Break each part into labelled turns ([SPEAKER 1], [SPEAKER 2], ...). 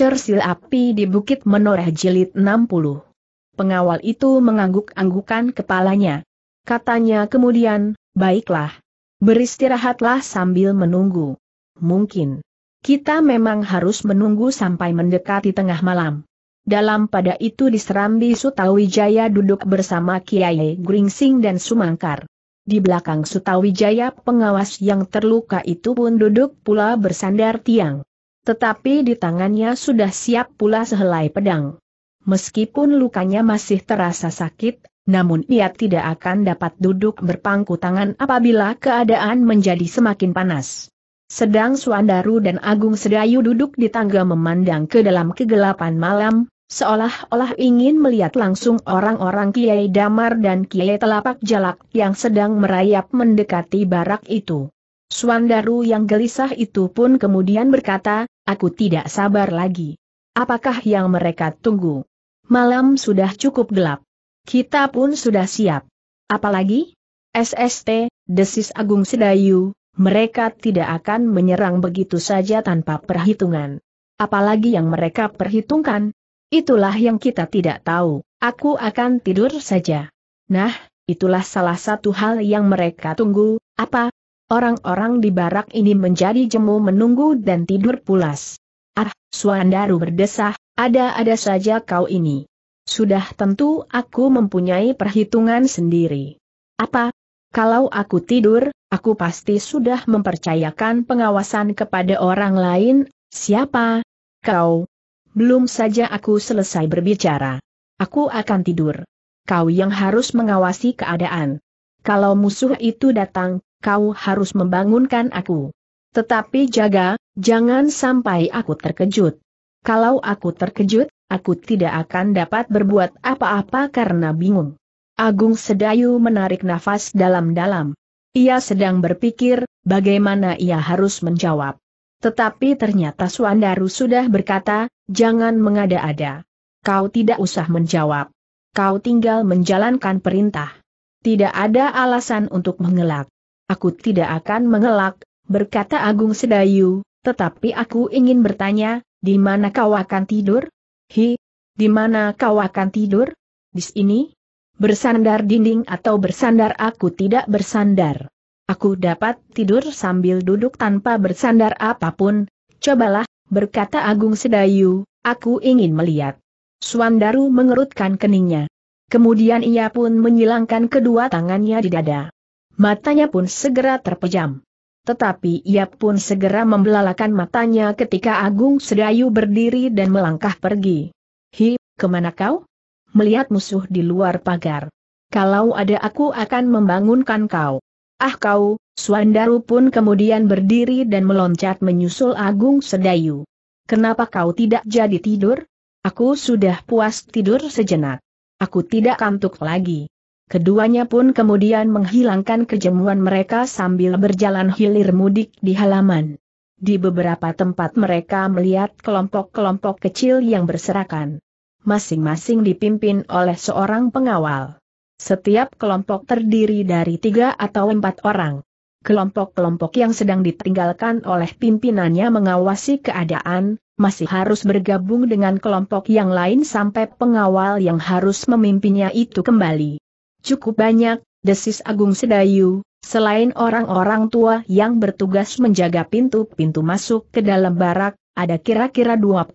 [SPEAKER 1] Cersil api di Bukit Menoreh Jilid 60. Pengawal itu mengangguk-anggukan kepalanya. Katanya kemudian, baiklah. Beristirahatlah sambil menunggu. Mungkin. Kita memang harus menunggu sampai mendekati tengah malam. Dalam pada itu diserambi Sutawijaya duduk bersama Kiai Gringsing dan Sumangkar. Di belakang Sutawijaya pengawas yang terluka itu pun duduk pula bersandar tiang. Tetapi di tangannya sudah siap pula sehelai pedang. Meskipun lukanya masih terasa sakit, namun ia tidak akan dapat duduk berpangku tangan apabila keadaan menjadi semakin panas. Sedang Suandaru dan Agung Sedayu duduk di tangga memandang ke dalam kegelapan malam, seolah-olah ingin melihat langsung orang-orang Kiai Damar dan Kiai Telapak Jalak yang sedang merayap mendekati barak itu. Swandaru yang gelisah itu pun kemudian berkata, aku tidak sabar lagi. Apakah yang mereka tunggu? Malam sudah cukup gelap. Kita pun sudah siap. Apalagi? SST, desis Agung Sedayu, mereka tidak akan menyerang begitu saja tanpa perhitungan. Apalagi yang mereka perhitungkan? Itulah yang kita tidak tahu, aku akan tidur saja. Nah, itulah salah satu hal yang mereka tunggu, apa, Orang-orang di barak ini menjadi jemu menunggu dan tidur pulas. Ah, Suandaru berdesah, ada-ada saja kau ini. Sudah tentu aku mempunyai perhitungan sendiri. Apa? Kalau aku tidur, aku pasti sudah mempercayakan pengawasan kepada orang lain, siapa? Kau. Belum saja aku selesai berbicara. Aku akan tidur. Kau yang harus mengawasi keadaan. Kalau musuh itu datang, kau harus membangunkan aku. Tetapi jaga, jangan sampai aku terkejut. Kalau aku terkejut, aku tidak akan dapat berbuat apa-apa karena bingung. Agung Sedayu menarik nafas dalam-dalam. Ia sedang berpikir, bagaimana ia harus menjawab. Tetapi ternyata Suandaru sudah berkata, jangan mengada-ada. Kau tidak usah menjawab. Kau tinggal menjalankan perintah. Tidak ada alasan untuk mengelak. Aku tidak akan mengelak, berkata Agung Sedayu, tetapi aku ingin bertanya, di mana kau akan tidur? Hi, di mana kau akan tidur? Di sini? Bersandar dinding atau bersandar aku tidak bersandar. Aku dapat tidur sambil duduk tanpa bersandar apapun, cobalah, berkata Agung Sedayu, aku ingin melihat. Suandaru mengerutkan keningnya. Kemudian ia pun menyilangkan kedua tangannya di dada matanya pun segera terpejam. Tetapi ia pun segera membelalakan matanya ketika Agung Sedayu berdiri dan melangkah pergi. Hi, kemana kau? Melihat musuh di luar pagar. Kalau ada aku akan membangunkan kau. Ah kau, Swandaru pun kemudian berdiri dan meloncat menyusul Agung Sedayu. Kenapa kau tidak jadi tidur? Aku sudah puas tidur sejenak. Aku tidak kantuk lagi. Keduanya pun kemudian menghilangkan kejemuan mereka sambil berjalan hilir mudik di halaman. Di beberapa tempat mereka melihat kelompok-kelompok kecil yang berserakan. Masing-masing dipimpin oleh seorang pengawal. Setiap kelompok terdiri dari tiga atau empat orang. Kelompok-kelompok yang sedang ditinggalkan oleh pimpinannya mengawasi keadaan, masih harus bergabung dengan kelompok yang lain sampai pengawal yang harus memimpinnya itu kembali. Cukup banyak, desis Agung Sedayu, selain orang-orang tua yang bertugas menjaga pintu-pintu masuk ke dalam barak, ada kira-kira 25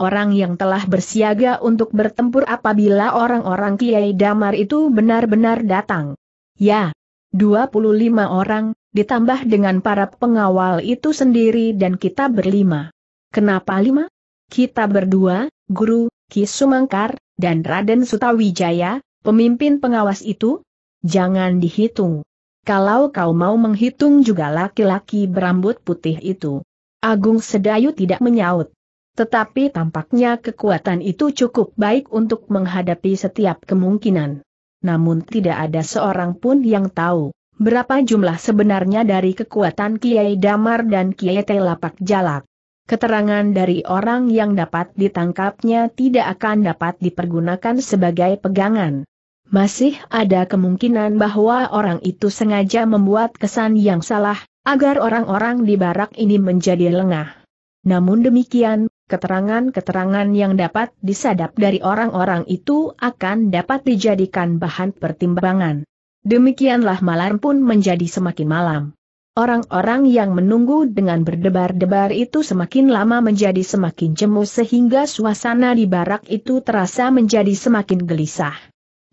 [SPEAKER 1] orang yang telah bersiaga untuk bertempur apabila orang-orang Kiai Damar itu benar-benar datang. Ya, 25 orang, ditambah dengan para pengawal itu sendiri dan kita berlima. Kenapa lima? Kita berdua, Guru, Ki Sumangkar, dan Raden Sutawijaya, Pemimpin pengawas itu? Jangan dihitung. Kalau kau mau menghitung juga laki-laki berambut putih itu. Agung Sedayu tidak menyaut. Tetapi tampaknya kekuatan itu cukup baik untuk menghadapi setiap kemungkinan. Namun tidak ada seorang pun yang tahu berapa jumlah sebenarnya dari kekuatan Kiai Damar dan Kiai Telapak Jalak keterangan dari orang yang dapat ditangkapnya tidak akan dapat dipergunakan sebagai pegangan. Masih ada kemungkinan bahwa orang itu sengaja membuat kesan yang salah, agar orang-orang di barak ini menjadi lengah. Namun demikian, keterangan-keterangan yang dapat disadap dari orang-orang itu akan dapat dijadikan bahan pertimbangan. Demikianlah malam pun menjadi semakin malam. Orang-orang yang menunggu dengan berdebar-debar itu semakin lama menjadi semakin jemu sehingga suasana di barak itu terasa menjadi semakin gelisah.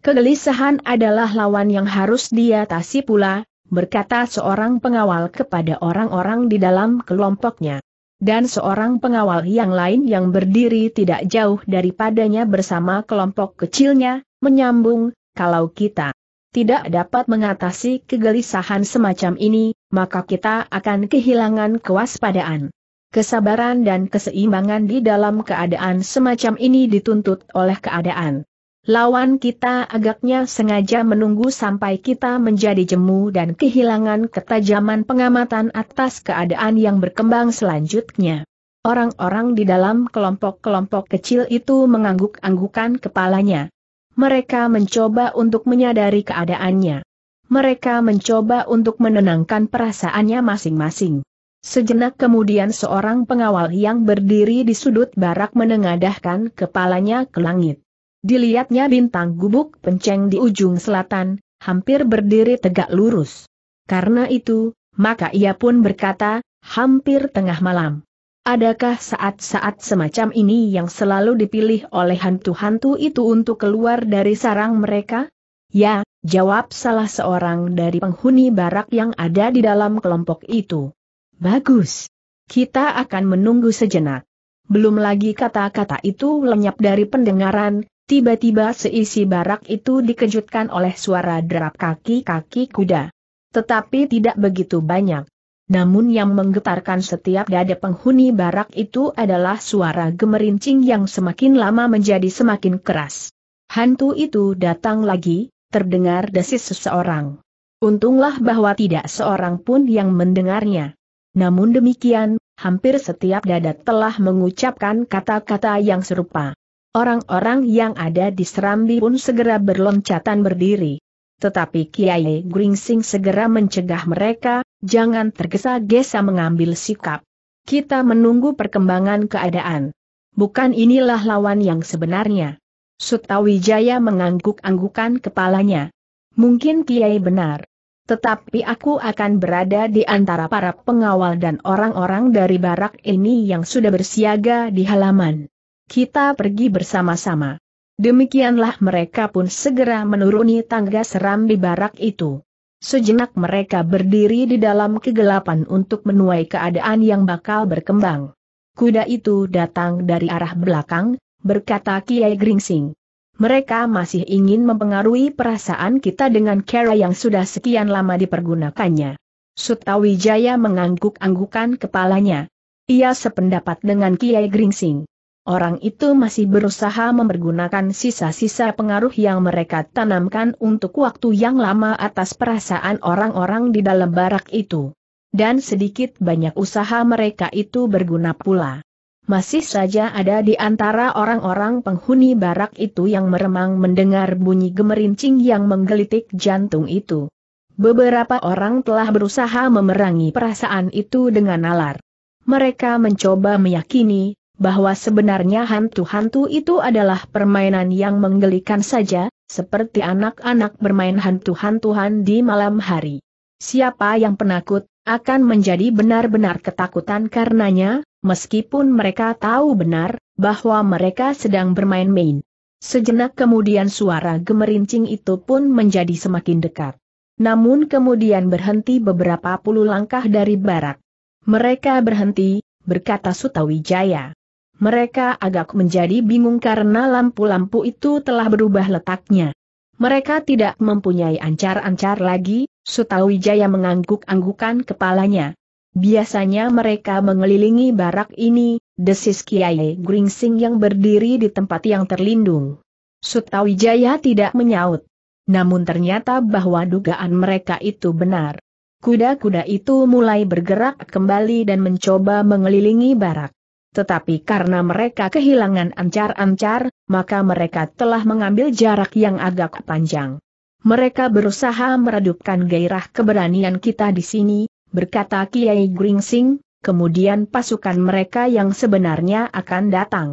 [SPEAKER 1] Kegelisahan adalah lawan yang harus diatasi pula, berkata seorang pengawal kepada orang-orang di dalam kelompoknya. Dan seorang pengawal yang lain yang berdiri tidak jauh daripadanya bersama kelompok kecilnya, menyambung, kalau kita tidak dapat mengatasi kegelisahan semacam ini, maka kita akan kehilangan kewaspadaan. Kesabaran dan keseimbangan di dalam keadaan semacam ini dituntut oleh keadaan. Lawan kita agaknya sengaja menunggu sampai kita menjadi jemu dan kehilangan ketajaman pengamatan atas keadaan yang berkembang selanjutnya. Orang-orang di dalam kelompok-kelompok kecil itu mengangguk-anggukan kepalanya. Mereka mencoba untuk menyadari keadaannya. Mereka mencoba untuk menenangkan perasaannya masing-masing. Sejenak kemudian seorang pengawal yang berdiri di sudut barak menengadahkan kepalanya ke langit. Dilihatnya bintang gubuk penceng di ujung selatan, hampir berdiri tegak lurus. Karena itu, maka ia pun berkata, hampir tengah malam. Adakah saat-saat semacam ini yang selalu dipilih oleh hantu-hantu itu untuk keluar dari sarang mereka? Ya, jawab salah seorang dari penghuni barak yang ada di dalam kelompok itu. Bagus. Kita akan menunggu sejenak. Belum lagi kata-kata itu lenyap dari pendengaran, tiba-tiba seisi barak itu dikejutkan oleh suara derap kaki-kaki kuda. Tetapi tidak begitu banyak. Namun yang menggetarkan setiap dada penghuni barak itu adalah suara gemerincing yang semakin lama menjadi semakin keras. Hantu itu datang lagi, terdengar desis seseorang. Untunglah bahwa tidak seorang pun yang mendengarnya. Namun demikian, hampir setiap dada telah mengucapkan kata-kata yang serupa. Orang-orang yang ada di Serambi pun segera berloncatan berdiri. Tetapi Kiai Gringsing segera mencegah mereka, jangan tergesa-gesa mengambil sikap. Kita menunggu perkembangan keadaan. Bukan inilah lawan yang sebenarnya. Sutawijaya mengangguk-anggukan kepalanya. Mungkin Kiai benar. Tetapi aku akan berada di antara para pengawal dan orang-orang dari barak ini yang sudah bersiaga di halaman. Kita pergi bersama-sama. Demikianlah mereka pun segera menuruni tangga seram di barak itu. Sejenak mereka berdiri di dalam kegelapan untuk menuai keadaan yang bakal berkembang. Kuda itu datang dari arah belakang, berkata Kiai Gringsing. Mereka masih ingin mempengaruhi perasaan kita dengan cara yang sudah sekian lama dipergunakannya. Sutawijaya mengangguk-anggukan kepalanya. Ia sependapat dengan Kiai Gringsing. Orang itu masih berusaha mempergunakan sisa-sisa pengaruh yang mereka tanamkan untuk waktu yang lama atas perasaan orang-orang di dalam barak itu. Dan sedikit banyak usaha mereka itu berguna pula. Masih saja ada di antara orang-orang penghuni barak itu yang meremang mendengar bunyi gemerincing yang menggelitik jantung itu. Beberapa orang telah berusaha memerangi perasaan itu dengan nalar. Mereka mencoba meyakini bahwa sebenarnya hantu-hantu itu adalah permainan yang menggelikan saja, seperti anak-anak bermain hantu hantuhan di malam hari. Siapa yang penakut, akan menjadi benar-benar ketakutan karenanya, meskipun mereka tahu benar, bahwa mereka sedang bermain-main. Sejenak kemudian suara gemerincing itu pun menjadi semakin dekat. Namun kemudian berhenti beberapa puluh langkah dari barat. Mereka berhenti, berkata Sutawijaya. Mereka agak menjadi bingung karena lampu-lampu itu telah berubah letaknya. Mereka tidak mempunyai ancar-ancar lagi, Sutawijaya mengangguk-anggukan kepalanya. Biasanya mereka mengelilingi barak ini, desis Kiai Gringsing yang berdiri di tempat yang terlindung. Sutawijaya tidak menyaut. Namun ternyata bahwa dugaan mereka itu benar. Kuda-kuda itu mulai bergerak kembali dan mencoba mengelilingi barak. Tetapi karena mereka kehilangan ancar-ancar, maka mereka telah mengambil jarak yang agak panjang. Mereka berusaha meredupkan gairah keberanian kita di sini, berkata Kiai Gringsing, kemudian pasukan mereka yang sebenarnya akan datang.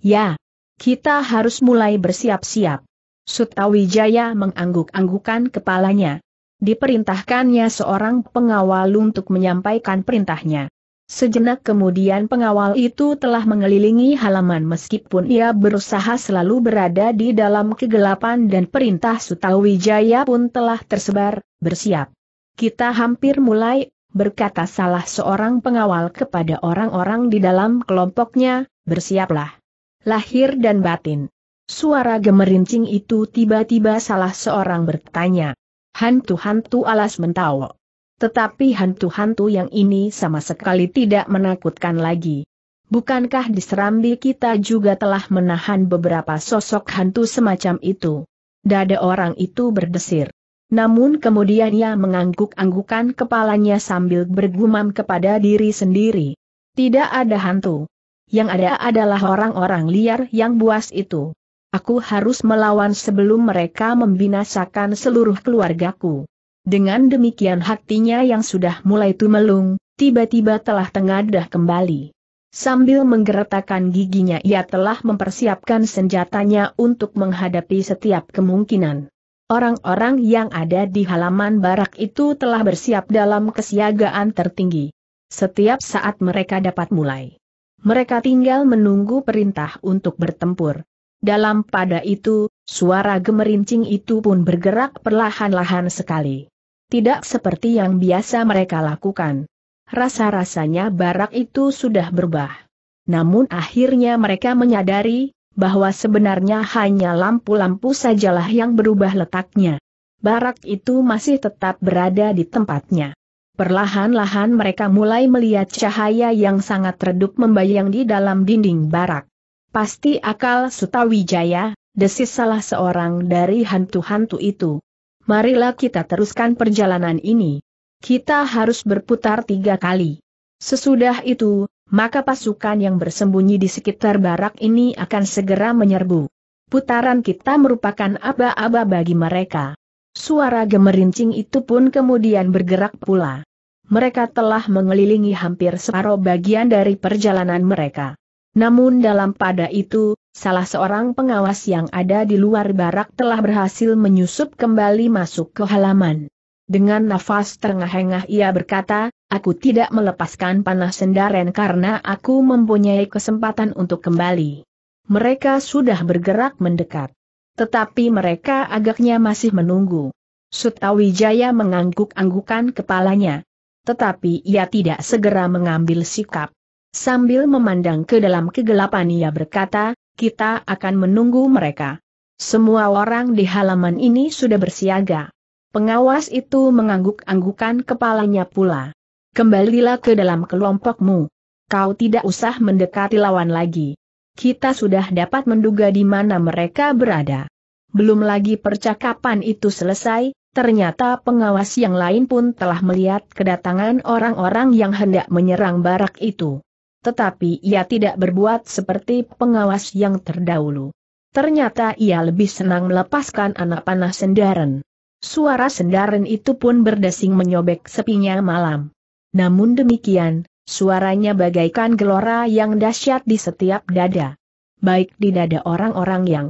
[SPEAKER 1] Ya, kita harus mulai bersiap-siap. Sutawijaya mengangguk-anggukan kepalanya. Diperintahkannya seorang pengawal untuk menyampaikan perintahnya. Sejenak kemudian pengawal itu telah mengelilingi halaman meskipun ia berusaha selalu berada di dalam kegelapan dan perintah Sutawijaya pun telah tersebar, bersiap. Kita hampir mulai, berkata salah seorang pengawal kepada orang-orang di dalam kelompoknya, bersiaplah. Lahir dan batin. Suara gemerincing itu tiba-tiba salah seorang bertanya. Hantu-hantu alas mentawok. Tetapi hantu-hantu yang ini sama sekali tidak menakutkan lagi. Bukankah di Serambi kita juga telah menahan beberapa sosok hantu semacam itu? Dada orang itu berdesir. Namun kemudian ia mengangguk-anggukan kepalanya sambil bergumam kepada diri sendiri. Tidak ada hantu. Yang ada adalah orang-orang liar yang buas itu. Aku harus melawan sebelum mereka membinasakan seluruh keluargaku. Dengan demikian hatinya yang sudah mulai tumelung, tiba-tiba telah tengadah kembali. Sambil menggeretakkan giginya ia telah mempersiapkan senjatanya untuk menghadapi setiap kemungkinan. Orang-orang yang ada di halaman barak itu telah bersiap dalam kesiagaan tertinggi. Setiap saat mereka dapat mulai. Mereka tinggal menunggu perintah untuk bertempur. Dalam pada itu, suara gemerincing itu pun bergerak perlahan-lahan sekali. Tidak seperti yang biasa mereka lakukan. Rasa-rasanya barak itu sudah berubah. Namun akhirnya mereka menyadari, bahwa sebenarnya hanya lampu-lampu sajalah yang berubah letaknya. Barak itu masih tetap berada di tempatnya. Perlahan-lahan mereka mulai melihat cahaya yang sangat redup membayang di dalam dinding barak. Pasti akal Sutawijaya, desis salah seorang dari hantu-hantu itu marilah kita teruskan perjalanan ini. Kita harus berputar tiga kali. Sesudah itu, maka pasukan yang bersembunyi di sekitar barak ini akan segera menyerbu. Putaran kita merupakan aba-aba bagi mereka. Suara gemerincing itu pun kemudian bergerak pula. Mereka telah mengelilingi hampir separuh bagian dari perjalanan mereka. Namun dalam pada itu, salah seorang pengawas yang ada di luar barak telah berhasil menyusup kembali masuk ke halaman. Dengan nafas terengah-engah ia berkata, aku tidak melepaskan panah sendaren karena aku mempunyai kesempatan untuk kembali. Mereka sudah bergerak mendekat. Tetapi mereka agaknya masih menunggu. Sutawijaya mengangguk-anggukan kepalanya. Tetapi ia tidak segera mengambil sikap. Sambil memandang ke dalam kegelapan ia berkata, kita akan menunggu mereka. Semua orang di halaman ini sudah bersiaga. Pengawas itu mengangguk-anggukan kepalanya pula. Kembalilah ke dalam kelompokmu. Kau tidak usah mendekati lawan lagi. Kita sudah dapat menduga di mana mereka berada. Belum lagi percakapan itu selesai, ternyata pengawas yang lain pun telah melihat kedatangan orang-orang yang hendak menyerang barak itu. Tetapi ia tidak berbuat seperti pengawas yang terdahulu. Ternyata ia lebih senang melepaskan anak panah sendaren. Suara sendaren itu pun berdesing menyobek sepinya malam. Namun demikian, suaranya bagaikan gelora yang dahsyat di setiap dada. Baik di dada orang-orang yang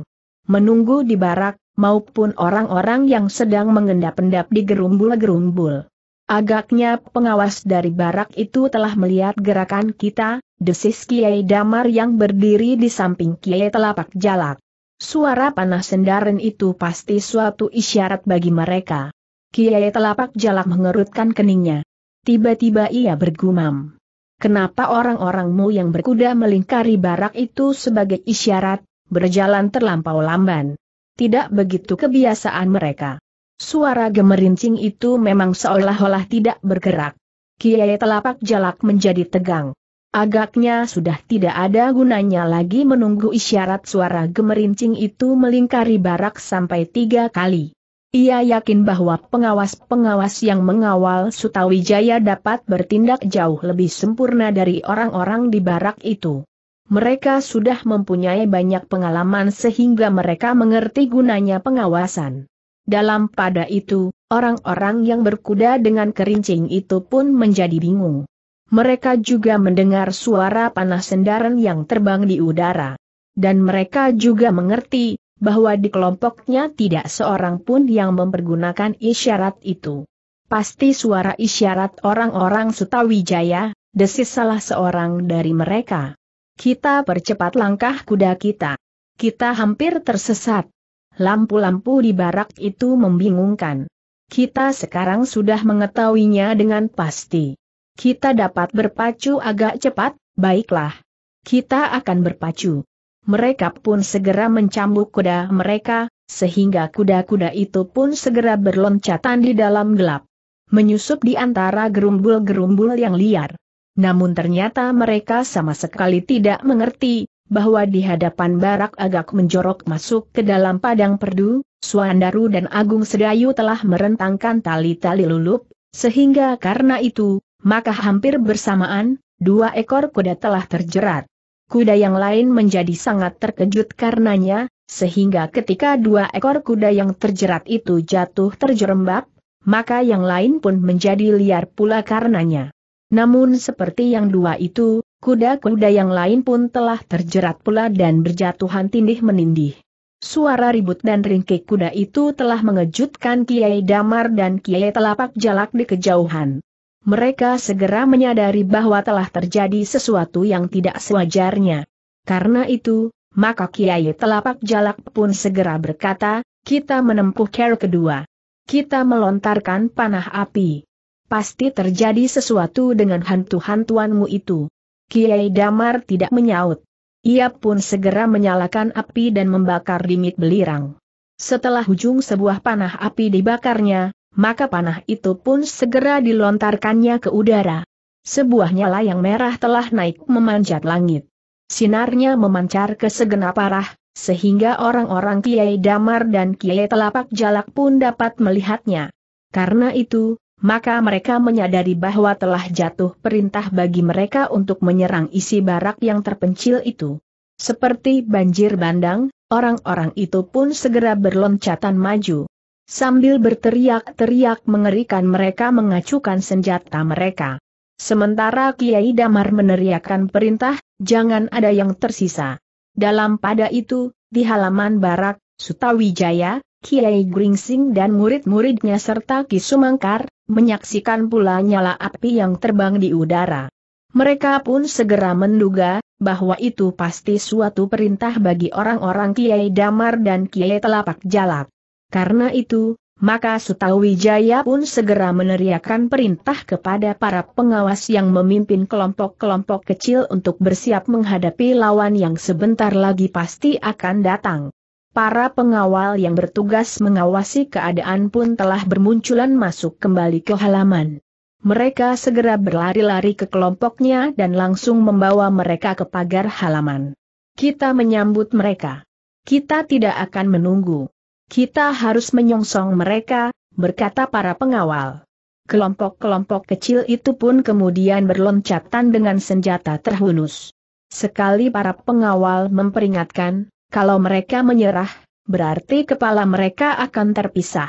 [SPEAKER 1] menunggu di barak, maupun orang-orang yang sedang mengendap-endap di gerumbul-gerumbul. Agaknya pengawas dari barak itu telah melihat gerakan kita, desis Kiai Damar yang berdiri di samping Kiai Telapak Jalak. Suara panas sendaren itu pasti suatu isyarat bagi mereka. Kiai Telapak Jalak mengerutkan keningnya. Tiba-tiba ia bergumam. Kenapa orang-orangmu yang berkuda melingkari barak itu sebagai isyarat, berjalan terlampau lamban? Tidak begitu kebiasaan mereka. Suara gemerincing itu memang seolah-olah tidak bergerak. Kiai telapak jalak menjadi tegang. Agaknya sudah tidak ada gunanya lagi menunggu isyarat suara gemerincing itu melingkari barak sampai tiga kali. Ia yakin bahwa pengawas-pengawas yang mengawal Sutawijaya dapat bertindak jauh lebih sempurna dari orang-orang di barak itu. Mereka sudah mempunyai banyak pengalaman sehingga mereka mengerti gunanya pengawasan. Dalam pada itu, orang-orang yang berkuda dengan kerincing itu pun menjadi bingung. Mereka juga mendengar suara panah sendaran yang terbang di udara. Dan mereka juga mengerti, bahwa di kelompoknya tidak seorang pun yang mempergunakan isyarat itu. Pasti suara isyarat orang-orang Sutawijaya, desis salah seorang dari mereka. Kita percepat langkah kuda kita. Kita hampir tersesat lampu-lampu di barak itu membingungkan. Kita sekarang sudah mengetahuinya dengan pasti. Kita dapat berpacu agak cepat, baiklah. Kita akan berpacu. Mereka pun segera mencambuk kuda mereka, sehingga kuda-kuda itu pun segera berloncatan di dalam gelap. Menyusup di antara gerumbul-gerumbul yang liar. Namun ternyata mereka sama sekali tidak mengerti, bahwa di hadapan barak agak menjorok masuk ke dalam padang perdu, Suandaru dan Agung Sedayu telah merentangkan tali-tali lulup, sehingga karena itu, maka hampir bersamaan, dua ekor kuda telah terjerat. Kuda yang lain menjadi sangat terkejut karenanya, sehingga ketika dua ekor kuda yang terjerat itu jatuh terjerembab, maka yang lain pun menjadi liar pula karenanya. Namun seperti yang dua itu, Kuda-kuda yang lain pun telah terjerat pula dan berjatuhan tindih menindih. Suara ribut dan ringkik kuda itu telah mengejutkan Kiai Damar dan Kiai Telapak Jalak di kejauhan. Mereka segera menyadari bahwa telah terjadi sesuatu yang tidak sewajarnya. Karena itu, maka Kiai Telapak Jalak pun segera berkata, kita menempuh care kedua. Kita melontarkan panah api. Pasti terjadi sesuatu dengan hantu-hantuanmu itu. Kiai Damar tidak menyaut. Ia pun segera menyalakan api dan membakar dimit belirang. Setelah ujung sebuah panah api dibakarnya, maka panah itu pun segera dilontarkannya ke udara. Sebuah nyala yang merah telah naik memanjat langit. Sinarnya memancar ke segenap arah, sehingga orang-orang Kiai Damar dan Kiai Telapak Jalak pun dapat melihatnya. Karena itu, maka mereka menyadari bahwa telah jatuh perintah bagi mereka untuk menyerang isi barak yang terpencil itu. Seperti banjir bandang, orang-orang itu pun segera berloncatan maju. Sambil berteriak-teriak mengerikan mereka mengacukan senjata mereka. Sementara Kiai Damar meneriakkan perintah, jangan ada yang tersisa. Dalam pada itu, di halaman barak, Sutawijaya, Kiai Gringsing dan murid-muridnya serta Ki Sumangkar, menyaksikan pula nyala api yang terbang di udara. Mereka pun segera menduga, bahwa itu pasti suatu perintah bagi orang-orang Kiai Damar dan Kiai Telapak Jalak. Karena itu, maka Sutawijaya pun segera meneriakkan perintah kepada para pengawas yang memimpin kelompok-kelompok kecil untuk bersiap menghadapi lawan yang sebentar lagi pasti akan datang. Para pengawal yang bertugas mengawasi keadaan pun telah bermunculan masuk kembali ke halaman. Mereka segera berlari-lari ke kelompoknya dan langsung membawa mereka ke pagar halaman. Kita menyambut mereka. Kita tidak akan menunggu. Kita harus menyongsong mereka, berkata para pengawal. Kelompok-kelompok kecil itu pun kemudian berloncatan dengan senjata terhunus. Sekali para pengawal memperingatkan, kalau mereka menyerah, berarti kepala mereka akan terpisah.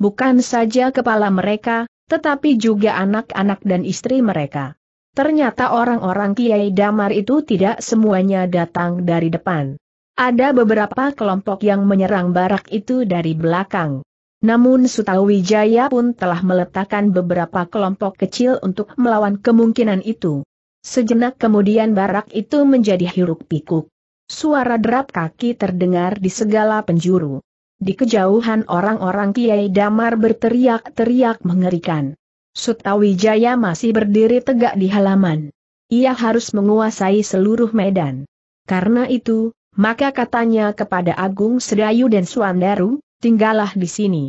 [SPEAKER 1] Bukan saja kepala mereka, tetapi juga anak-anak dan istri mereka. Ternyata orang-orang Kiai Damar itu tidak semuanya datang dari depan. Ada beberapa kelompok yang menyerang barak itu dari belakang. Namun Sutawijaya pun telah meletakkan beberapa kelompok kecil untuk melawan kemungkinan itu. Sejenak kemudian barak itu menjadi hiruk pikuk. Suara derap kaki terdengar di segala penjuru. Di kejauhan orang-orang Kiai Damar berteriak-teriak mengerikan. Sutawijaya masih berdiri tegak di halaman. Ia harus menguasai seluruh medan. Karena itu, maka katanya kepada Agung Sedayu dan Suandaru, tinggallah di sini.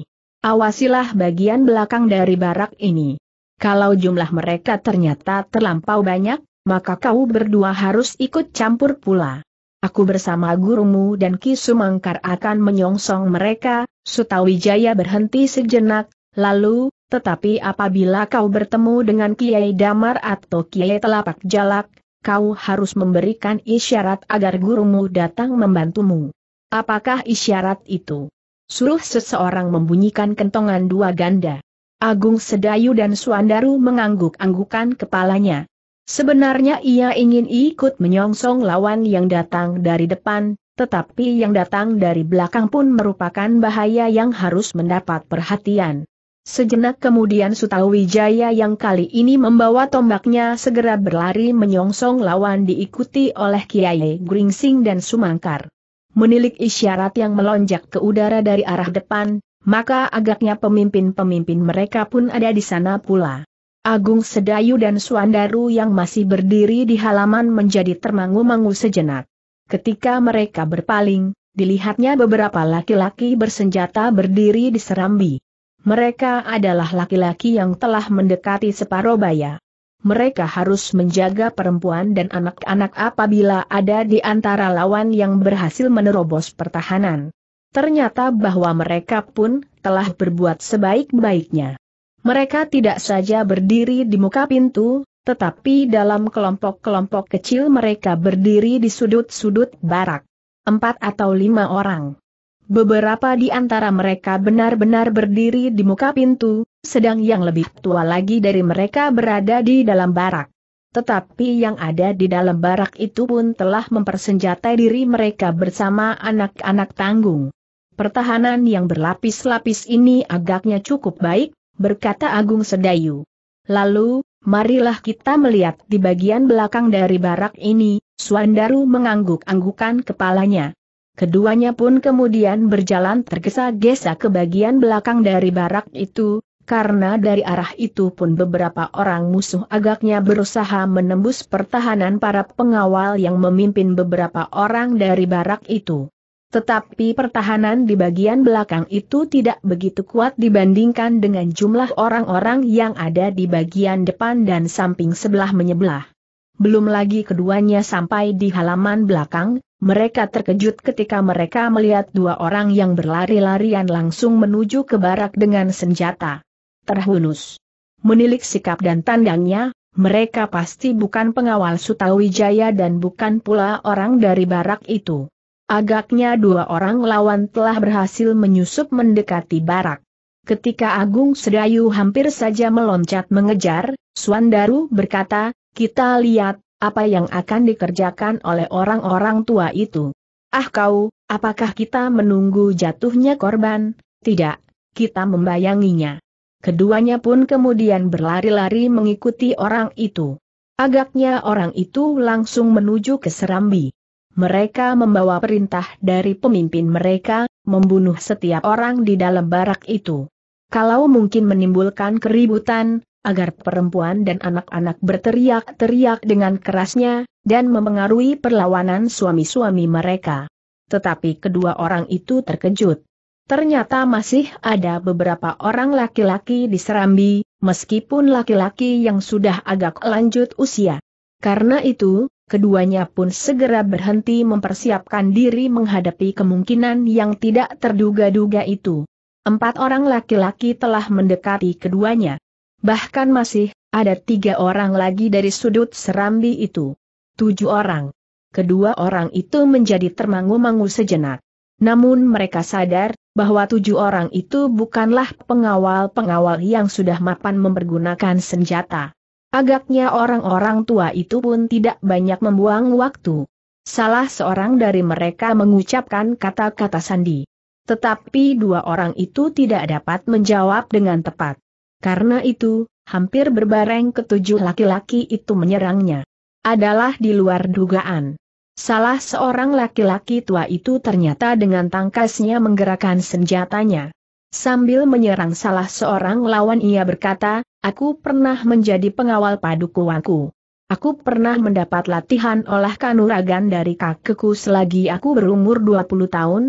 [SPEAKER 1] Awasilah bagian belakang dari barak ini. Kalau jumlah mereka ternyata terlampau banyak, maka kau berdua harus ikut campur pula. Aku bersama gurumu dan kisumangkar akan menyongsong mereka, Sutawijaya berhenti sejenak, lalu, tetapi apabila kau bertemu dengan Kiai Damar atau Kiai Telapak Jalak, kau harus memberikan isyarat agar gurumu datang membantumu. Apakah isyarat itu? Suruh seseorang membunyikan kentongan dua ganda. Agung Sedayu dan Suandaru mengangguk-anggukan kepalanya. Sebenarnya ia ingin ikut menyongsong lawan yang datang dari depan, tetapi yang datang dari belakang pun merupakan bahaya yang harus mendapat perhatian. Sejenak kemudian Sutawijaya yang kali ini membawa tombaknya segera berlari menyongsong lawan diikuti oleh Kiai Gringsing dan Sumangkar. Menilik isyarat yang melonjak ke udara dari arah depan, maka agaknya pemimpin-pemimpin mereka pun ada di sana pula. Agung Sedayu dan Suandaru yang masih berdiri di halaman menjadi termangu-mangu sejenak. Ketika mereka berpaling, dilihatnya beberapa laki-laki bersenjata berdiri di serambi. Mereka adalah laki-laki yang telah mendekati Separobaya. Mereka harus menjaga perempuan dan anak-anak apabila ada di antara lawan yang berhasil menerobos pertahanan. Ternyata bahwa mereka pun telah berbuat sebaik-baiknya. Mereka tidak saja berdiri di muka pintu, tetapi dalam kelompok-kelompok kecil mereka berdiri di sudut-sudut barak. Empat atau lima orang. Beberapa di antara mereka benar-benar berdiri di muka pintu, sedang yang lebih tua lagi dari mereka berada di dalam barak. Tetapi yang ada di dalam barak itu pun telah mempersenjatai diri mereka bersama anak-anak tanggung. Pertahanan yang berlapis-lapis ini agaknya cukup baik, berkata Agung Sedayu. Lalu, marilah kita melihat di bagian belakang dari barak ini, Suandaru mengangguk-anggukan kepalanya. Keduanya pun kemudian berjalan tergesa-gesa ke bagian belakang dari barak itu, karena dari arah itu pun beberapa orang musuh agaknya berusaha menembus pertahanan para pengawal yang memimpin beberapa orang dari barak itu. Tetapi pertahanan di bagian belakang itu tidak begitu kuat dibandingkan dengan jumlah orang-orang yang ada di bagian depan dan samping sebelah menyebelah. Belum lagi keduanya sampai di halaman belakang, mereka terkejut ketika mereka melihat dua orang yang berlari-larian langsung menuju ke barak dengan senjata. Terhunus. Menilik sikap dan tandangnya, mereka pasti bukan pengawal Sutawijaya dan bukan pula orang dari barak itu. Agaknya dua orang lawan telah berhasil menyusup mendekati barak. Ketika Agung Sedayu hampir saja meloncat mengejar, Swandaru berkata, kita lihat, apa yang akan dikerjakan oleh orang-orang tua itu. Ah kau, apakah kita menunggu jatuhnya korban? Tidak, kita membayanginya. Keduanya pun kemudian berlari-lari mengikuti orang itu. Agaknya orang itu langsung menuju ke Serambi. Mereka membawa perintah dari pemimpin mereka, membunuh setiap orang di dalam barak itu. Kalau mungkin menimbulkan keributan, agar perempuan dan anak-anak berteriak-teriak dengan kerasnya, dan mempengaruhi perlawanan suami-suami mereka. Tetapi kedua orang itu terkejut. Ternyata masih ada beberapa orang laki-laki di Serambi, meskipun laki-laki yang sudah agak lanjut usia. Karena itu, keduanya pun segera berhenti mempersiapkan diri menghadapi kemungkinan yang tidak terduga-duga itu. Empat orang laki-laki telah mendekati keduanya. Bahkan masih ada tiga orang lagi dari sudut serambi itu. Tujuh orang. Kedua orang itu menjadi termangu-mangu sejenak. Namun mereka sadar bahwa tujuh orang itu bukanlah pengawal-pengawal yang sudah mapan mempergunakan senjata. Agaknya orang-orang tua itu pun tidak banyak membuang waktu. Salah seorang dari mereka mengucapkan kata-kata sandi. Tetapi dua orang itu tidak dapat menjawab dengan tepat. Karena itu, hampir berbareng ketujuh laki-laki itu menyerangnya. Adalah di luar dugaan. Salah seorang laki-laki tua itu ternyata dengan tangkasnya menggerakkan senjatanya. Sambil menyerang salah seorang lawan ia berkata, Aku pernah menjadi pengawal padukuanku. Aku pernah mendapat latihan olah kanuragan dari kakekku selagi aku berumur 20 tahun.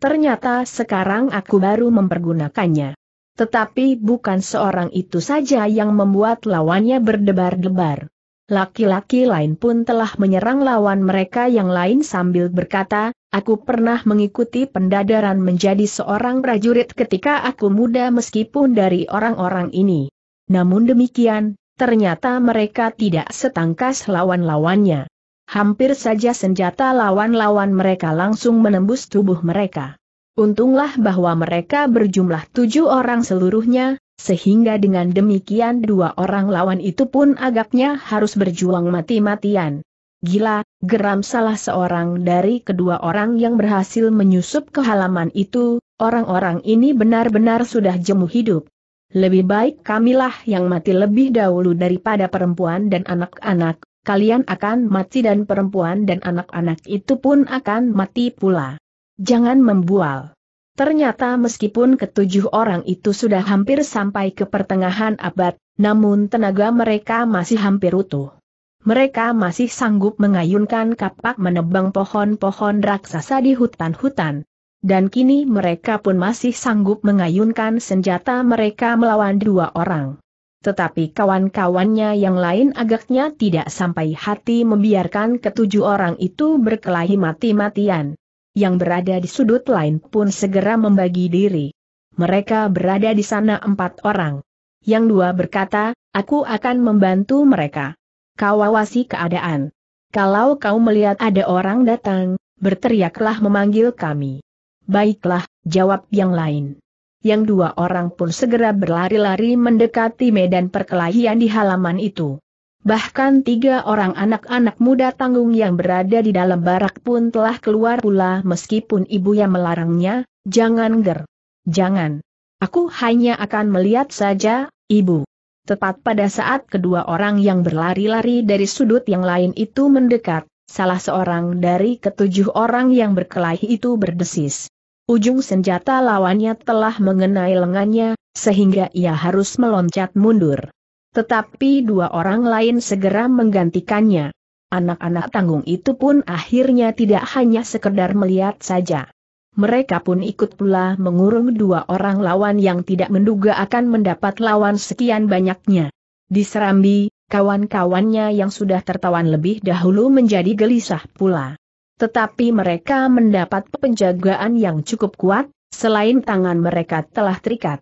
[SPEAKER 1] Ternyata sekarang aku baru mempergunakannya. Tetapi bukan seorang itu saja yang membuat lawannya berdebar-debar. Laki-laki lain pun telah menyerang lawan mereka yang lain sambil berkata, Aku pernah mengikuti pendadaran menjadi seorang prajurit ketika aku muda meskipun dari orang-orang ini namun demikian, ternyata mereka tidak setangkas lawan-lawannya. Hampir saja senjata lawan-lawan mereka langsung menembus tubuh mereka. Untunglah bahwa mereka berjumlah tujuh orang seluruhnya, sehingga dengan demikian dua orang lawan itu pun agaknya harus berjuang mati-matian. Gila, geram salah seorang dari kedua orang yang berhasil menyusup ke halaman itu, orang-orang ini benar-benar sudah jemu hidup lebih baik kamilah yang mati lebih dahulu daripada perempuan dan anak-anak, kalian akan mati dan perempuan dan anak-anak itu pun akan mati pula. Jangan membual. Ternyata meskipun ketujuh orang itu sudah hampir sampai ke pertengahan abad, namun tenaga mereka masih hampir utuh. Mereka masih sanggup mengayunkan kapak menebang pohon-pohon raksasa di hutan-hutan, dan kini mereka pun masih sanggup mengayunkan senjata mereka melawan dua orang. Tetapi kawan-kawannya yang lain agaknya tidak sampai hati membiarkan ketujuh orang itu berkelahi mati-matian. Yang berada di sudut lain pun segera membagi diri. Mereka berada di sana empat orang. Yang dua berkata, aku akan membantu mereka. Kau awasi keadaan. Kalau kau melihat ada orang datang, berteriaklah memanggil kami. Baiklah, jawab yang lain. Yang dua orang pun segera berlari-lari mendekati medan perkelahian di halaman itu. Bahkan tiga orang anak-anak muda tanggung yang berada di dalam barak pun telah keluar pula meskipun ibu yang melarangnya, jangan ger. Jangan. Aku hanya akan melihat saja, ibu. Tepat pada saat kedua orang yang berlari-lari dari sudut yang lain itu mendekat, salah seorang dari ketujuh orang yang berkelahi itu berdesis. Ujung senjata lawannya telah mengenai lengannya, sehingga ia harus meloncat mundur. Tetapi dua orang lain segera menggantikannya. Anak-anak tanggung itu pun akhirnya tidak hanya sekedar melihat saja. Mereka pun ikut pula mengurung dua orang lawan yang tidak menduga akan mendapat lawan sekian banyaknya. Di Serambi, kawan-kawannya yang sudah tertawan lebih dahulu menjadi gelisah pula. Tetapi mereka mendapat penjagaan yang cukup kuat, selain tangan mereka telah terikat.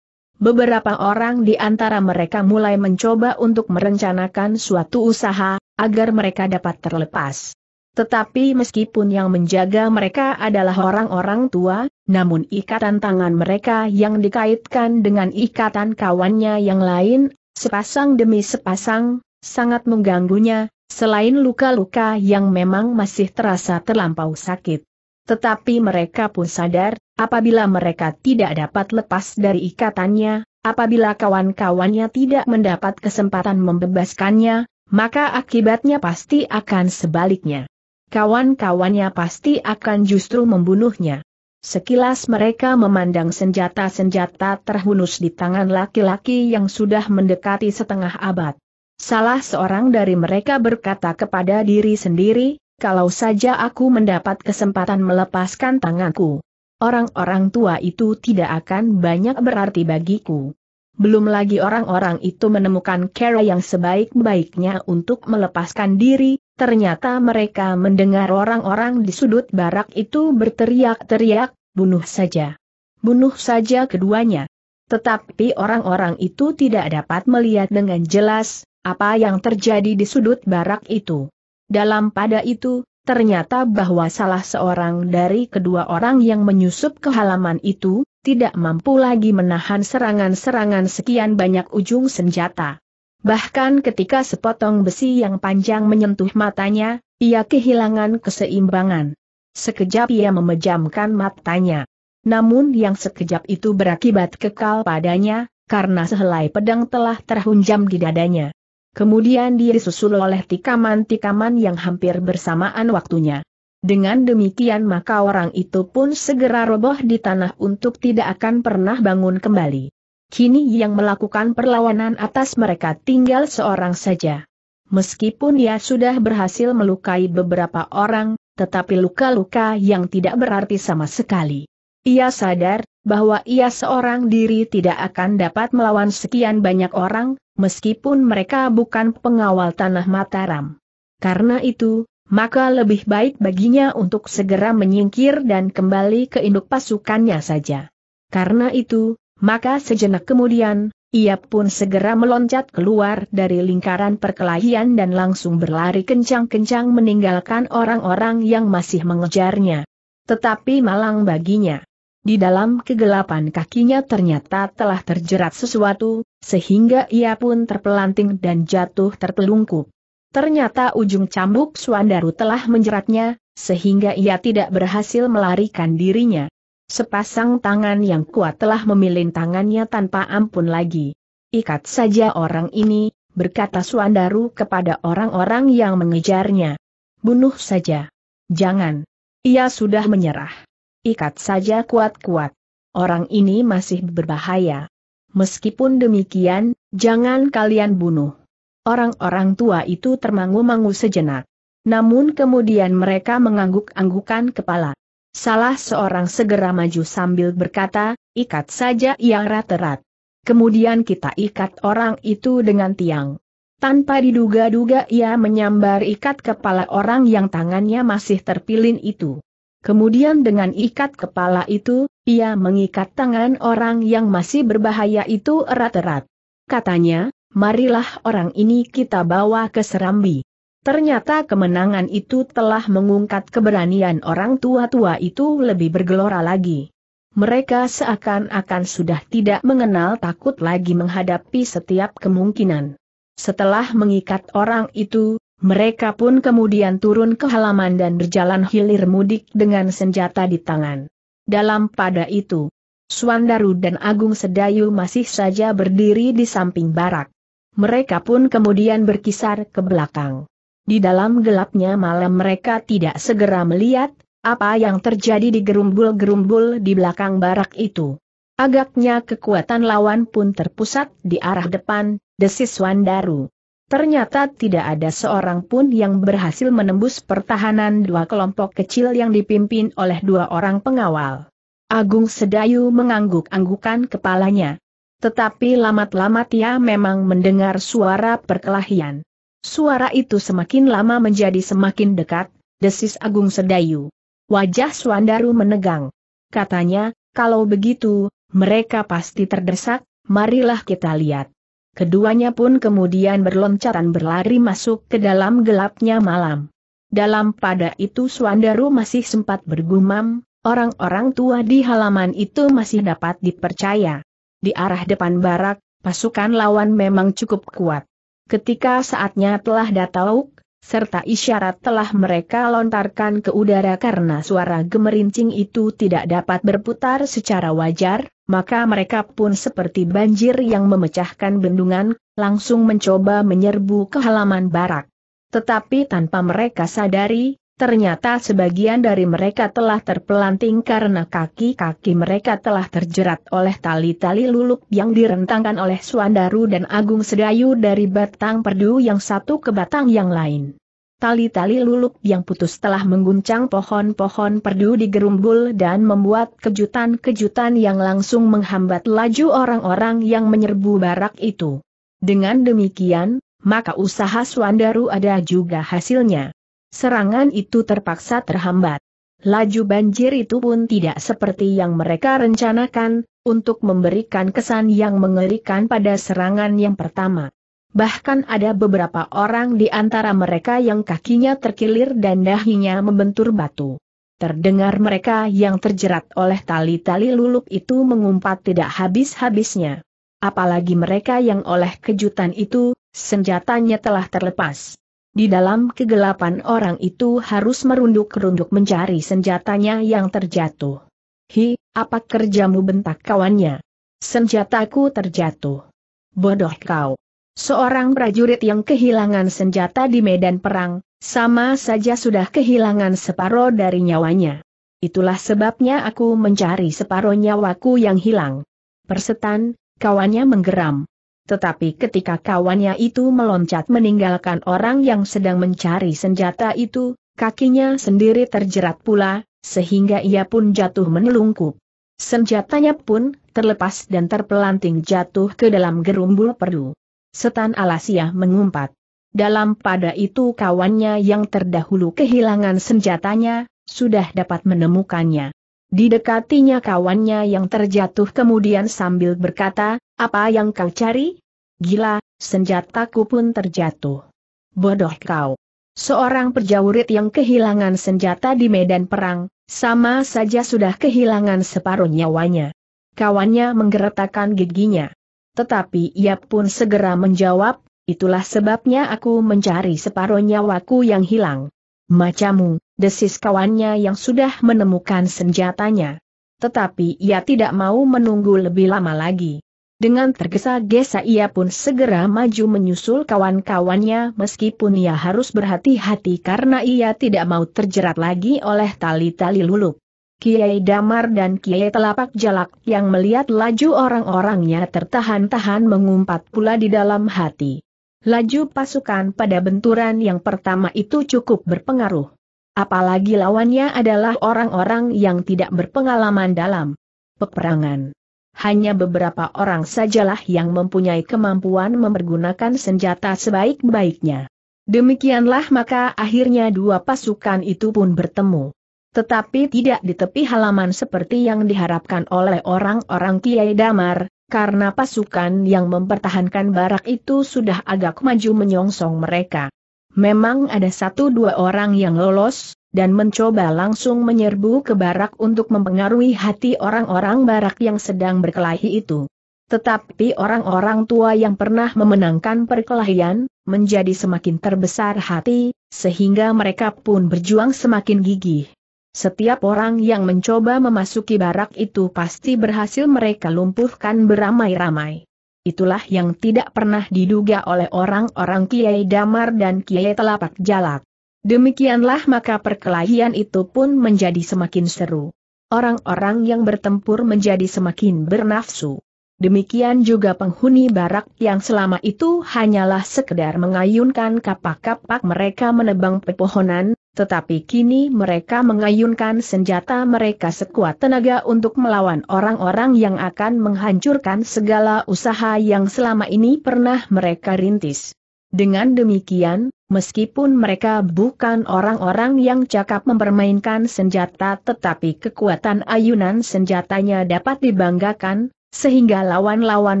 [SPEAKER 1] Beberapa orang di antara mereka mulai mencoba untuk merencanakan suatu usaha, agar mereka dapat terlepas. Tetapi meskipun yang menjaga mereka adalah orang-orang tua, namun ikatan tangan mereka yang dikaitkan dengan ikatan kawannya yang lain, sepasang demi sepasang, sangat mengganggunya, Selain luka-luka yang memang masih terasa terlampau sakit. Tetapi mereka pun sadar, apabila mereka tidak dapat lepas dari ikatannya, apabila kawan-kawannya tidak mendapat kesempatan membebaskannya, maka akibatnya pasti akan sebaliknya. Kawan-kawannya pasti akan justru membunuhnya. Sekilas mereka memandang senjata-senjata terhunus di tangan laki-laki yang sudah mendekati setengah abad. Salah seorang dari mereka berkata kepada diri sendiri, kalau saja aku mendapat kesempatan melepaskan tanganku. Orang-orang tua itu tidak akan banyak berarti bagiku. Belum lagi orang-orang itu menemukan cara yang sebaik-baiknya untuk melepaskan diri, ternyata mereka mendengar orang-orang di sudut barak itu berteriak-teriak, bunuh saja. Bunuh saja keduanya. Tetapi orang-orang itu tidak dapat melihat dengan jelas, apa yang terjadi di sudut barak itu. Dalam pada itu, ternyata bahwa salah seorang dari kedua orang yang menyusup ke halaman itu, tidak mampu lagi menahan serangan-serangan sekian banyak ujung senjata. Bahkan ketika sepotong besi yang panjang menyentuh matanya, ia kehilangan keseimbangan. Sekejap ia memejamkan matanya. Namun yang sekejap itu berakibat kekal padanya, karena sehelai pedang telah terhunjam di dadanya. Kemudian dia disusul oleh tikaman-tikaman yang hampir bersamaan waktunya. Dengan demikian maka orang itu pun segera roboh di tanah untuk tidak akan pernah bangun kembali. Kini yang melakukan perlawanan atas mereka tinggal seorang saja. Meskipun ia sudah berhasil melukai beberapa orang, tetapi luka-luka yang tidak berarti sama sekali. Ia sadar, bahwa ia seorang diri tidak akan dapat melawan sekian banyak orang, meskipun mereka bukan pengawal tanah Mataram. Karena itu, maka lebih baik baginya untuk segera menyingkir dan kembali ke induk pasukannya saja. Karena itu, maka sejenak kemudian, ia pun segera meloncat keluar dari lingkaran perkelahian dan langsung berlari kencang-kencang meninggalkan orang-orang yang masih mengejarnya. Tetapi malang baginya. Di dalam kegelapan kakinya ternyata telah terjerat sesuatu, sehingga ia pun terpelanting dan jatuh tertelungkup. Ternyata ujung cambuk Suandaru telah menjeratnya, sehingga ia tidak berhasil melarikan dirinya. Sepasang tangan yang kuat telah memilin tangannya tanpa ampun lagi. Ikat saja orang ini, berkata Suandaru kepada orang-orang yang mengejarnya. Bunuh saja. Jangan. Ia sudah menyerah. Ikat saja kuat-kuat. Orang ini masih berbahaya. Meskipun demikian, jangan kalian bunuh. Orang-orang tua itu termangu-mangu sejenak. Namun kemudian mereka mengangguk-anggukan kepala. Salah seorang segera maju sambil berkata, ikat saja yang rat-rat. Kemudian kita ikat orang itu dengan tiang. Tanpa diduga-duga ia menyambar ikat kepala orang yang tangannya masih terpilin itu. Kemudian dengan ikat kepala itu, ia mengikat tangan orang yang masih berbahaya itu erat-erat. Katanya, marilah orang ini kita bawa ke Serambi. Ternyata kemenangan itu telah mengungkat keberanian orang tua-tua itu lebih bergelora lagi. Mereka seakan-akan sudah tidak mengenal takut lagi menghadapi setiap kemungkinan. Setelah mengikat orang itu, mereka pun kemudian turun ke halaman dan berjalan hilir mudik dengan senjata di tangan. Dalam pada itu, Suandaru dan Agung Sedayu masih saja berdiri di samping barak. Mereka pun kemudian berkisar ke belakang. Di dalam gelapnya malam mereka tidak segera melihat, apa yang terjadi di gerumbul-gerumbul di belakang barak itu. Agaknya kekuatan lawan pun terpusat di arah depan, desis Wandaru. Ternyata tidak ada seorang pun yang berhasil menembus pertahanan dua kelompok kecil yang dipimpin oleh dua orang pengawal. Agung Sedayu mengangguk-anggukan kepalanya. Tetapi lamat-lamat ia memang mendengar suara perkelahian. Suara itu semakin lama menjadi semakin dekat, desis Agung Sedayu. Wajah Swandaru menegang. Katanya, kalau begitu, mereka pasti terdesak, marilah kita lihat. Keduanya pun kemudian berloncatan berlari masuk ke dalam gelapnya malam. Dalam pada itu Suandaru masih sempat bergumam, orang-orang tua di halaman itu masih dapat dipercaya. Di arah depan barak, pasukan lawan memang cukup kuat. Ketika saatnya telah datang, serta isyarat telah mereka lontarkan ke udara karena suara gemerincing itu tidak dapat berputar secara wajar, maka mereka pun seperti banjir yang memecahkan bendungan, langsung mencoba menyerbu ke halaman barak. Tetapi tanpa mereka sadari, ternyata sebagian dari mereka telah terpelanting karena kaki-kaki mereka telah terjerat oleh tali-tali luluk yang direntangkan oleh Suandaru dan Agung Sedayu dari batang perdu yang satu ke batang yang lain. Tali-tali luluk yang putus telah mengguncang pohon-pohon perdu di Gerumbul dan membuat kejutan-kejutan yang langsung menghambat laju orang-orang yang menyerbu barak itu. Dengan demikian, maka usaha Swandaru ada juga hasilnya. Serangan itu terpaksa terhambat. Laju banjir itu pun tidak seperti yang mereka rencanakan, untuk memberikan kesan yang mengerikan pada serangan yang pertama. Bahkan ada beberapa orang di antara mereka yang kakinya terkilir dan dahinya membentur batu. Terdengar mereka yang terjerat oleh tali-tali luluk itu mengumpat tidak habis-habisnya. Apalagi mereka yang oleh kejutan itu, senjatanya telah terlepas. Di dalam kegelapan orang itu harus merunduk-runduk mencari senjatanya yang terjatuh. Hi, apa kerjamu bentak kawannya? Senjataku terjatuh. Bodoh kau. Seorang prajurit yang kehilangan senjata di medan perang, sama saja sudah kehilangan separoh dari nyawanya. Itulah sebabnya aku mencari separoh nyawaku yang hilang. Persetan, kawannya menggeram. Tetapi ketika kawannya itu meloncat meninggalkan orang yang sedang mencari senjata itu, kakinya sendiri terjerat pula, sehingga ia pun jatuh menelungkup. Senjatanya pun terlepas dan terpelanting jatuh ke dalam gerumbul perdu. Setan Alasia mengumpat. Dalam pada itu kawannya yang terdahulu kehilangan senjatanya, sudah dapat menemukannya. Didekatinya kawannya yang terjatuh kemudian sambil berkata, apa yang kau cari? Gila, senjataku pun terjatuh. Bodoh kau. Seorang perjaurit yang kehilangan senjata di medan perang, sama saja sudah kehilangan separuh nyawanya. Kawannya menggeretakkan giginya. Tetapi ia pun segera menjawab, itulah sebabnya aku mencari separuh nyawaku yang hilang. Macammu, desis kawannya yang sudah menemukan senjatanya. Tetapi ia tidak mau menunggu lebih lama lagi. Dengan tergesa-gesa ia pun segera maju menyusul kawan-kawannya meskipun ia harus berhati-hati karena ia tidak mau terjerat lagi oleh tali-tali lulup. Kiai Damar dan Kiai Telapak Jalak yang melihat laju orang-orangnya tertahan-tahan mengumpat pula di dalam hati. Laju pasukan pada benturan yang pertama itu cukup berpengaruh. Apalagi lawannya adalah orang-orang yang tidak berpengalaman dalam peperangan. Hanya beberapa orang sajalah yang mempunyai kemampuan mempergunakan senjata sebaik-baiknya. Demikianlah maka akhirnya dua pasukan itu pun bertemu. Tetapi tidak di tepi halaman seperti yang diharapkan oleh orang-orang Kiai Damar, karena pasukan yang mempertahankan barak itu sudah agak maju menyongsong mereka. Memang ada satu dua orang yang lolos, dan mencoba langsung menyerbu ke barak untuk mempengaruhi hati orang-orang barak yang sedang berkelahi itu. Tetapi orang-orang tua yang pernah memenangkan perkelahian, menjadi semakin terbesar hati, sehingga mereka pun berjuang semakin gigih. Setiap orang yang mencoba memasuki barak itu pasti berhasil mereka lumpuhkan beramai-ramai. Itulah yang tidak pernah diduga oleh orang-orang Kiai Damar dan Kiai Telapak Jalak. Demikianlah maka perkelahian itu pun menjadi semakin seru. Orang-orang yang bertempur menjadi semakin bernafsu. Demikian juga penghuni barak yang selama itu hanyalah sekedar mengayunkan kapak-kapak mereka menebang pepohonan, tetapi kini mereka mengayunkan senjata mereka sekuat tenaga untuk melawan orang-orang yang akan menghancurkan segala usaha yang selama ini pernah mereka rintis. Dengan demikian, meskipun mereka bukan orang-orang yang cakap mempermainkan senjata tetapi kekuatan ayunan senjatanya dapat dibanggakan, sehingga lawan-lawan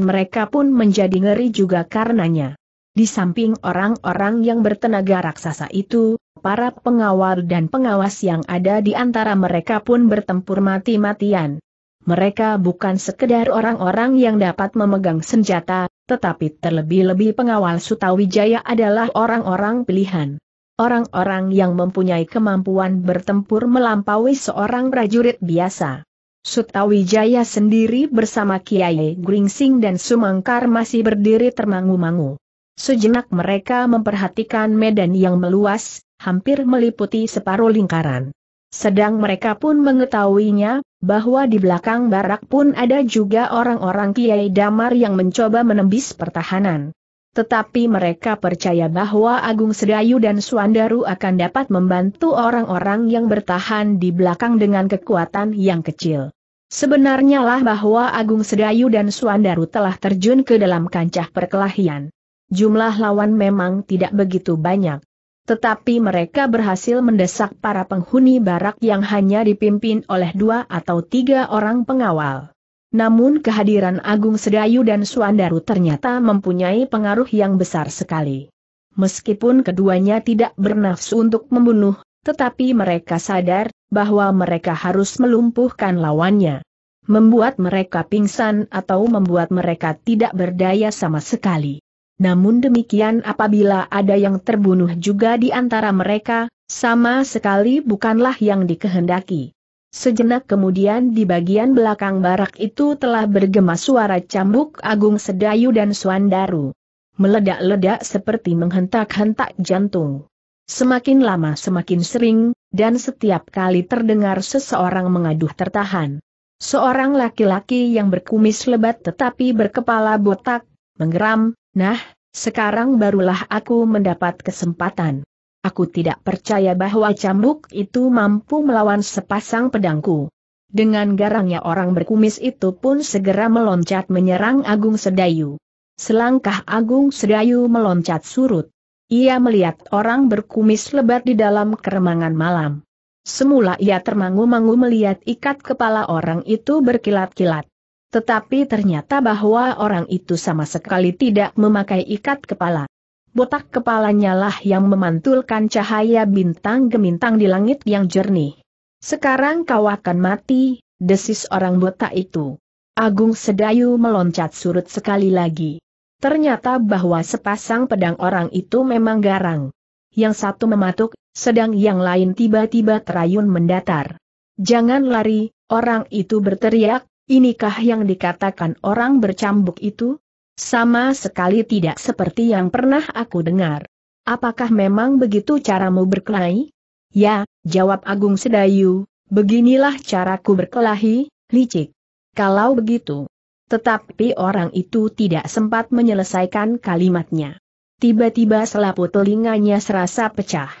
[SPEAKER 1] mereka pun menjadi ngeri juga karenanya. Di samping orang-orang yang bertenaga raksasa itu, para pengawal dan pengawas yang ada di antara mereka pun bertempur mati-matian. Mereka bukan sekedar orang-orang yang dapat memegang senjata, tetapi terlebih-lebih pengawal Sutawijaya adalah orang-orang pilihan. Orang-orang yang mempunyai kemampuan bertempur melampaui seorang prajurit biasa. Sutawijaya sendiri bersama Kiai Gringsing dan Sumangkar masih berdiri termangu-mangu. Sejenak mereka memperhatikan medan yang meluas, hampir meliputi separuh lingkaran. Sedang mereka pun mengetahuinya, bahwa di belakang barak pun ada juga orang-orang Kiai Damar yang mencoba menembis pertahanan. Tetapi mereka percaya bahwa Agung Sedayu dan Suandaru akan dapat membantu orang-orang yang bertahan di belakang dengan kekuatan yang kecil. Sebenarnya lah bahwa Agung Sedayu dan Suandaru telah terjun ke dalam kancah perkelahian. Jumlah lawan memang tidak begitu banyak. Tetapi mereka berhasil mendesak para penghuni barak yang hanya dipimpin oleh dua atau tiga orang pengawal. Namun kehadiran Agung Sedayu dan Suandaru ternyata mempunyai pengaruh yang besar sekali. Meskipun keduanya tidak bernafsu untuk membunuh, tetapi mereka sadar bahwa mereka harus melumpuhkan lawannya. Membuat mereka pingsan atau membuat mereka tidak berdaya sama sekali. Namun demikian apabila ada yang terbunuh juga di antara mereka, sama sekali bukanlah yang dikehendaki. Sejenak kemudian di bagian belakang barak itu telah bergema suara cambuk agung sedayu dan suandaru. Meledak-ledak seperti menghentak-hentak jantung. Semakin lama semakin sering, dan setiap kali terdengar seseorang mengaduh tertahan. Seorang laki-laki yang berkumis lebat tetapi berkepala botak, menggeram, Nah, sekarang barulah aku mendapat kesempatan. Aku tidak percaya bahwa cambuk itu mampu melawan sepasang pedangku. Dengan garangnya orang berkumis itu pun segera meloncat menyerang Agung Sedayu. Selangkah Agung Sedayu meloncat surut. Ia melihat orang berkumis lebar di dalam keremangan malam. Semula ia termangu-mangu melihat ikat kepala orang itu berkilat-kilat. Tetapi ternyata bahwa orang itu sama sekali tidak memakai ikat kepala. Botak kepalanya lah yang memantulkan cahaya bintang gemintang di langit yang jernih. Sekarang kau akan mati, desis orang botak itu. Agung Sedayu meloncat surut sekali lagi. Ternyata bahwa sepasang pedang orang itu memang garang. Yang satu mematuk, sedang yang lain tiba-tiba terayun mendatar. Jangan lari, orang itu berteriak, Inikah yang dikatakan orang bercambuk itu? Sama sekali tidak seperti yang pernah aku dengar. Apakah memang begitu caramu berkelahi? Ya, jawab Agung Sedayu, beginilah caraku berkelahi, licik. Kalau begitu. Tetapi orang itu tidak sempat menyelesaikan kalimatnya. Tiba-tiba selaput telinganya serasa pecah.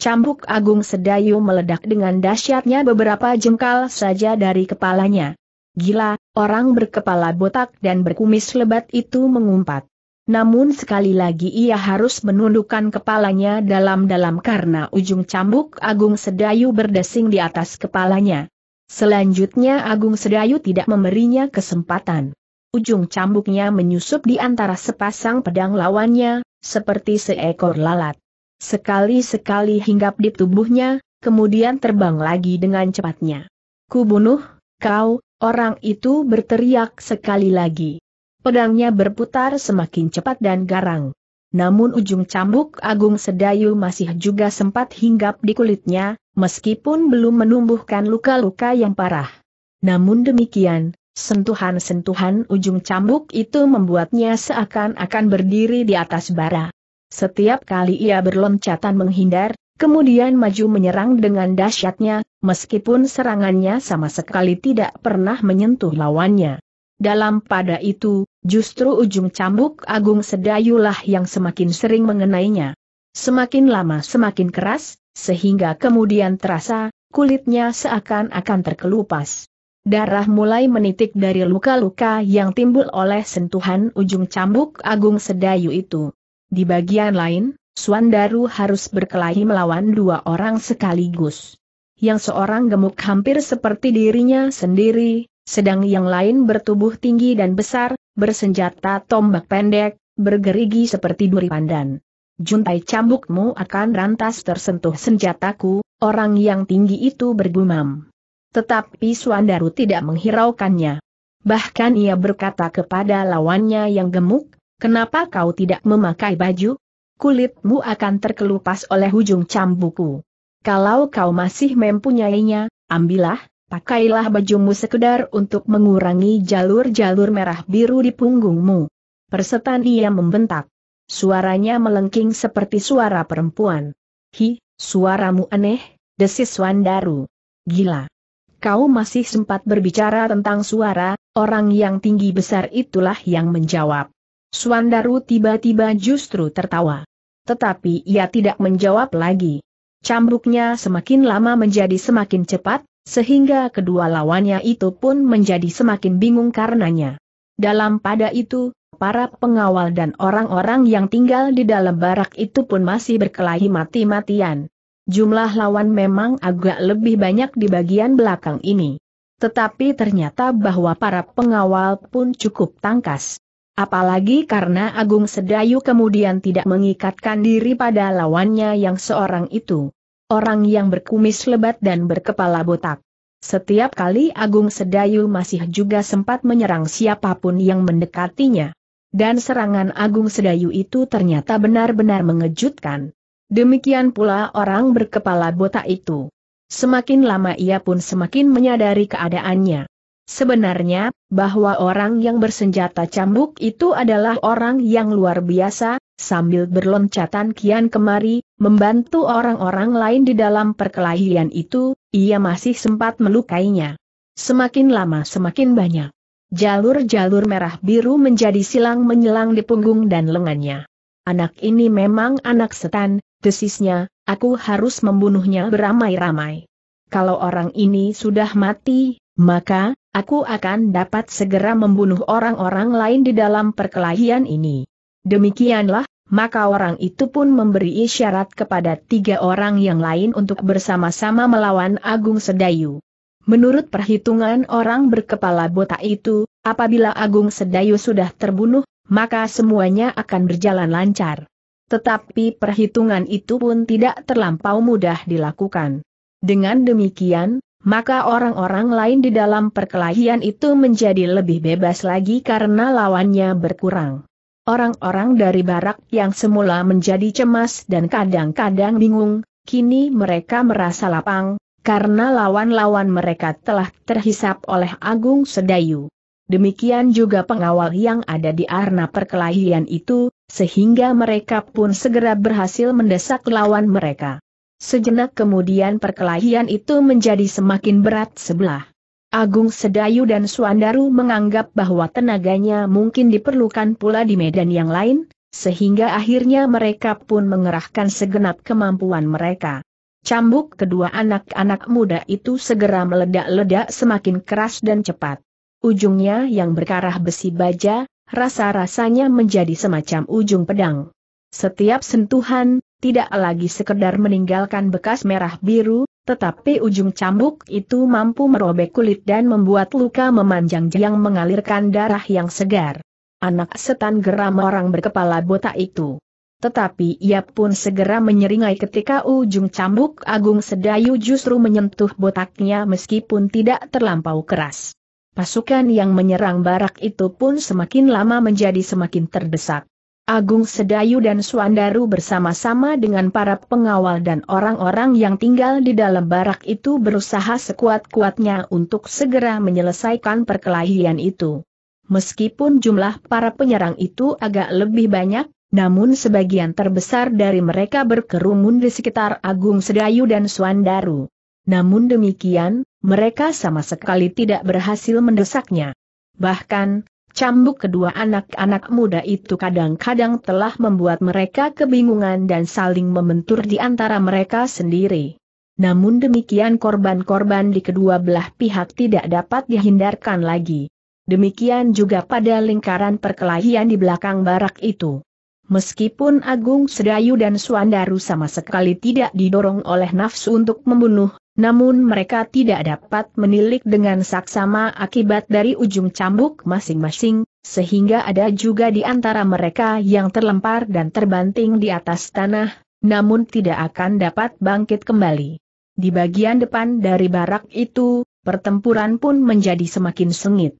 [SPEAKER 1] Cambuk Agung Sedayu meledak dengan dahsyatnya beberapa jengkal saja dari kepalanya. Gila, orang berkepala botak dan berkumis lebat itu mengumpat. Namun sekali lagi ia harus menundukkan kepalanya dalam-dalam karena ujung cambuk Agung Sedayu berdesing di atas kepalanya. Selanjutnya Agung Sedayu tidak memberinya kesempatan. Ujung cambuknya menyusup di antara sepasang pedang lawannya, seperti seekor lalat. Sekali-sekali hinggap di tubuhnya, kemudian terbang lagi dengan cepatnya. Kubunuh, kau, Orang itu berteriak sekali lagi. Pedangnya berputar semakin cepat dan garang. Namun ujung cambuk Agung Sedayu masih juga sempat hinggap di kulitnya, meskipun belum menumbuhkan luka-luka yang parah. Namun demikian, sentuhan-sentuhan ujung cambuk itu membuatnya seakan-akan berdiri di atas bara. Setiap kali ia berloncatan menghindar, kemudian maju menyerang dengan dahsyatnya, meskipun serangannya sama sekali tidak pernah menyentuh lawannya. Dalam pada itu, justru ujung cambuk Agung Sedayulah yang semakin sering mengenainya. Semakin lama semakin keras, sehingga kemudian terasa, kulitnya seakan-akan terkelupas. Darah mulai menitik dari luka-luka yang timbul oleh sentuhan ujung cambuk Agung Sedayu itu. Di bagian lain, Suandaru harus berkelahi melawan dua orang sekaligus. Yang seorang gemuk hampir seperti dirinya sendiri, sedang yang lain bertubuh tinggi dan besar, bersenjata tombak pendek, bergerigi seperti duri pandan. Juntai cambukmu akan rantas tersentuh senjataku, orang yang tinggi itu bergumam. Tetapi Suandaru tidak menghiraukannya. Bahkan ia berkata kepada lawannya yang gemuk, kenapa kau tidak memakai baju? kulitmu akan terkelupas oleh ujung cambuku. Kalau kau masih mempunyainya, ambillah, pakailah bajumu sekedar untuk mengurangi jalur-jalur merah biru di punggungmu. Persetan ia membentak. Suaranya melengking seperti suara perempuan. Hi, suaramu aneh, desis Wandaru. Gila. Kau masih sempat berbicara tentang suara, orang yang tinggi besar itulah yang menjawab. Swandaru tiba-tiba justru tertawa. Tetapi ia tidak menjawab lagi. Cambuknya semakin lama menjadi semakin cepat, sehingga kedua lawannya itu pun menjadi semakin bingung karenanya. Dalam pada itu, para pengawal dan orang-orang yang tinggal di dalam barak itu pun masih berkelahi mati-matian. Jumlah lawan memang agak lebih banyak di bagian belakang ini. Tetapi ternyata bahwa para pengawal pun cukup tangkas. Apalagi karena Agung Sedayu kemudian tidak mengikatkan diri pada lawannya yang seorang itu. Orang yang berkumis lebat dan berkepala botak. Setiap kali Agung Sedayu masih juga sempat menyerang siapapun yang mendekatinya. Dan serangan Agung Sedayu itu ternyata benar-benar mengejutkan. Demikian pula orang berkepala botak itu. Semakin lama ia pun semakin menyadari keadaannya. Sebenarnya, bahwa orang yang bersenjata cambuk itu adalah orang yang luar biasa, sambil berloncatan kian kemari, membantu orang-orang lain di dalam perkelahian itu, ia masih sempat melukainya. Semakin lama semakin banyak. Jalur-jalur merah biru menjadi silang menyelang di punggung dan lengannya. Anak ini memang anak setan, desisnya, aku harus membunuhnya beramai-ramai. Kalau orang ini sudah mati, maka, aku akan dapat segera membunuh orang-orang lain di dalam perkelahian ini. Demikianlah, maka orang itu pun memberi isyarat kepada tiga orang yang lain untuk bersama-sama melawan Agung Sedayu. Menurut perhitungan orang berkepala botak itu, apabila Agung Sedayu sudah terbunuh, maka semuanya akan berjalan lancar. Tetapi perhitungan itu pun tidak terlampau mudah dilakukan. Dengan demikian, maka orang-orang lain di dalam perkelahian itu menjadi lebih bebas lagi karena lawannya berkurang. Orang-orang dari barak yang semula menjadi cemas dan kadang-kadang bingung, kini mereka merasa lapang, karena lawan-lawan mereka telah terhisap oleh Agung Sedayu. Demikian juga pengawal yang ada di arna perkelahian itu, sehingga mereka pun segera berhasil mendesak lawan mereka. Sejenak kemudian perkelahian itu menjadi semakin berat sebelah. Agung Sedayu dan Suandaru menganggap bahwa tenaganya mungkin diperlukan pula di medan yang lain, sehingga akhirnya mereka pun mengerahkan segenap kemampuan mereka. Cambuk kedua anak-anak muda itu segera meledak-ledak semakin keras dan cepat. Ujungnya yang berkarah besi baja, rasa-rasanya menjadi semacam ujung pedang. Setiap sentuhan, tidak lagi sekedar meninggalkan bekas merah biru, tetapi ujung cambuk itu mampu merobek kulit dan membuat luka memanjang yang mengalirkan darah yang segar. Anak setan geram orang berkepala botak itu. Tetapi ia pun segera menyeringai ketika ujung cambuk Agung Sedayu justru menyentuh botaknya meskipun tidak terlampau keras. Pasukan yang menyerang barak itu pun semakin lama menjadi semakin terdesak. Agung Sedayu dan Suandaru bersama-sama dengan para pengawal dan orang-orang yang tinggal di dalam barak itu berusaha sekuat-kuatnya untuk segera menyelesaikan perkelahian itu. Meskipun jumlah para penyerang itu agak lebih banyak, namun sebagian terbesar dari mereka berkerumun di sekitar Agung Sedayu dan Suandaru. Namun demikian, mereka sama sekali tidak berhasil mendesaknya. Bahkan, Cambuk kedua anak-anak muda itu kadang-kadang telah membuat mereka kebingungan dan saling membentur di antara mereka sendiri. Namun demikian korban-korban di kedua belah pihak tidak dapat dihindarkan lagi. Demikian juga pada lingkaran perkelahian di belakang barak itu. Meskipun Agung Sedayu dan Suandaru sama sekali tidak didorong oleh nafsu untuk membunuh, namun mereka tidak dapat menilik dengan saksama akibat dari ujung cambuk masing-masing, sehingga ada juga di antara mereka yang terlempar dan terbanting di atas tanah, namun tidak akan dapat bangkit kembali. Di bagian depan dari barak itu, pertempuran pun menjadi semakin sengit.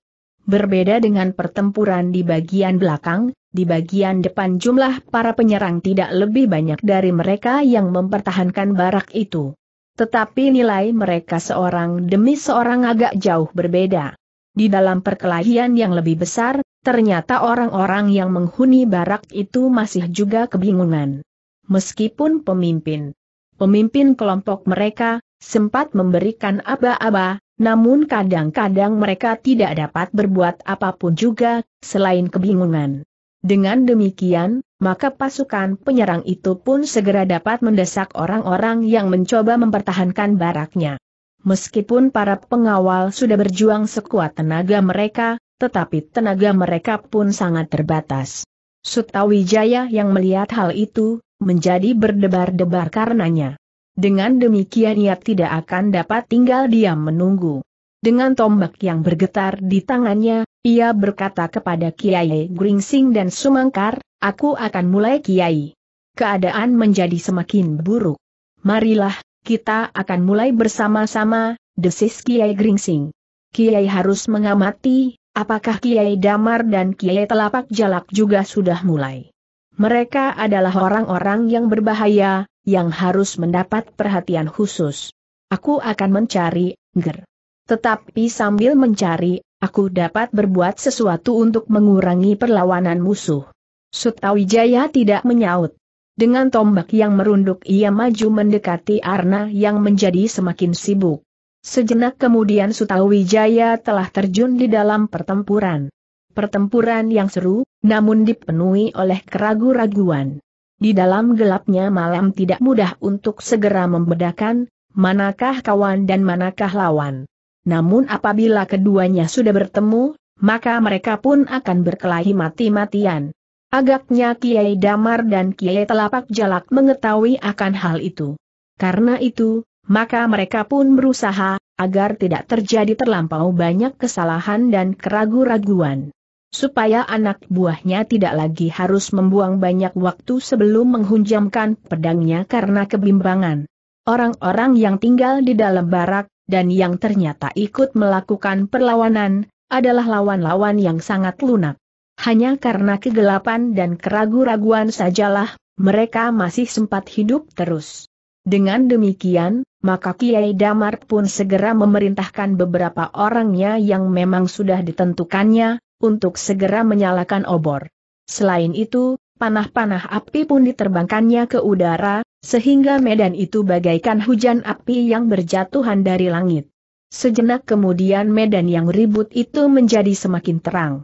[SPEAKER 1] Berbeda dengan pertempuran di bagian belakang, di bagian depan jumlah para penyerang tidak lebih banyak dari mereka yang mempertahankan barak itu. Tetapi nilai mereka seorang demi seorang agak jauh berbeda. Di dalam perkelahian yang lebih besar, ternyata orang-orang yang menghuni barak itu masih juga kebingungan. Meskipun pemimpin pemimpin kelompok mereka sempat memberikan aba-aba, namun kadang-kadang mereka tidak dapat berbuat apapun juga selain kebingungan. Dengan demikian, maka pasukan penyerang itu pun segera dapat mendesak orang-orang yang mencoba mempertahankan baraknya. Meskipun para pengawal sudah berjuang sekuat tenaga mereka, tetapi tenaga mereka pun sangat terbatas. Sutawijaya yang melihat hal itu, menjadi berdebar-debar karenanya. Dengan demikian ia tidak akan dapat tinggal diam menunggu. Dengan tombak yang bergetar di tangannya, ia berkata kepada Kiai Gringsing dan Sumangkar, Aku akan mulai kiai. Keadaan menjadi semakin buruk. Marilah, kita akan mulai bersama-sama, desis Kiai Gringsing. Kiai harus mengamati, apakah Kiai Damar dan Kiai Telapak Jalak juga sudah mulai. Mereka adalah orang-orang yang berbahaya, yang harus mendapat perhatian khusus. Aku akan mencari, ger. Tetapi sambil mencari, aku dapat berbuat sesuatu untuk mengurangi perlawanan musuh. Sutawijaya tidak menyaut. Dengan tombak yang merunduk ia maju mendekati Arna yang menjadi semakin sibuk. Sejenak kemudian Sutawijaya telah terjun di dalam pertempuran. Pertempuran yang seru, namun dipenuhi oleh keragu-raguan. Di dalam gelapnya malam tidak mudah untuk segera membedakan, manakah kawan dan manakah lawan. Namun apabila keduanya sudah bertemu, maka mereka pun akan berkelahi mati-matian. Agaknya Kiai Damar dan Kiai Telapak Jalak mengetahui akan hal itu. Karena itu, maka mereka pun berusaha, agar tidak terjadi terlampau banyak kesalahan dan keragu-raguan. Supaya anak buahnya tidak lagi harus membuang banyak waktu sebelum menghunjamkan pedangnya karena kebimbangan. Orang-orang yang tinggal di dalam barak, dan yang ternyata ikut melakukan perlawanan, adalah lawan-lawan yang sangat lunak hanya karena kegelapan dan keragu-raguan sajalah, mereka masih sempat hidup terus. Dengan demikian, maka Kiai Damar pun segera memerintahkan beberapa orangnya yang memang sudah ditentukannya, untuk segera menyalakan obor. Selain itu, panah-panah api pun diterbangkannya ke udara, sehingga medan itu bagaikan hujan api yang berjatuhan dari langit. Sejenak kemudian medan yang ribut itu menjadi semakin terang.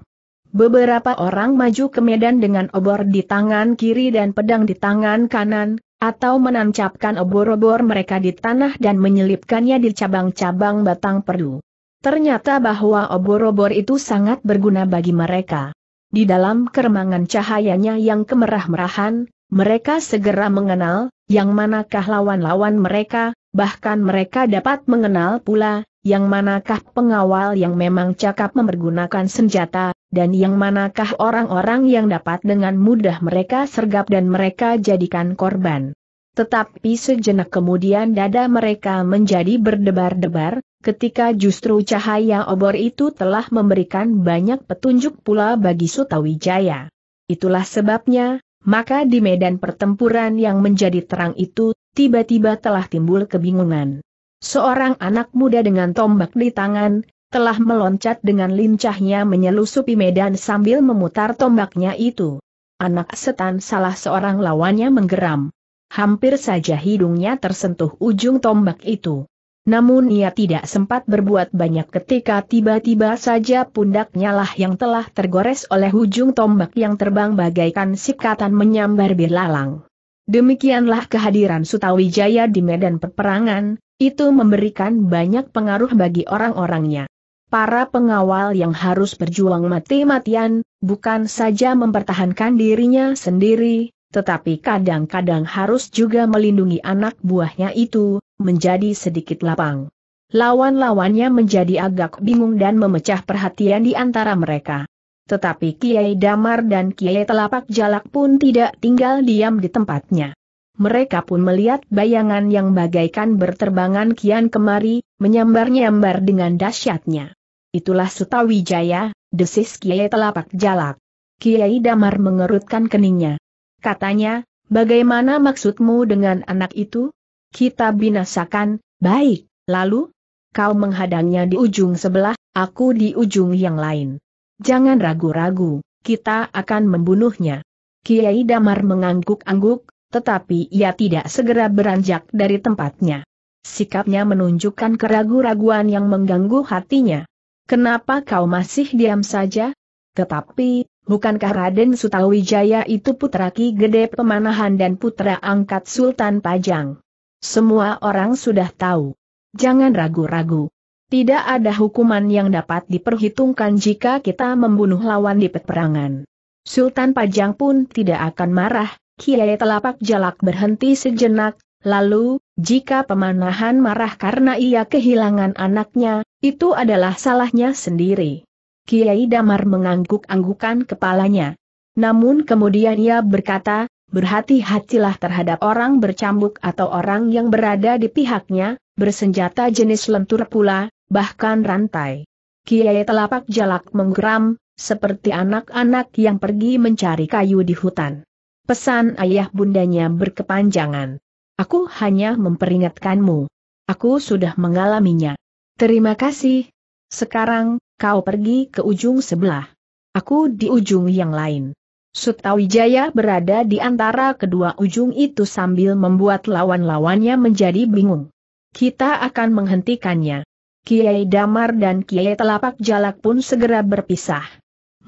[SPEAKER 1] Beberapa orang maju ke medan dengan obor di tangan kiri dan pedang di tangan kanan, atau menancapkan obor-obor mereka di tanah dan menyelipkannya di cabang-cabang batang perdu. Ternyata bahwa obor-obor itu sangat berguna bagi mereka. Di dalam keremangan cahayanya yang kemerah-merahan, mereka segera mengenal, yang manakah lawan-lawan mereka, bahkan mereka dapat mengenal pula, yang manakah pengawal yang memang cakap mempergunakan senjata, dan yang manakah orang-orang yang dapat dengan mudah mereka sergap dan mereka jadikan korban. Tetapi sejenak kemudian dada mereka menjadi berdebar-debar, ketika justru cahaya obor itu telah memberikan banyak petunjuk pula bagi Sutawijaya. Itulah sebabnya, maka di medan pertempuran yang menjadi terang itu, tiba-tiba telah timbul kebingungan. Seorang anak muda dengan tombak di tangan, telah meloncat dengan lincahnya menyelusupi medan sambil memutar tombaknya itu. Anak setan salah seorang lawannya menggeram. Hampir saja hidungnya tersentuh ujung tombak itu. Namun ia tidak sempat berbuat banyak ketika tiba-tiba saja pundaknya lah yang telah tergores oleh ujung tombak yang terbang bagaikan sikatan menyambar belalang. Demikianlah kehadiran Sutawijaya di medan peperangan, itu memberikan banyak pengaruh bagi orang-orangnya para pengawal yang harus berjuang mati-matian, bukan saja mempertahankan dirinya sendiri, tetapi kadang-kadang harus juga melindungi anak buahnya itu, menjadi sedikit lapang. Lawan-lawannya menjadi agak bingung dan memecah perhatian di antara mereka. Tetapi Kiai Damar dan Kiai Telapak Jalak pun tidak tinggal diam di tempatnya. Mereka pun melihat bayangan yang bagaikan berterbangan kian kemari, menyambar-nyambar dengan dahsyatnya. Itulah Sutawijaya, desis Kiai Telapak Jalak. Kiai Damar mengerutkan keningnya. Katanya, bagaimana maksudmu dengan anak itu? Kita binasakan, baik, lalu? Kau menghadangnya di ujung sebelah, aku di ujung yang lain. Jangan ragu-ragu, kita akan membunuhnya. Kiai Damar mengangguk-angguk, tetapi ia tidak segera beranjak dari tempatnya. Sikapnya menunjukkan keraguan raguan yang mengganggu hatinya. Kenapa kau masih diam saja? Tetapi, bukankah Raden Sutawijaya itu putra Ki Gede Pemanahan dan putra angkat Sultan Pajang? Semua orang sudah tahu. Jangan ragu-ragu. Tidak ada hukuman yang dapat diperhitungkan jika kita membunuh lawan di peperangan. Sultan Pajang pun tidak akan marah, Kiai Telapak Jalak berhenti sejenak, lalu, jika pemanahan marah karena ia kehilangan anaknya, itu adalah salahnya sendiri. Kiai Damar mengangguk-anggukan kepalanya. Namun kemudian ia berkata, berhati-hatilah terhadap orang bercambuk atau orang yang berada di pihaknya, bersenjata jenis lentur pula, bahkan rantai. Kiai telapak jalak menggeram, seperti anak-anak yang pergi mencari kayu di hutan. Pesan ayah bundanya berkepanjangan. Aku hanya memperingatkanmu. Aku sudah mengalaminya. Terima kasih. Sekarang, kau pergi ke ujung sebelah. Aku di ujung yang lain. Sutawijaya berada di antara kedua ujung itu sambil membuat lawan-lawannya menjadi bingung. Kita akan menghentikannya. Kiai Damar dan Kiai Telapak Jalak pun segera berpisah.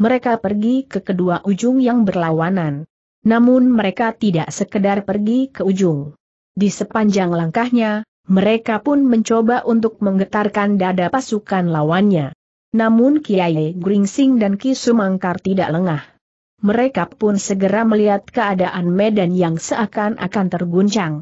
[SPEAKER 1] Mereka pergi ke kedua ujung yang berlawanan. Namun mereka tidak sekedar pergi ke ujung di sepanjang langkahnya, mereka pun mencoba untuk menggetarkan dada pasukan lawannya. Namun Kiai Gringsing dan Ki Sumangkar tidak lengah. Mereka pun segera melihat keadaan medan yang seakan-akan terguncang.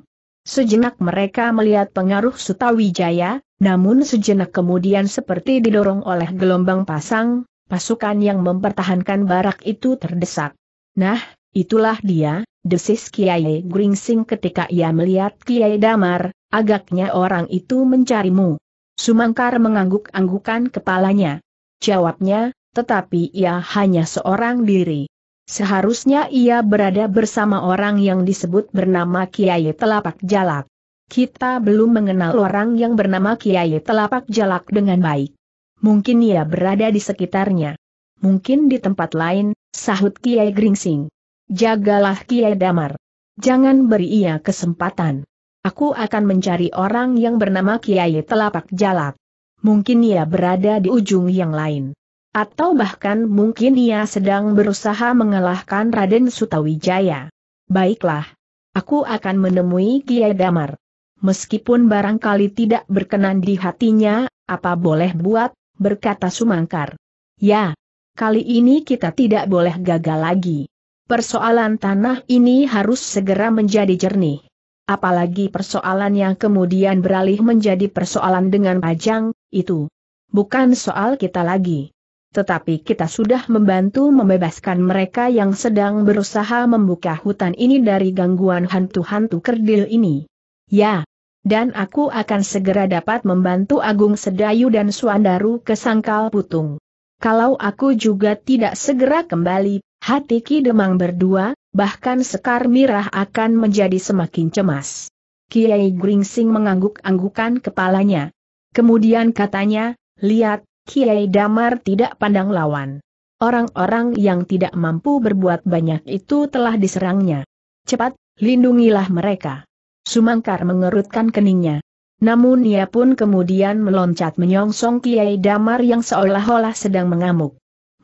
[SPEAKER 1] Sejenak mereka melihat pengaruh Sutawijaya, namun sejenak kemudian seperti didorong oleh gelombang pasang, pasukan yang mempertahankan barak itu terdesak. Nah, itulah dia, desis Kiai Gringsing ketika ia melihat Kiai Damar, agaknya orang itu mencarimu. Sumangkar mengangguk-anggukan kepalanya. Jawabnya, tetapi ia hanya seorang diri. Seharusnya ia berada bersama orang yang disebut bernama Kiai Telapak Jalak. Kita belum mengenal orang yang bernama Kiai Telapak Jalak dengan baik. Mungkin ia berada di sekitarnya. Mungkin di tempat lain, sahut Kiai Gringsing. Jagalah Kiai Damar. Jangan beri ia kesempatan. Aku akan mencari orang yang bernama Kiai Telapak Jalak. Mungkin ia berada di ujung yang lain. Atau bahkan mungkin ia sedang berusaha mengalahkan Raden Sutawijaya. Baiklah. Aku akan menemui Kiai Damar. Meskipun barangkali tidak berkenan di hatinya, apa boleh buat, berkata Sumangkar. Ya, kali ini kita tidak boleh gagal lagi persoalan tanah ini harus segera menjadi jernih. Apalagi persoalan yang kemudian beralih menjadi persoalan dengan pajang, itu bukan soal kita lagi. Tetapi kita sudah membantu membebaskan mereka yang sedang berusaha membuka hutan ini dari gangguan hantu-hantu kerdil ini. Ya, dan aku akan segera dapat membantu Agung Sedayu dan Suandaru ke Sangkal Putung. Kalau aku juga tidak segera kembali, Hati Ki Demang berdua, bahkan Sekar Mirah akan menjadi semakin cemas. Kiai Gringsing mengangguk-anggukan kepalanya. Kemudian katanya, lihat, Kiai Damar tidak pandang lawan. Orang-orang yang tidak mampu berbuat banyak itu telah diserangnya. Cepat, lindungilah mereka. Sumangkar mengerutkan keningnya. Namun ia pun kemudian meloncat menyongsong Kiai Damar yang seolah-olah sedang mengamuk.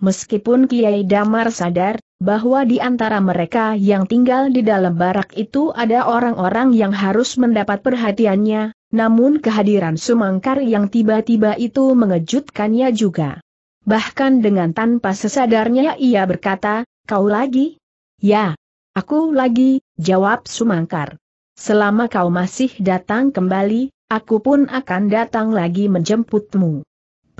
[SPEAKER 1] Meskipun Kiai Damar sadar bahwa di antara mereka yang tinggal di dalam barak itu ada orang-orang yang harus mendapat perhatiannya, namun kehadiran Sumangkar yang tiba-tiba itu mengejutkannya juga. Bahkan dengan tanpa sesadarnya ia berkata, kau lagi? Ya, aku lagi, jawab Sumangkar. Selama kau masih datang kembali, aku pun akan datang lagi menjemputmu.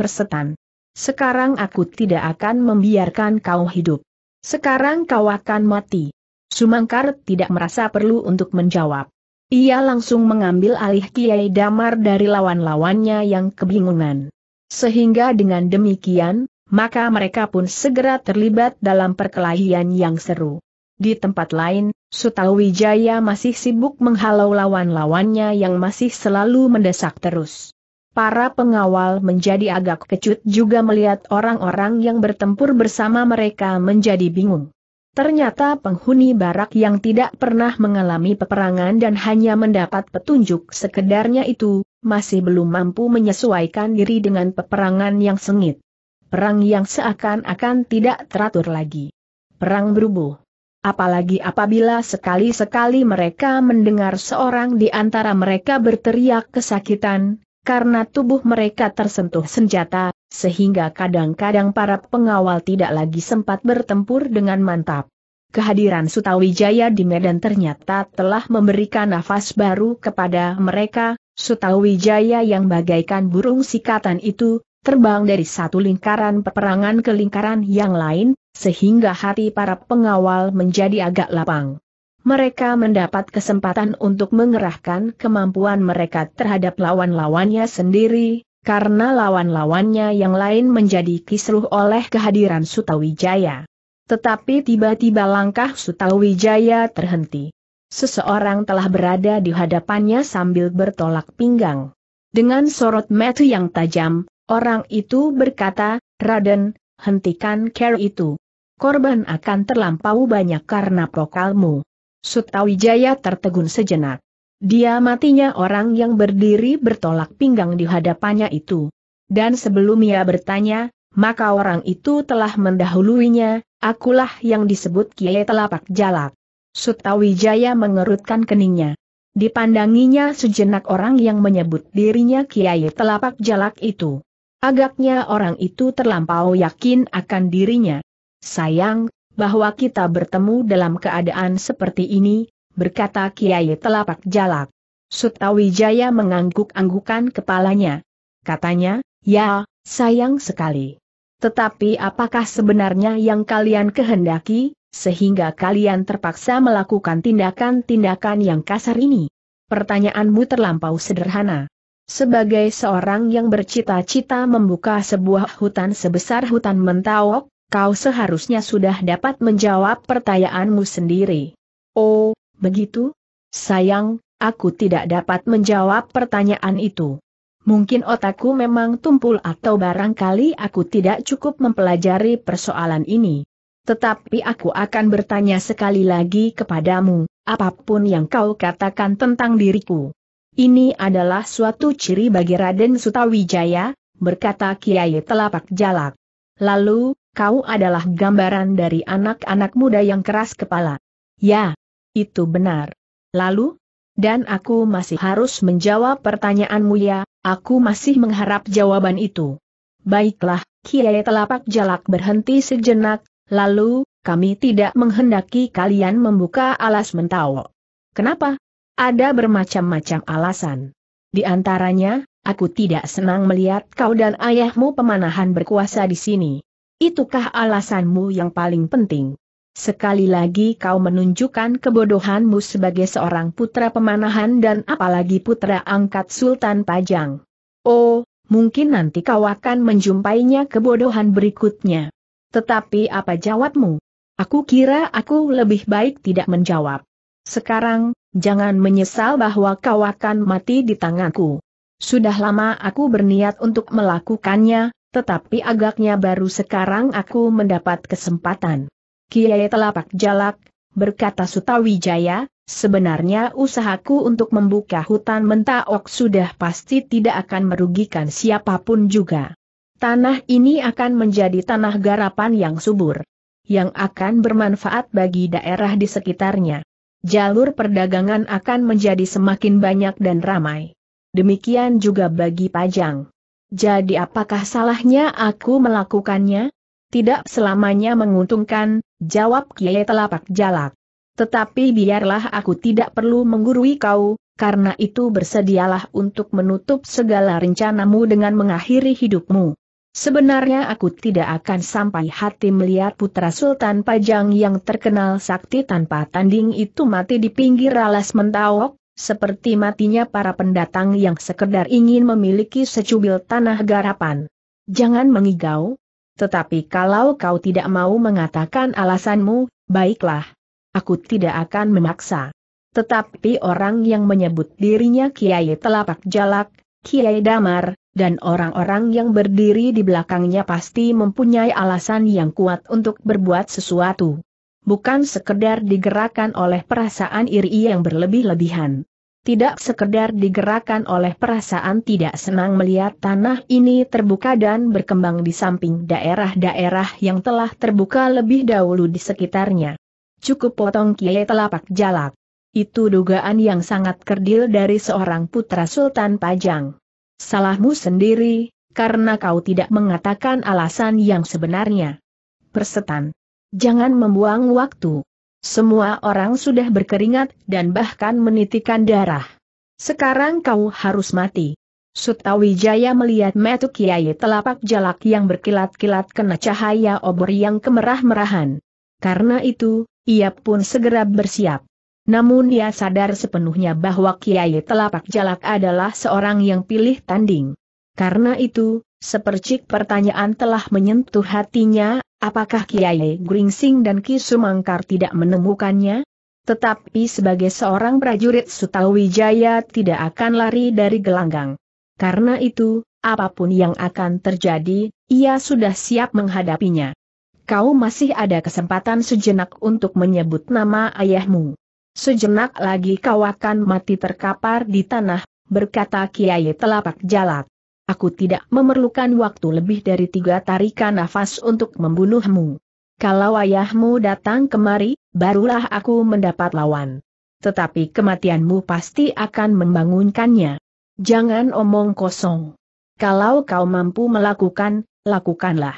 [SPEAKER 1] Persetan. Sekarang aku tidak akan membiarkan kau hidup. Sekarang kau akan mati. Sumangkar tidak merasa perlu untuk menjawab. Ia langsung mengambil alih Kiai Damar dari lawan-lawannya yang kebingungan. Sehingga dengan demikian, maka mereka pun segera terlibat dalam perkelahian yang seru. Di tempat lain, Sutawijaya masih sibuk menghalau lawan-lawannya yang masih selalu mendesak terus. Para pengawal menjadi agak kecut juga melihat orang-orang yang bertempur bersama mereka menjadi bingung. Ternyata penghuni barak yang tidak pernah mengalami peperangan dan hanya mendapat petunjuk sekedarnya itu, masih belum mampu menyesuaikan diri dengan peperangan yang sengit. Perang yang seakan-akan tidak teratur lagi. Perang berubuh. Apalagi apabila sekali-sekali mereka mendengar seorang di antara mereka berteriak kesakitan, karena tubuh mereka tersentuh senjata, sehingga kadang-kadang para pengawal tidak lagi sempat bertempur dengan mantap. Kehadiran Sutawijaya di Medan ternyata telah memberikan nafas baru kepada mereka, Sutawijaya yang bagaikan burung sikatan itu, terbang dari satu lingkaran peperangan ke lingkaran yang lain, sehingga hati para pengawal menjadi agak lapang mereka mendapat kesempatan untuk mengerahkan kemampuan mereka terhadap lawan-lawannya sendiri, karena lawan-lawannya yang lain menjadi kisruh oleh kehadiran Sutawijaya. Tetapi tiba-tiba langkah Sutawijaya terhenti. Seseorang telah berada di hadapannya sambil bertolak pinggang. Dengan sorot mata yang tajam, orang itu berkata, Raden, hentikan care itu. Korban akan terlampau banyak karena pokalmu. Sutawijaya tertegun sejenak. Dia matinya orang yang berdiri bertolak pinggang di hadapannya itu. Dan sebelum ia bertanya, maka orang itu telah mendahuluinya, akulah yang disebut Kiai Telapak Jalak. Sutawijaya mengerutkan keningnya. Dipandanginya sejenak orang yang menyebut dirinya Kiai Telapak Jalak itu. Agaknya orang itu terlampau yakin akan dirinya. Sayang, bahwa kita bertemu dalam keadaan seperti ini, berkata Kiai Telapak Jalak. Sutawijaya mengangguk-anggukan kepalanya. Katanya, ya, sayang sekali. Tetapi apakah sebenarnya yang kalian kehendaki, sehingga kalian terpaksa melakukan tindakan-tindakan yang kasar ini? Pertanyaanmu terlampau sederhana. Sebagai seorang yang bercita-cita membuka sebuah hutan sebesar hutan Mentawok? kau seharusnya sudah dapat menjawab pertanyaanmu sendiri. Oh, begitu? Sayang, aku tidak dapat menjawab pertanyaan itu. Mungkin otakku memang tumpul atau barangkali aku tidak cukup mempelajari persoalan ini. Tetapi aku akan bertanya sekali lagi kepadamu, apapun yang kau katakan tentang diriku. Ini adalah suatu ciri bagi Raden Sutawijaya, berkata Kiai Telapak Jalak. Lalu, kau adalah gambaran dari anak-anak muda yang keras kepala. Ya, itu benar. Lalu? Dan aku masih harus menjawab pertanyaanmu ya, aku masih mengharap jawaban itu. Baiklah, Kiai Telapak Jalak berhenti sejenak, lalu, kami tidak menghendaki kalian membuka alas mentawo. Kenapa? Ada bermacam-macam alasan. Di antaranya, aku tidak senang melihat kau dan ayahmu pemanahan berkuasa di sini. Itukah alasanmu yang paling penting? Sekali lagi kau menunjukkan kebodohanmu sebagai seorang putra pemanahan dan apalagi putra angkat Sultan Pajang. Oh, mungkin nanti kau akan menjumpainya kebodohan berikutnya. Tetapi apa jawabmu? Aku kira aku lebih baik tidak menjawab. Sekarang, jangan menyesal bahwa kau akan mati di tanganku. Sudah lama aku berniat untuk melakukannya, tetapi agaknya baru sekarang aku mendapat kesempatan. Kiai Telapak Jalak, berkata Sutawijaya, Sebenarnya usahaku untuk membuka hutan mentaok sudah pasti tidak akan merugikan siapapun juga. Tanah ini akan menjadi tanah garapan yang subur, yang akan bermanfaat bagi daerah di sekitarnya. Jalur perdagangan akan menjadi semakin banyak dan ramai. Demikian juga bagi Pajang. Jadi apakah salahnya aku melakukannya? Tidak selamanya menguntungkan, jawab Kiai Telapak Jalak. Tetapi biarlah aku tidak perlu menggurui kau, karena itu bersedialah untuk menutup segala rencanamu dengan mengakhiri hidupmu. Sebenarnya aku tidak akan sampai hati melihat putra Sultan Pajang yang terkenal sakti tanpa tanding itu mati di pinggir alas mentawok, seperti matinya para pendatang yang sekedar ingin memiliki secubil tanah garapan. Jangan mengigau. Tetapi kalau kau tidak mau mengatakan alasanmu, baiklah. Aku tidak akan memaksa. Tetapi orang yang menyebut dirinya Kiai Telapak Jalak, Kiai Damar, dan orang-orang yang berdiri di belakangnya pasti mempunyai alasan yang kuat untuk berbuat sesuatu bukan sekedar digerakkan oleh perasaan iri yang berlebih-lebihan. Tidak sekedar digerakkan oleh perasaan tidak senang melihat tanah ini terbuka dan berkembang di samping daerah-daerah yang telah terbuka lebih dahulu di sekitarnya. Cukup potong kie telapak jalak. Itu dugaan yang sangat kerdil dari seorang putra Sultan Pajang. Salahmu sendiri, karena kau tidak mengatakan alasan yang sebenarnya. Persetan. Jangan membuang waktu. Semua orang sudah berkeringat dan bahkan menitikan darah. Sekarang kau harus mati. Sutawijaya melihat metu kiai telapak jalak yang berkilat-kilat kena cahaya obor yang kemerah-merahan. Karena itu, ia pun segera bersiap. Namun ia sadar sepenuhnya bahwa kiai telapak jalak adalah seorang yang pilih tanding. Karena itu, sepercik pertanyaan telah menyentuh hatinya, Apakah Kiai Gringsing dan Ki Sumangkar tidak menemukannya? Tetapi sebagai seorang prajurit Sutawijaya tidak akan lari dari gelanggang. Karena itu, apapun yang akan terjadi, ia sudah siap menghadapinya. Kau masih ada kesempatan sejenak untuk menyebut nama ayahmu. Sejenak lagi kau akan mati terkapar di tanah, berkata Kiai Telapak Jalak. Aku tidak memerlukan waktu lebih dari tiga tarikan nafas untuk membunuhmu. Kalau ayahmu datang kemari, barulah aku mendapat lawan. Tetapi kematianmu pasti akan membangunkannya. Jangan omong kosong. Kalau kau mampu melakukan, lakukanlah.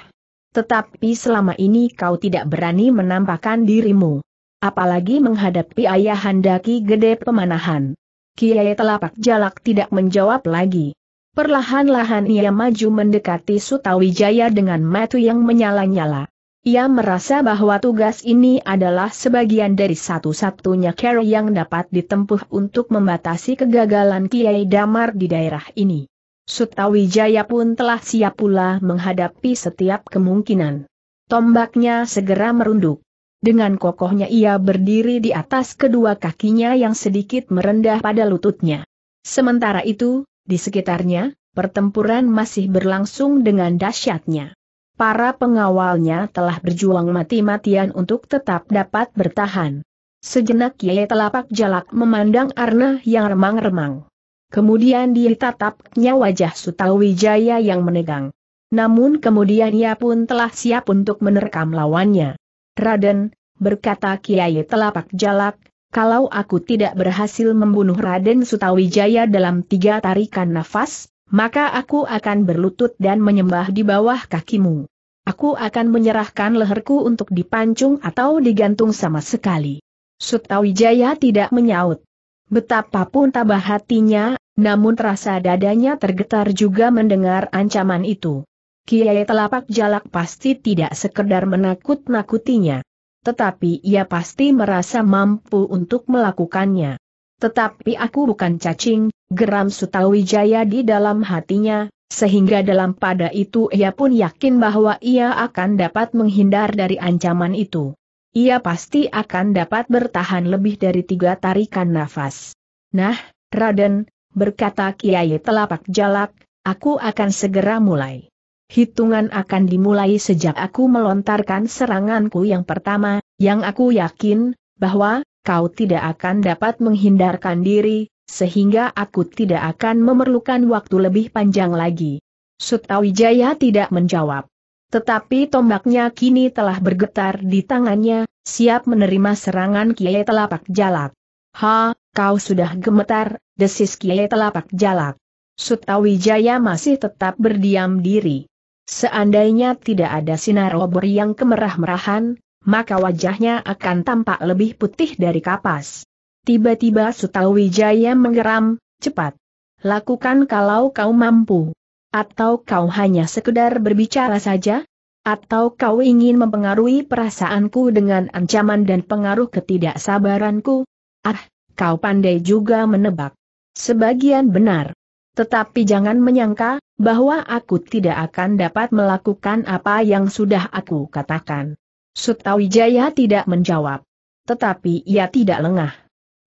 [SPEAKER 1] Tetapi selama ini kau tidak berani menampakkan dirimu. Apalagi menghadapi ayah Handaki Gede Pemanahan. Kiai Telapak Jalak tidak menjawab lagi. Perlahan-lahan ia maju mendekati Sutawijaya dengan mata yang menyala-nyala. Ia merasa bahwa tugas ini adalah sebagian dari satu-satunya cara yang dapat ditempuh untuk membatasi kegagalan Kiai Damar di daerah ini. Sutawijaya pun telah siap pula menghadapi setiap kemungkinan. Tombaknya segera merunduk. Dengan kokohnya ia berdiri di atas kedua kakinya yang sedikit merendah pada lututnya. Sementara itu, di sekitarnya, pertempuran masih berlangsung dengan dahsyatnya. Para pengawalnya telah berjuang mati-matian untuk tetap dapat bertahan. Sejenak Ye telapak jalak memandang Arna yang remang-remang. Kemudian dia tatapnya wajah Sutawijaya yang menegang. Namun kemudian ia pun telah siap untuk menerkam lawannya. Raden, berkata Kiai Telapak Jalak, kalau aku tidak berhasil membunuh Raden Sutawijaya dalam tiga tarikan nafas, maka aku akan berlutut dan menyembah di bawah kakimu. Aku akan menyerahkan leherku untuk dipancung atau digantung sama sekali. Sutawijaya tidak menyaut. Betapapun tabah hatinya, namun terasa dadanya tergetar juga mendengar ancaman itu. Kiai telapak jalak pasti tidak sekedar menakut-nakutinya tetapi ia pasti merasa mampu untuk melakukannya. Tetapi aku bukan cacing, geram Sutawijaya di dalam hatinya, sehingga dalam pada itu ia pun yakin bahwa ia akan dapat menghindar dari ancaman itu. Ia pasti akan dapat bertahan lebih dari tiga tarikan nafas. Nah, Raden, berkata Kiai Telapak Jalak, aku akan segera mulai. Hitungan akan dimulai sejak aku melontarkan seranganku yang pertama, yang aku yakin, bahwa, kau tidak akan dapat menghindarkan diri, sehingga aku tidak akan memerlukan waktu lebih panjang lagi. Sutawijaya tidak menjawab. Tetapi tombaknya kini telah bergetar di tangannya, siap menerima serangan Kiai Telapak Jalak. Ha, kau sudah gemetar, desis Kiai Telapak Jalak. Sutawijaya masih tetap berdiam diri. Seandainya tidak ada sinar obor yang kemerah-merahan, maka wajahnya akan tampak lebih putih dari kapas. Tiba-tiba Sutawijaya menggeram, cepat. Lakukan kalau kau mampu. Atau kau hanya sekedar berbicara saja? Atau kau ingin mempengaruhi perasaanku dengan ancaman dan pengaruh ketidaksabaranku? Ah, kau pandai juga menebak. Sebagian benar. Tetapi jangan menyangka, bahwa aku tidak akan dapat melakukan apa yang sudah aku katakan. Sutawijaya tidak menjawab. Tetapi ia tidak lengah.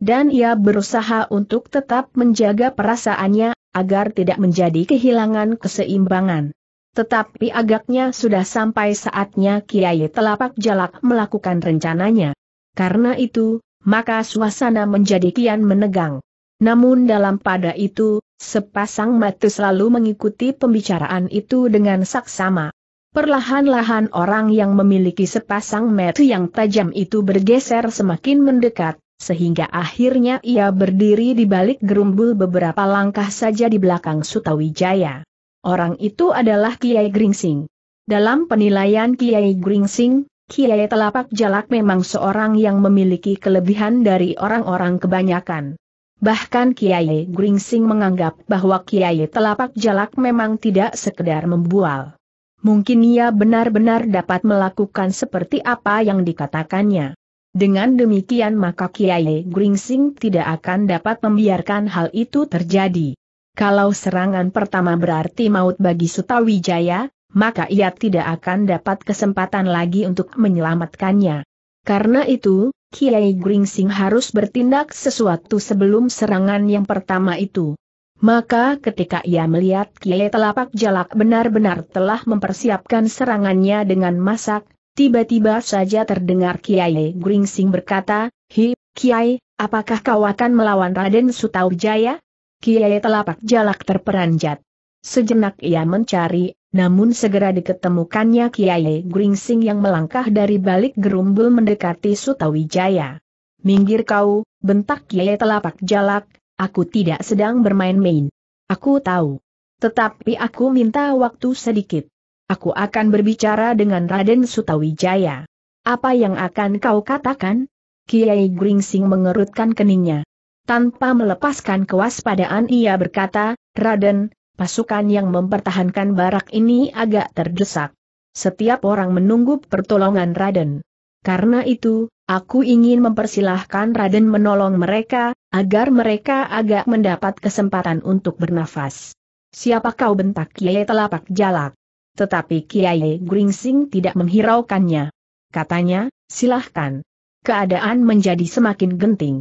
[SPEAKER 1] Dan ia berusaha untuk tetap menjaga perasaannya, agar tidak menjadi kehilangan keseimbangan. Tetapi agaknya sudah sampai saatnya Kiai Telapak Jalak melakukan rencananya. Karena itu, maka suasana menjadi kian menegang. Namun dalam pada itu, Sepasang mata selalu mengikuti pembicaraan itu dengan saksama. Perlahan-lahan orang yang memiliki sepasang mata yang tajam itu bergeser semakin mendekat, sehingga akhirnya ia berdiri di balik gerumbul beberapa langkah saja di belakang Sutawijaya. Orang itu adalah Kiai Gringsing. Dalam penilaian Kiai Gringsing, Kiai Telapak Jalak memang seorang yang memiliki kelebihan dari orang-orang kebanyakan. Bahkan Kiai Gringsing menganggap bahwa Kiai Telapak Jalak memang tidak sekedar membual. Mungkin ia benar-benar dapat melakukan seperti apa yang dikatakannya. Dengan demikian maka Kiai Gringsing tidak akan dapat membiarkan hal itu terjadi. Kalau serangan pertama berarti maut bagi Sutawijaya, maka ia tidak akan dapat kesempatan lagi untuk menyelamatkannya. Karena itu, Kiai Gringsing harus bertindak sesuatu sebelum serangan yang pertama itu. Maka ketika ia melihat Kiai Telapak Jalak benar-benar telah mempersiapkan serangannya dengan masak, tiba-tiba saja terdengar Kiai Gringsing berkata, Hi, Kiai, apakah kau akan melawan Raden Sutawijaya? Kiai Telapak Jalak terperanjat. Sejenak ia mencari namun segera diketemukannya Kiai Gringsing yang melangkah dari balik gerumbul mendekati Sutawijaya. Minggir kau, bentak Kiai telapak jalak, aku tidak sedang bermain-main. Aku tahu. Tetapi aku minta waktu sedikit. Aku akan berbicara dengan Raden Sutawijaya. Apa yang akan kau katakan? Kiai Gringsing mengerutkan keningnya. Tanpa melepaskan kewaspadaan ia berkata, Raden, pasukan yang mempertahankan barak ini agak terdesak. Setiap orang menunggu pertolongan Raden. Karena itu, aku ingin mempersilahkan Raden menolong mereka, agar mereka agak mendapat kesempatan untuk bernafas. Siapa kau bentak Kiai telapak jalak? Tetapi Kiai Gringsing tidak menghiraukannya. Katanya, silahkan. Keadaan menjadi semakin genting.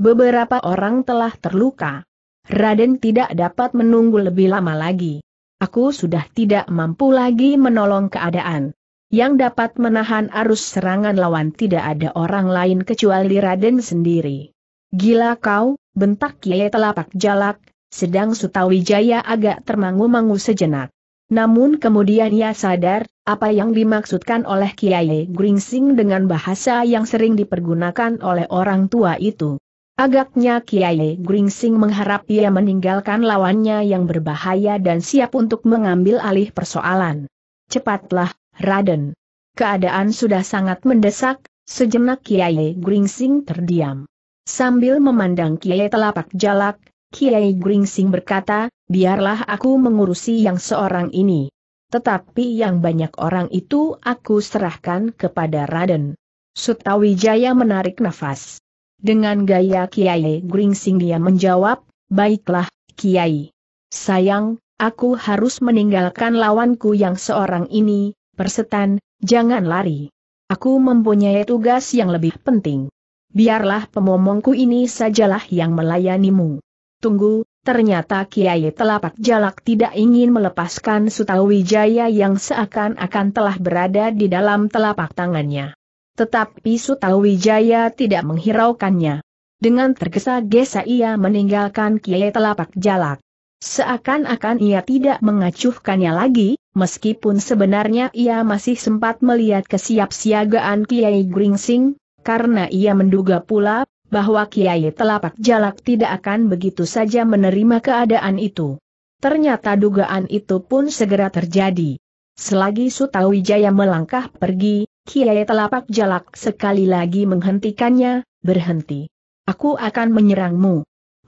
[SPEAKER 1] Beberapa orang telah terluka. Raden tidak dapat menunggu lebih lama lagi. Aku sudah tidak mampu lagi menolong keadaan. Yang dapat menahan arus serangan lawan tidak ada orang lain kecuali Raden sendiri. Gila kau, bentak Kiai telapak jalak, sedang Sutawijaya agak termangu-mangu sejenak. Namun kemudian ia sadar, apa yang dimaksudkan oleh Kiai Gringsing dengan bahasa yang sering dipergunakan oleh orang tua itu. Agaknya Kiai Gringsing mengharap ia meninggalkan lawannya yang berbahaya dan siap untuk mengambil alih persoalan. Cepatlah, Raden. Keadaan sudah sangat mendesak, sejenak Kiai Gringsing terdiam. Sambil memandang Kiai telapak jalak, Kiai Gringsing berkata, biarlah aku mengurusi yang seorang ini. Tetapi yang banyak orang itu aku serahkan kepada Raden. Sutawijaya menarik nafas. Dengan gaya Kiai Gringsing dia menjawab, baiklah, Kiai. Sayang, aku harus meninggalkan lawanku yang seorang ini, persetan, jangan lari. Aku mempunyai tugas yang lebih penting. Biarlah pemomongku ini sajalah yang melayanimu. Tunggu, ternyata Kiai Telapak Jalak tidak ingin melepaskan Sutawijaya yang seakan-akan telah berada di dalam telapak tangannya. Tetapi Sutawijaya tidak menghiraukannya. Dengan tergesa-gesa ia meninggalkan Kiai Telapak Jalak. Seakan-akan ia tidak mengacuhkannya lagi, meskipun sebenarnya ia masih sempat melihat kesiapsiagaan Kiai Gringsing, karena ia menduga pula bahwa Kiai Telapak Jalak tidak akan begitu saja menerima keadaan itu. Ternyata dugaan itu pun segera terjadi. Selagi Sutawijaya melangkah pergi, Kiai Telapak Jalak sekali lagi menghentikannya, berhenti. Aku akan menyerangmu.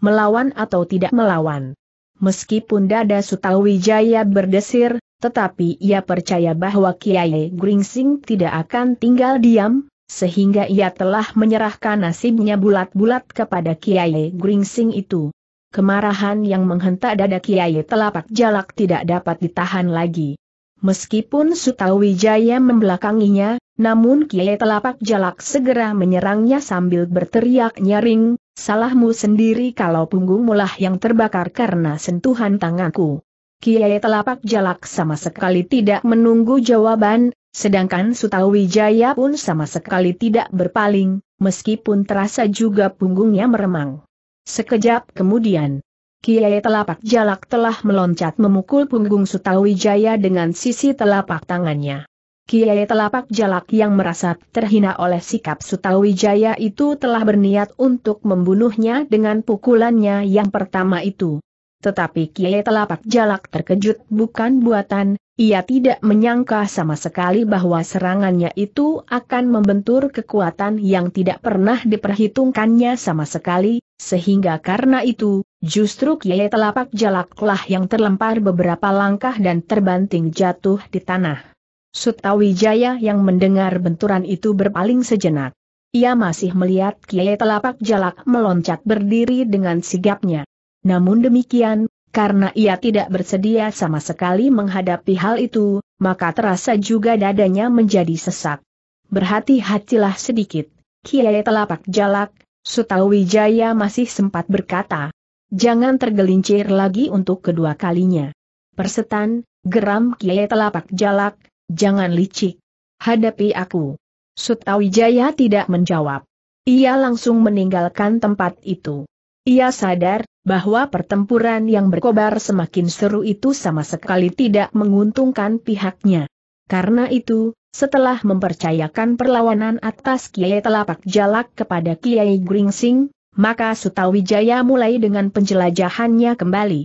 [SPEAKER 1] Melawan atau tidak melawan. Meskipun dada Sutawijaya berdesir, tetapi ia percaya bahwa Kiai Gringsing tidak akan tinggal diam, sehingga ia telah menyerahkan nasibnya bulat-bulat kepada Kiai Gringsing itu. Kemarahan yang menghentak dada Kiai Telapak Jalak tidak dapat ditahan lagi. Meskipun Sutawijaya membelakanginya, namun Kiai Telapak Jalak segera menyerangnya sambil berteriak nyaring, salahmu sendiri kalau punggungmu lah yang terbakar karena sentuhan tanganku. Kiai Telapak Jalak sama sekali tidak menunggu jawaban, sedangkan Sutawijaya pun sama sekali tidak berpaling, meskipun terasa juga punggungnya meremang. Sekejap kemudian, Kiai Telapak Jalak telah meloncat memukul punggung Sutawijaya dengan sisi telapak tangannya. Kiai Telapak Jalak yang merasa terhina oleh sikap Sutawijaya itu telah berniat untuk membunuhnya dengan pukulannya yang pertama itu. Tetapi Kiai Telapak Jalak terkejut bukan buatan, ia tidak menyangka sama sekali bahwa serangannya itu akan membentur kekuatan yang tidak pernah diperhitungkannya sama sekali, sehingga karena itu, justru Kiai Telapak Jalaklah yang terlempar beberapa langkah dan terbanting jatuh di tanah. Sutawijaya yang mendengar benturan itu berpaling sejenak. Ia masih melihat Kiai Telapak Jalak meloncat berdiri dengan sigapnya. Namun demikian, karena ia tidak bersedia sama sekali menghadapi hal itu, maka terasa juga dadanya menjadi sesak. Berhati-hatilah sedikit, Kiai Telapak Jalak, Sutawijaya masih sempat berkata. Jangan tergelincir lagi untuk kedua kalinya. Persetan, geram Kiai Telapak Jalak, Jangan licik. Hadapi aku. Sutawijaya tidak menjawab. Ia langsung meninggalkan tempat itu. Ia sadar bahwa pertempuran yang berkobar semakin seru itu sama sekali tidak menguntungkan pihaknya. Karena itu, setelah mempercayakan perlawanan atas Kiai Telapak Jalak kepada Kiai Gringsing, maka Sutawijaya mulai dengan penjelajahannya kembali.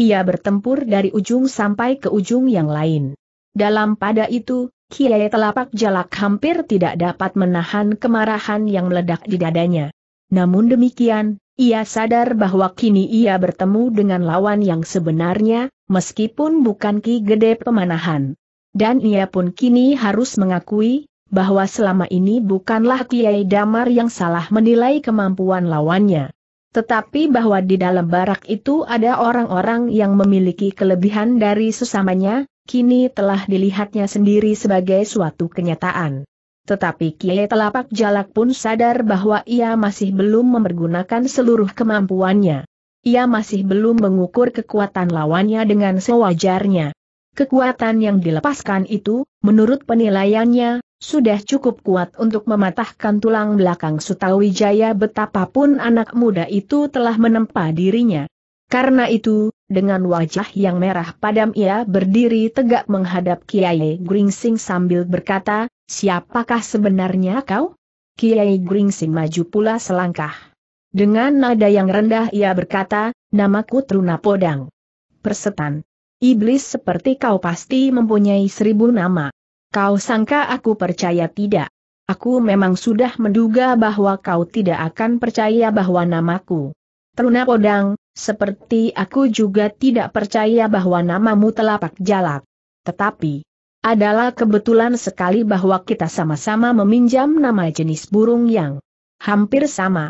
[SPEAKER 1] Ia bertempur dari ujung sampai ke ujung yang lain. Dalam pada itu, Kiai Telapak Jalak hampir tidak dapat menahan kemarahan yang meledak di dadanya. Namun demikian, ia sadar bahwa kini ia bertemu dengan lawan yang sebenarnya, meskipun bukan Ki Gede Pemanahan. Dan ia pun kini harus mengakui, bahwa selama ini bukanlah Kiai Damar yang salah menilai kemampuan lawannya. Tetapi bahwa di dalam barak itu ada orang-orang yang memiliki kelebihan dari sesamanya, kini telah dilihatnya sendiri sebagai suatu kenyataan. Tetapi Kiai Telapak Jalak pun sadar bahwa ia masih belum mempergunakan seluruh kemampuannya. Ia masih belum mengukur kekuatan lawannya dengan sewajarnya. Kekuatan yang dilepaskan itu, menurut penilaiannya, sudah cukup kuat untuk mematahkan tulang belakang Sutawijaya betapapun anak muda itu telah menempa dirinya. Karena itu, dengan wajah yang merah padam ia berdiri tegak menghadap Kiai Gringsing sambil berkata, siapakah sebenarnya kau? Kiai Gringsing maju pula selangkah. Dengan nada yang rendah ia berkata, namaku Truna Podang. Persetan. Iblis seperti kau pasti mempunyai seribu nama. Kau sangka aku percaya tidak? Aku memang sudah menduga bahwa kau tidak akan percaya bahwa namaku Teruna Podang, seperti aku juga tidak percaya bahwa namamu telapak jalak. Tetapi, adalah kebetulan sekali bahwa kita sama-sama meminjam nama jenis burung yang hampir sama.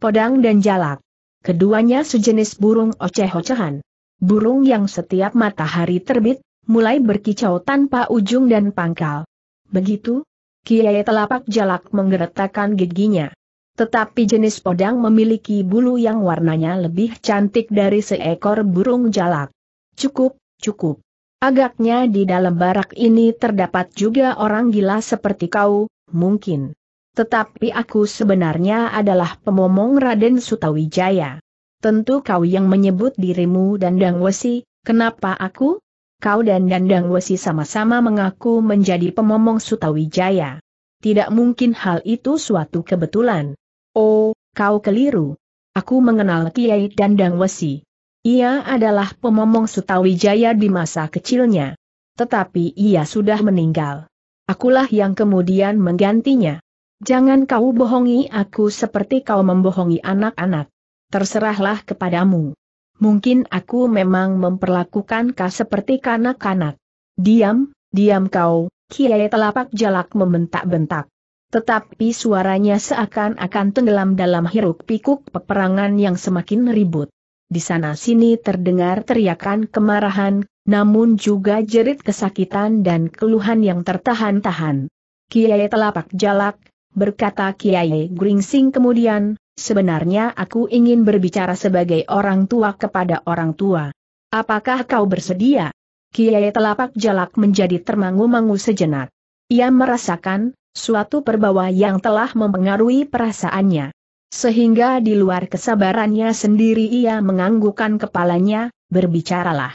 [SPEAKER 1] Podang dan jalak. Keduanya sejenis burung oceh-ocehan. Burung yang setiap matahari terbit, mulai berkicau tanpa ujung dan pangkal. Begitu, Kiai telapak jalak menggeretakkan giginya. Tetapi jenis podang memiliki bulu yang warnanya lebih cantik dari seekor burung jalak. Cukup, cukup. Agaknya di dalam barak ini terdapat juga orang gila seperti kau, mungkin. Tetapi aku sebenarnya adalah pemomong Raden Sutawijaya. Tentu kau yang menyebut dirimu Dandang Wesi, kenapa aku? Kau dan Dandang Wesi sama-sama mengaku menjadi pemomong Sutawijaya. Tidak mungkin hal itu suatu kebetulan. Oh, kau keliru. Aku mengenal Kiai Dandang Wesi. Ia adalah pemomong Sutawijaya di masa kecilnya. Tetapi ia sudah meninggal. Akulah yang kemudian menggantinya. Jangan kau bohongi aku seperti kau membohongi anak-anak. Terserahlah kepadamu. Mungkin aku memang memperlakukan kau seperti kanak-kanak. Diam, diam kau, Kiai Telapak Jalak membentak-bentak. Tetapi suaranya seakan-akan tenggelam dalam hiruk-pikuk peperangan yang semakin ribut. Di sana-sini terdengar teriakan kemarahan, namun juga jerit kesakitan dan keluhan yang tertahan-tahan. Kiai telapak jalak, berkata Kiai Gringsing kemudian, sebenarnya aku ingin berbicara sebagai orang tua kepada orang tua. Apakah kau bersedia? Kiai telapak jalak menjadi termangu-mangu sejenak. Ia merasakan, suatu perbawa yang telah mempengaruhi perasaannya. Sehingga di luar kesabarannya sendiri ia menganggukkan kepalanya, berbicaralah.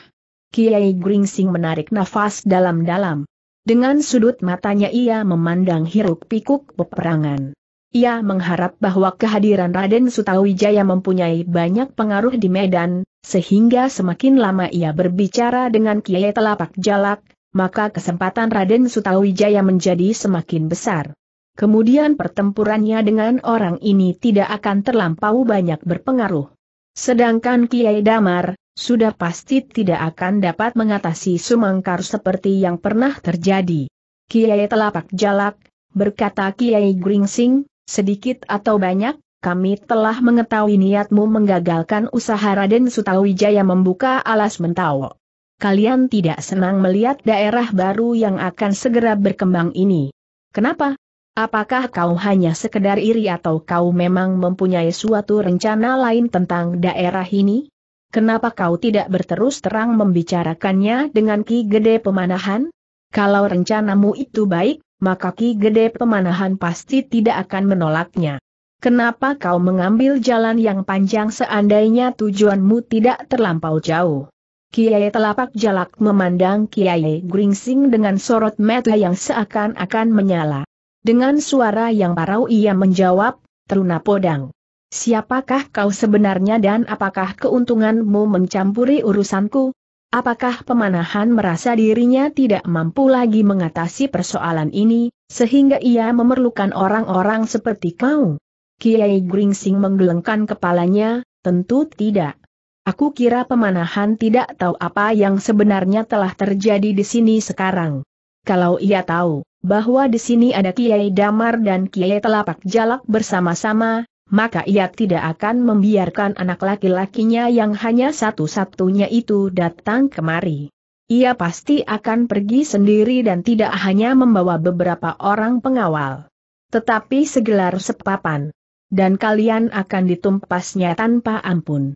[SPEAKER 1] Kiai Gringsing menarik nafas dalam-dalam. Dengan sudut matanya ia memandang hiruk-pikuk peperangan. Ia mengharap bahwa kehadiran Raden Sutawijaya mempunyai banyak pengaruh di Medan, sehingga semakin lama ia berbicara dengan Kiai Telapak Jalak, maka kesempatan Raden Sutawijaya menjadi semakin besar. Kemudian pertempurannya dengan orang ini tidak akan terlampau banyak berpengaruh. Sedangkan Kiai Damar, sudah pasti tidak akan dapat mengatasi Sumangkar seperti yang pernah terjadi. Kiai Telapak Jalak, berkata Kiai Gringsing, sedikit atau banyak, kami telah mengetahui niatmu menggagalkan usaha Raden Sutawijaya membuka alas mentawo kalian tidak senang melihat daerah baru yang akan segera berkembang ini. Kenapa? Apakah kau hanya sekedar iri atau kau memang mempunyai suatu rencana lain tentang daerah ini? Kenapa kau tidak berterus terang membicarakannya dengan Ki Gede Pemanahan? Kalau rencanamu itu baik, maka Ki Gede Pemanahan pasti tidak akan menolaknya. Kenapa kau mengambil jalan yang panjang seandainya tujuanmu tidak terlampau jauh? Kiai Telapak Jalak memandang Kiai Gringsing dengan sorot mata yang seakan-akan menyala. Dengan suara yang parau ia menjawab, Teruna Podang. Siapakah kau sebenarnya dan apakah keuntunganmu mencampuri urusanku? Apakah pemanahan merasa dirinya tidak mampu lagi mengatasi persoalan ini, sehingga ia memerlukan orang-orang seperti kau? Kiai Gringsing menggelengkan kepalanya, tentu tidak. Aku kira pemanahan tidak tahu apa yang sebenarnya telah terjadi di sini sekarang. Kalau ia tahu bahwa di sini ada Kiai Damar dan Kiai Telapak Jalak bersama-sama, maka ia tidak akan membiarkan anak laki-lakinya yang hanya satu-satunya itu datang kemari. Ia pasti akan pergi sendiri dan tidak hanya membawa beberapa orang pengawal. Tetapi segelar sepapan. Dan kalian akan ditumpasnya tanpa ampun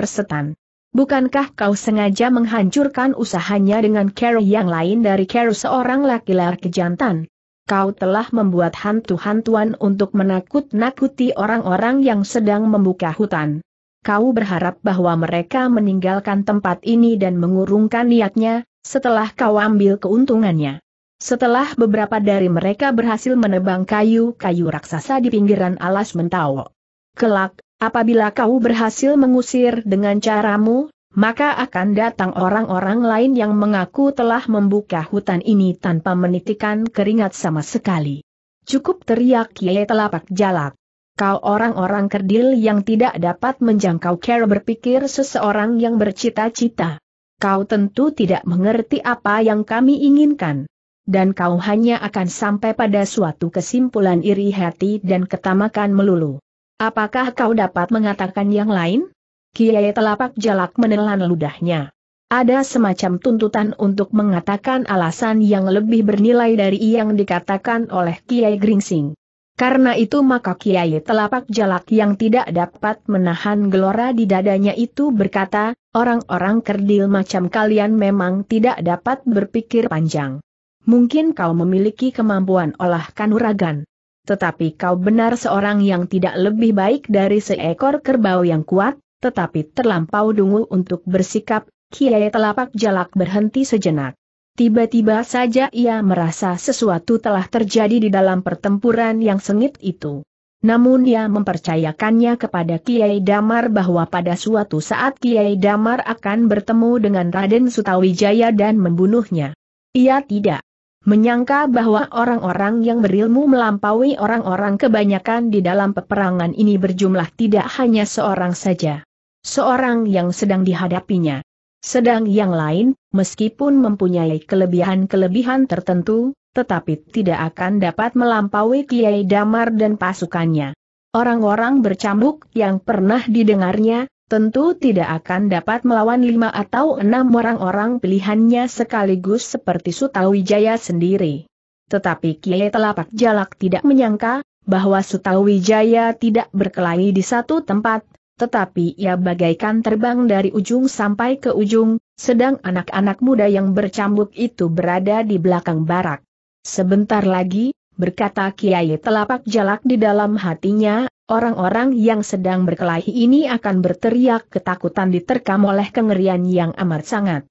[SPEAKER 1] persetan. Bukankah kau sengaja menghancurkan usahanya dengan Carol yang lain dari Carol seorang laki-laki jantan? Kau telah membuat hantu-hantuan untuk menakut-nakuti orang-orang yang sedang membuka hutan. Kau berharap bahwa mereka meninggalkan tempat ini dan mengurungkan niatnya, setelah kau ambil keuntungannya. Setelah beberapa dari mereka berhasil menebang kayu-kayu raksasa di pinggiran alas mentawo. Kelak, Apabila kau berhasil mengusir dengan caramu, maka akan datang orang-orang lain yang mengaku telah membuka hutan ini tanpa menitikan keringat sama sekali. Cukup teriak Ye telapak jalak. Kau orang-orang kerdil yang tidak dapat menjangkau cara berpikir seseorang yang bercita-cita. Kau tentu tidak mengerti apa yang kami inginkan. Dan kau hanya akan sampai pada suatu kesimpulan iri hati dan ketamakan melulu. Apakah kau dapat mengatakan yang lain? Kiai telapak jalak menelan ludahnya. Ada semacam tuntutan untuk mengatakan alasan yang lebih bernilai dari yang dikatakan oleh Kiai Gringsing. Karena itu maka Kiai telapak jalak yang tidak dapat menahan gelora di dadanya itu berkata, orang-orang kerdil macam kalian memang tidak dapat berpikir panjang. Mungkin kau memiliki kemampuan olah kanuragan tetapi kau benar seorang yang tidak lebih baik dari seekor kerbau yang kuat, tetapi terlampau dungu untuk bersikap, Kiai Telapak Jalak berhenti sejenak. Tiba-tiba saja ia merasa sesuatu telah terjadi di dalam pertempuran yang sengit itu. Namun ia mempercayakannya kepada Kiai Damar bahwa pada suatu saat Kiai Damar akan bertemu dengan Raden Sutawijaya dan membunuhnya. Ia tidak menyangka bahwa orang-orang yang berilmu melampaui orang-orang kebanyakan di dalam peperangan ini berjumlah tidak hanya seorang saja. Seorang yang sedang dihadapinya. Sedang yang lain, meskipun mempunyai kelebihan-kelebihan tertentu, tetapi tidak akan dapat melampaui Kiai Damar dan pasukannya. Orang-orang bercambuk yang pernah didengarnya, tentu tidak akan dapat melawan lima atau enam orang-orang pilihannya sekaligus seperti Sutawijaya sendiri. Tetapi Kiai Telapak Jalak tidak menyangka, bahwa Sutawijaya tidak berkelahi di satu tempat, tetapi ia bagaikan terbang dari ujung sampai ke ujung, sedang anak-anak muda yang bercambuk itu berada di belakang barak. Sebentar lagi, berkata Kiai Telapak Jalak di dalam hatinya, Orang-orang yang sedang berkelahi ini akan berteriak ketakutan diterkam oleh kengerian yang amat sangat.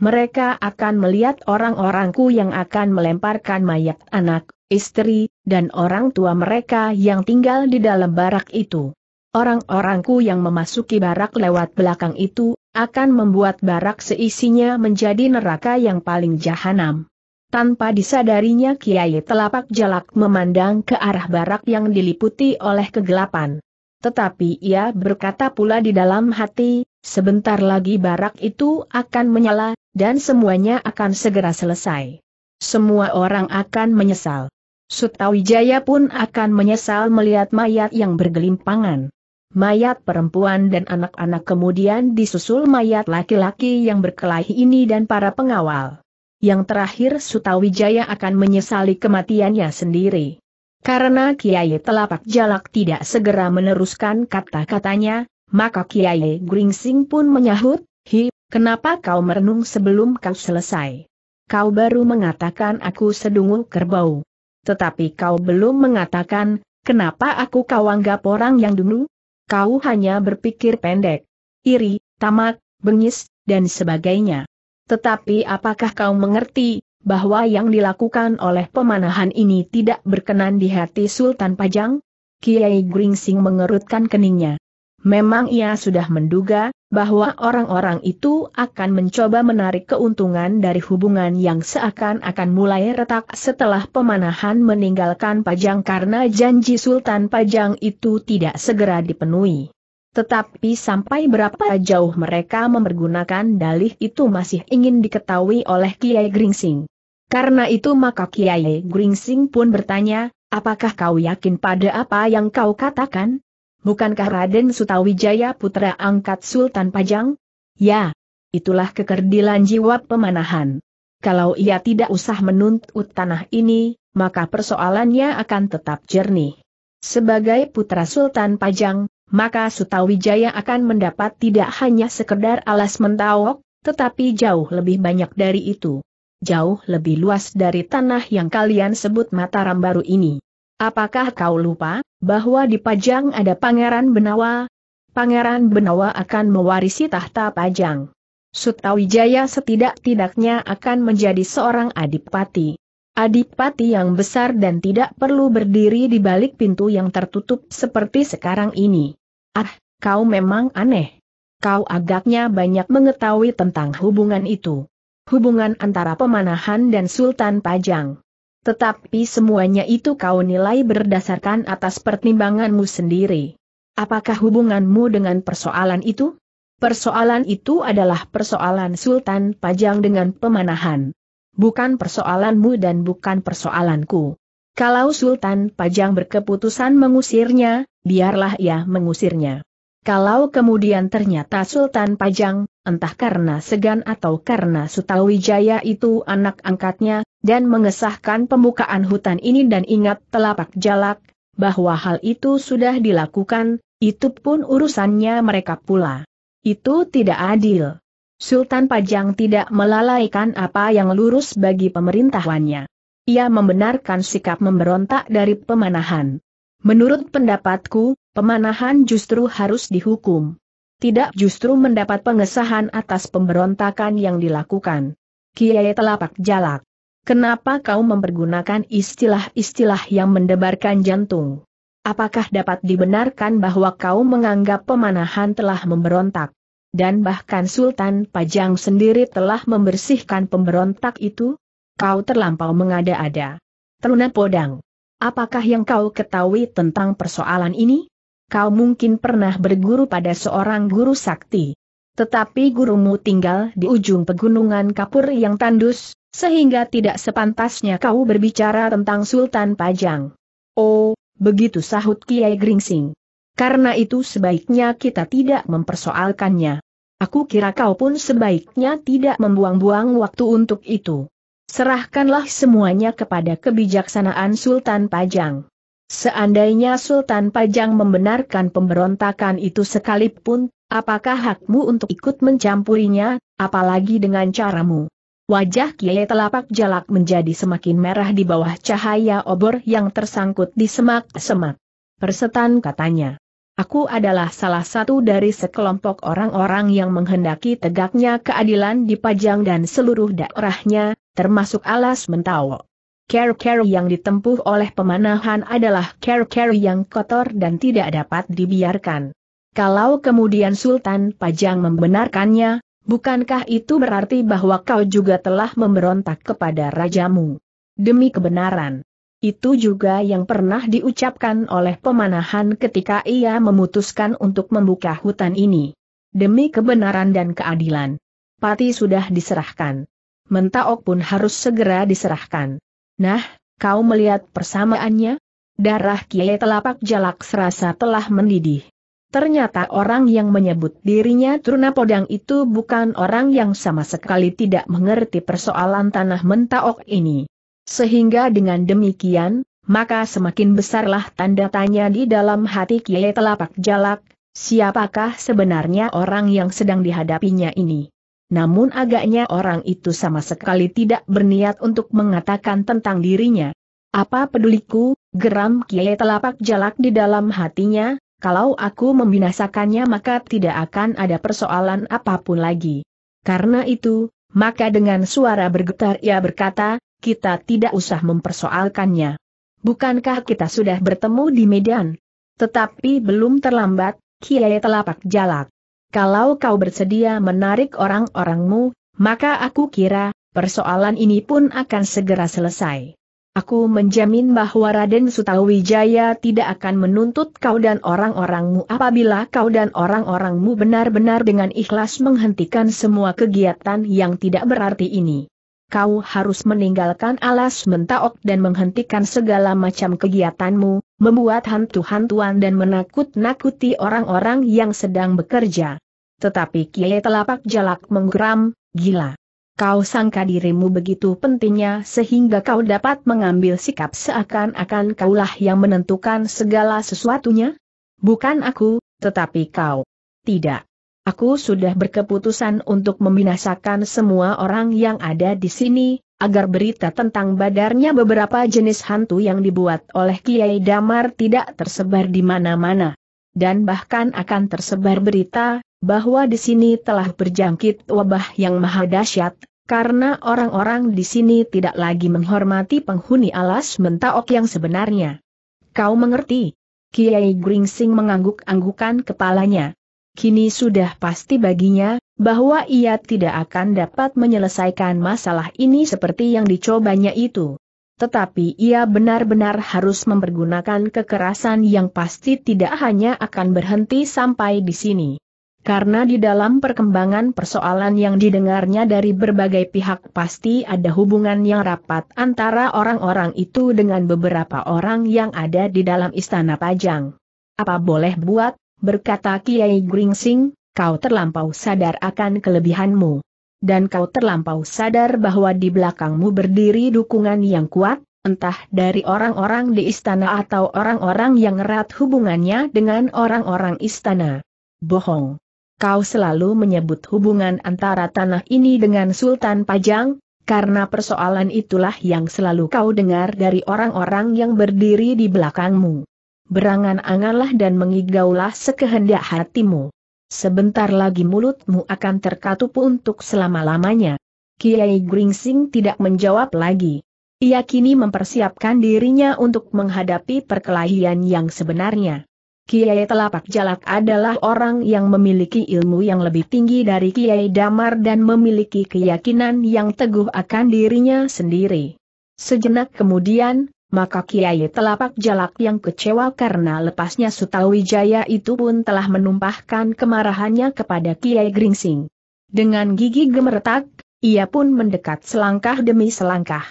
[SPEAKER 1] Mereka akan melihat orang-orangku yang akan melemparkan mayat anak, istri, dan orang tua mereka yang tinggal di dalam barak itu. Orang-orangku yang memasuki barak lewat belakang itu, akan membuat barak seisinya menjadi neraka yang paling jahanam. Tanpa disadarinya Kiai telapak jalak memandang ke arah barak yang diliputi oleh kegelapan. Tetapi ia berkata pula di dalam hati, sebentar lagi barak itu akan menyala, dan semuanya akan segera selesai. Semua orang akan menyesal. Sutawijaya pun akan menyesal melihat mayat yang bergelimpangan. Mayat perempuan dan anak-anak kemudian disusul mayat laki-laki yang berkelahi ini dan para pengawal. Yang terakhir Sutawijaya akan menyesali kematiannya sendiri. Karena Kiai Telapak Jalak tidak segera meneruskan kata-katanya, maka Kiai Gringsing pun menyahut, Hi, kenapa kau merenung sebelum kau selesai? Kau baru mengatakan aku sedungu kerbau. Tetapi kau belum mengatakan, kenapa aku kau anggap orang yang dulu? Kau hanya berpikir pendek. Iri, tamak, bengis, dan sebagainya. Tetapi apakah kau mengerti, bahwa yang dilakukan oleh pemanahan ini tidak berkenan di hati Sultan Pajang? Kiai Gringsing mengerutkan keningnya. Memang ia sudah menduga, bahwa orang-orang itu akan mencoba menarik keuntungan dari hubungan yang seakan-akan mulai retak setelah pemanahan meninggalkan Pajang karena janji Sultan Pajang itu tidak segera dipenuhi. Tetapi sampai berapa jauh mereka mempergunakan dalih itu masih ingin diketahui oleh Kiai Gringsing. Karena itu maka Kiai Gringsing pun bertanya, apakah kau yakin pada apa yang kau katakan? Bukankah Raden Sutawijaya putra angkat Sultan Pajang? Ya, itulah kekerdilan jiwa pemanahan. Kalau ia tidak usah menuntut tanah ini, maka persoalannya akan tetap jernih. Sebagai putra Sultan Pajang, maka Sutawijaya akan mendapat tidak hanya sekedar alas mentawok, tetapi jauh lebih banyak dari itu. Jauh lebih luas dari tanah yang kalian sebut Mataram baru ini. Apakah kau lupa, bahwa di Pajang ada Pangeran Benawa? Pangeran Benawa akan mewarisi tahta Pajang. Sutawijaya setidak-tidaknya akan menjadi seorang adipati. Adipati yang besar dan tidak perlu berdiri di balik pintu yang tertutup seperti sekarang ini. Ah, kau memang aneh. Kau agaknya banyak mengetahui tentang hubungan itu. Hubungan antara pemanahan dan Sultan Pajang. Tetapi semuanya itu kau nilai berdasarkan atas pertimbanganmu sendiri. Apakah hubunganmu dengan persoalan itu? Persoalan itu adalah persoalan Sultan Pajang dengan pemanahan bukan persoalanmu dan bukan persoalanku. Kalau Sultan Pajang berkeputusan mengusirnya, biarlah ia mengusirnya. Kalau kemudian ternyata Sultan Pajang, entah karena segan atau karena Sutawijaya itu anak angkatnya, dan mengesahkan pembukaan hutan ini dan ingat telapak jalak, bahwa hal itu sudah dilakukan, itu pun urusannya mereka pula. Itu tidak adil. Sultan Pajang tidak melalaikan apa yang lurus bagi pemerintahannya. Ia membenarkan sikap memberontak dari pemanahan. Menurut pendapatku, pemanahan justru harus dihukum. Tidak justru mendapat pengesahan atas pemberontakan yang dilakukan. Kiai telapak jalak. Kenapa kau mempergunakan istilah-istilah yang mendebarkan jantung? Apakah dapat dibenarkan bahwa kau menganggap pemanahan telah memberontak? dan bahkan Sultan Pajang sendiri telah membersihkan pemberontak itu? Kau terlampau mengada-ada. Teruna Podang. Apakah yang kau ketahui tentang persoalan ini? Kau mungkin pernah berguru pada seorang guru sakti. Tetapi gurumu tinggal di ujung pegunungan kapur yang tandus, sehingga tidak sepantasnya kau berbicara tentang Sultan Pajang. Oh, begitu sahut Kiai Gringsing. Karena itu sebaiknya kita tidak mempersoalkannya. Aku kira kau pun sebaiknya tidak membuang-buang waktu untuk itu. Serahkanlah semuanya kepada kebijaksanaan Sultan Pajang. Seandainya Sultan Pajang membenarkan pemberontakan itu sekalipun, apakah hakmu untuk ikut mencampurinya, apalagi dengan caramu? Wajah Kiai Telapak Jalak menjadi semakin merah di bawah cahaya obor yang tersangkut di semak-semak. Persetan katanya. Aku adalah salah satu dari sekelompok orang-orang yang menghendaki tegaknya keadilan di Pajang dan seluruh daerahnya, termasuk alas mentawo. Care-care yang ditempuh oleh pemanahan adalah care-care yang kotor dan tidak dapat dibiarkan. Kalau kemudian Sultan Pajang membenarkannya, bukankah itu berarti bahwa kau juga telah memberontak kepada rajamu? Demi kebenaran, itu juga yang pernah diucapkan oleh pemanahan ketika ia memutuskan untuk membuka hutan ini. Demi kebenaran dan keadilan. Pati sudah diserahkan. Mentaok pun harus segera diserahkan. Nah, kau melihat persamaannya? Darah Kiai Telapak Jalak serasa telah mendidih. Ternyata orang yang menyebut dirinya Truna Podang itu bukan orang yang sama sekali tidak mengerti persoalan tanah Mentaok ini. Sehingga dengan demikian, maka semakin besarlah tanda tanya di dalam hati Kiai Telapak Jalak, siapakah sebenarnya orang yang sedang dihadapinya ini. Namun agaknya orang itu sama sekali tidak berniat untuk mengatakan tentang dirinya. Apa peduliku, geram Kiai Telapak Jalak di dalam hatinya, kalau aku membinasakannya maka tidak akan ada persoalan apapun lagi. Karena itu, maka dengan suara bergetar ia berkata, kita tidak usah mempersoalkannya. Bukankah kita sudah bertemu di Medan? Tetapi belum terlambat, Kiai Telapak Jalak. Kalau kau bersedia menarik orang-orangmu, maka aku kira, persoalan ini pun akan segera selesai. Aku menjamin bahwa Raden Sutawijaya tidak akan menuntut kau dan orang-orangmu apabila kau dan orang-orangmu benar-benar dengan ikhlas menghentikan semua kegiatan yang tidak berarti ini kau harus meninggalkan alas mentaok dan menghentikan segala macam kegiatanmu, membuat hantu-hantuan dan menakut-nakuti orang-orang yang sedang bekerja. Tetapi Kiai Telapak Jalak menggeram, gila. Kau sangka dirimu begitu pentingnya sehingga kau dapat mengambil sikap seakan-akan kaulah yang menentukan segala sesuatunya? Bukan aku, tetapi kau. Tidak. Aku sudah berkeputusan untuk membinasakan semua orang yang ada di sini, agar berita tentang badarnya beberapa jenis hantu yang dibuat oleh Kiai Damar tidak tersebar di mana-mana. Dan bahkan akan tersebar berita, bahwa di sini telah berjangkit wabah yang maha dahsyat, karena orang-orang di sini tidak lagi menghormati penghuni alas mentaok yang sebenarnya. Kau mengerti? Kiai Gringsing mengangguk-anggukan kepalanya kini sudah pasti baginya, bahwa ia tidak akan dapat menyelesaikan masalah ini seperti yang dicobanya itu. Tetapi ia benar-benar harus mempergunakan kekerasan yang pasti tidak hanya akan berhenti sampai di sini. Karena di dalam perkembangan persoalan yang didengarnya dari berbagai pihak pasti ada hubungan yang rapat antara orang-orang itu dengan beberapa orang yang ada di dalam istana pajang. Apa boleh buat, berkata Kiai Gringsing, kau terlampau sadar akan kelebihanmu. Dan kau terlampau sadar bahwa di belakangmu berdiri dukungan yang kuat, entah dari orang-orang di istana atau orang-orang yang erat hubungannya dengan orang-orang istana. Bohong. Kau selalu menyebut hubungan antara tanah ini dengan Sultan Pajang, karena persoalan itulah yang selalu kau dengar dari orang-orang yang berdiri di belakangmu berangan-anganlah dan mengigaulah sekehendak hatimu. Sebentar lagi mulutmu akan terkatup untuk selama-lamanya. Kiai Gringsing tidak menjawab lagi. Ia kini mempersiapkan dirinya untuk menghadapi perkelahian yang sebenarnya. Kiai Telapak Jalak adalah orang yang memiliki ilmu yang lebih tinggi dari Kiai Damar dan memiliki keyakinan yang teguh akan dirinya sendiri. Sejenak kemudian, maka Kiai Telapak Jalak yang kecewa karena lepasnya Sutawijaya itu pun telah menumpahkan kemarahannya kepada Kiai Gringsing. Dengan gigi gemeretak, ia pun mendekat selangkah demi selangkah.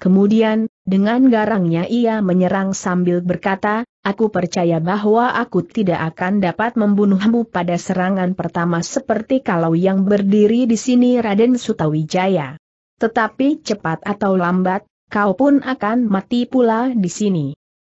[SPEAKER 1] Kemudian, dengan garangnya ia menyerang sambil berkata, Aku percaya bahwa aku tidak akan dapat membunuhmu pada serangan pertama seperti kalau yang berdiri di sini Raden Sutawijaya. Tetapi cepat atau lambat, kau pun akan mati pula di sini.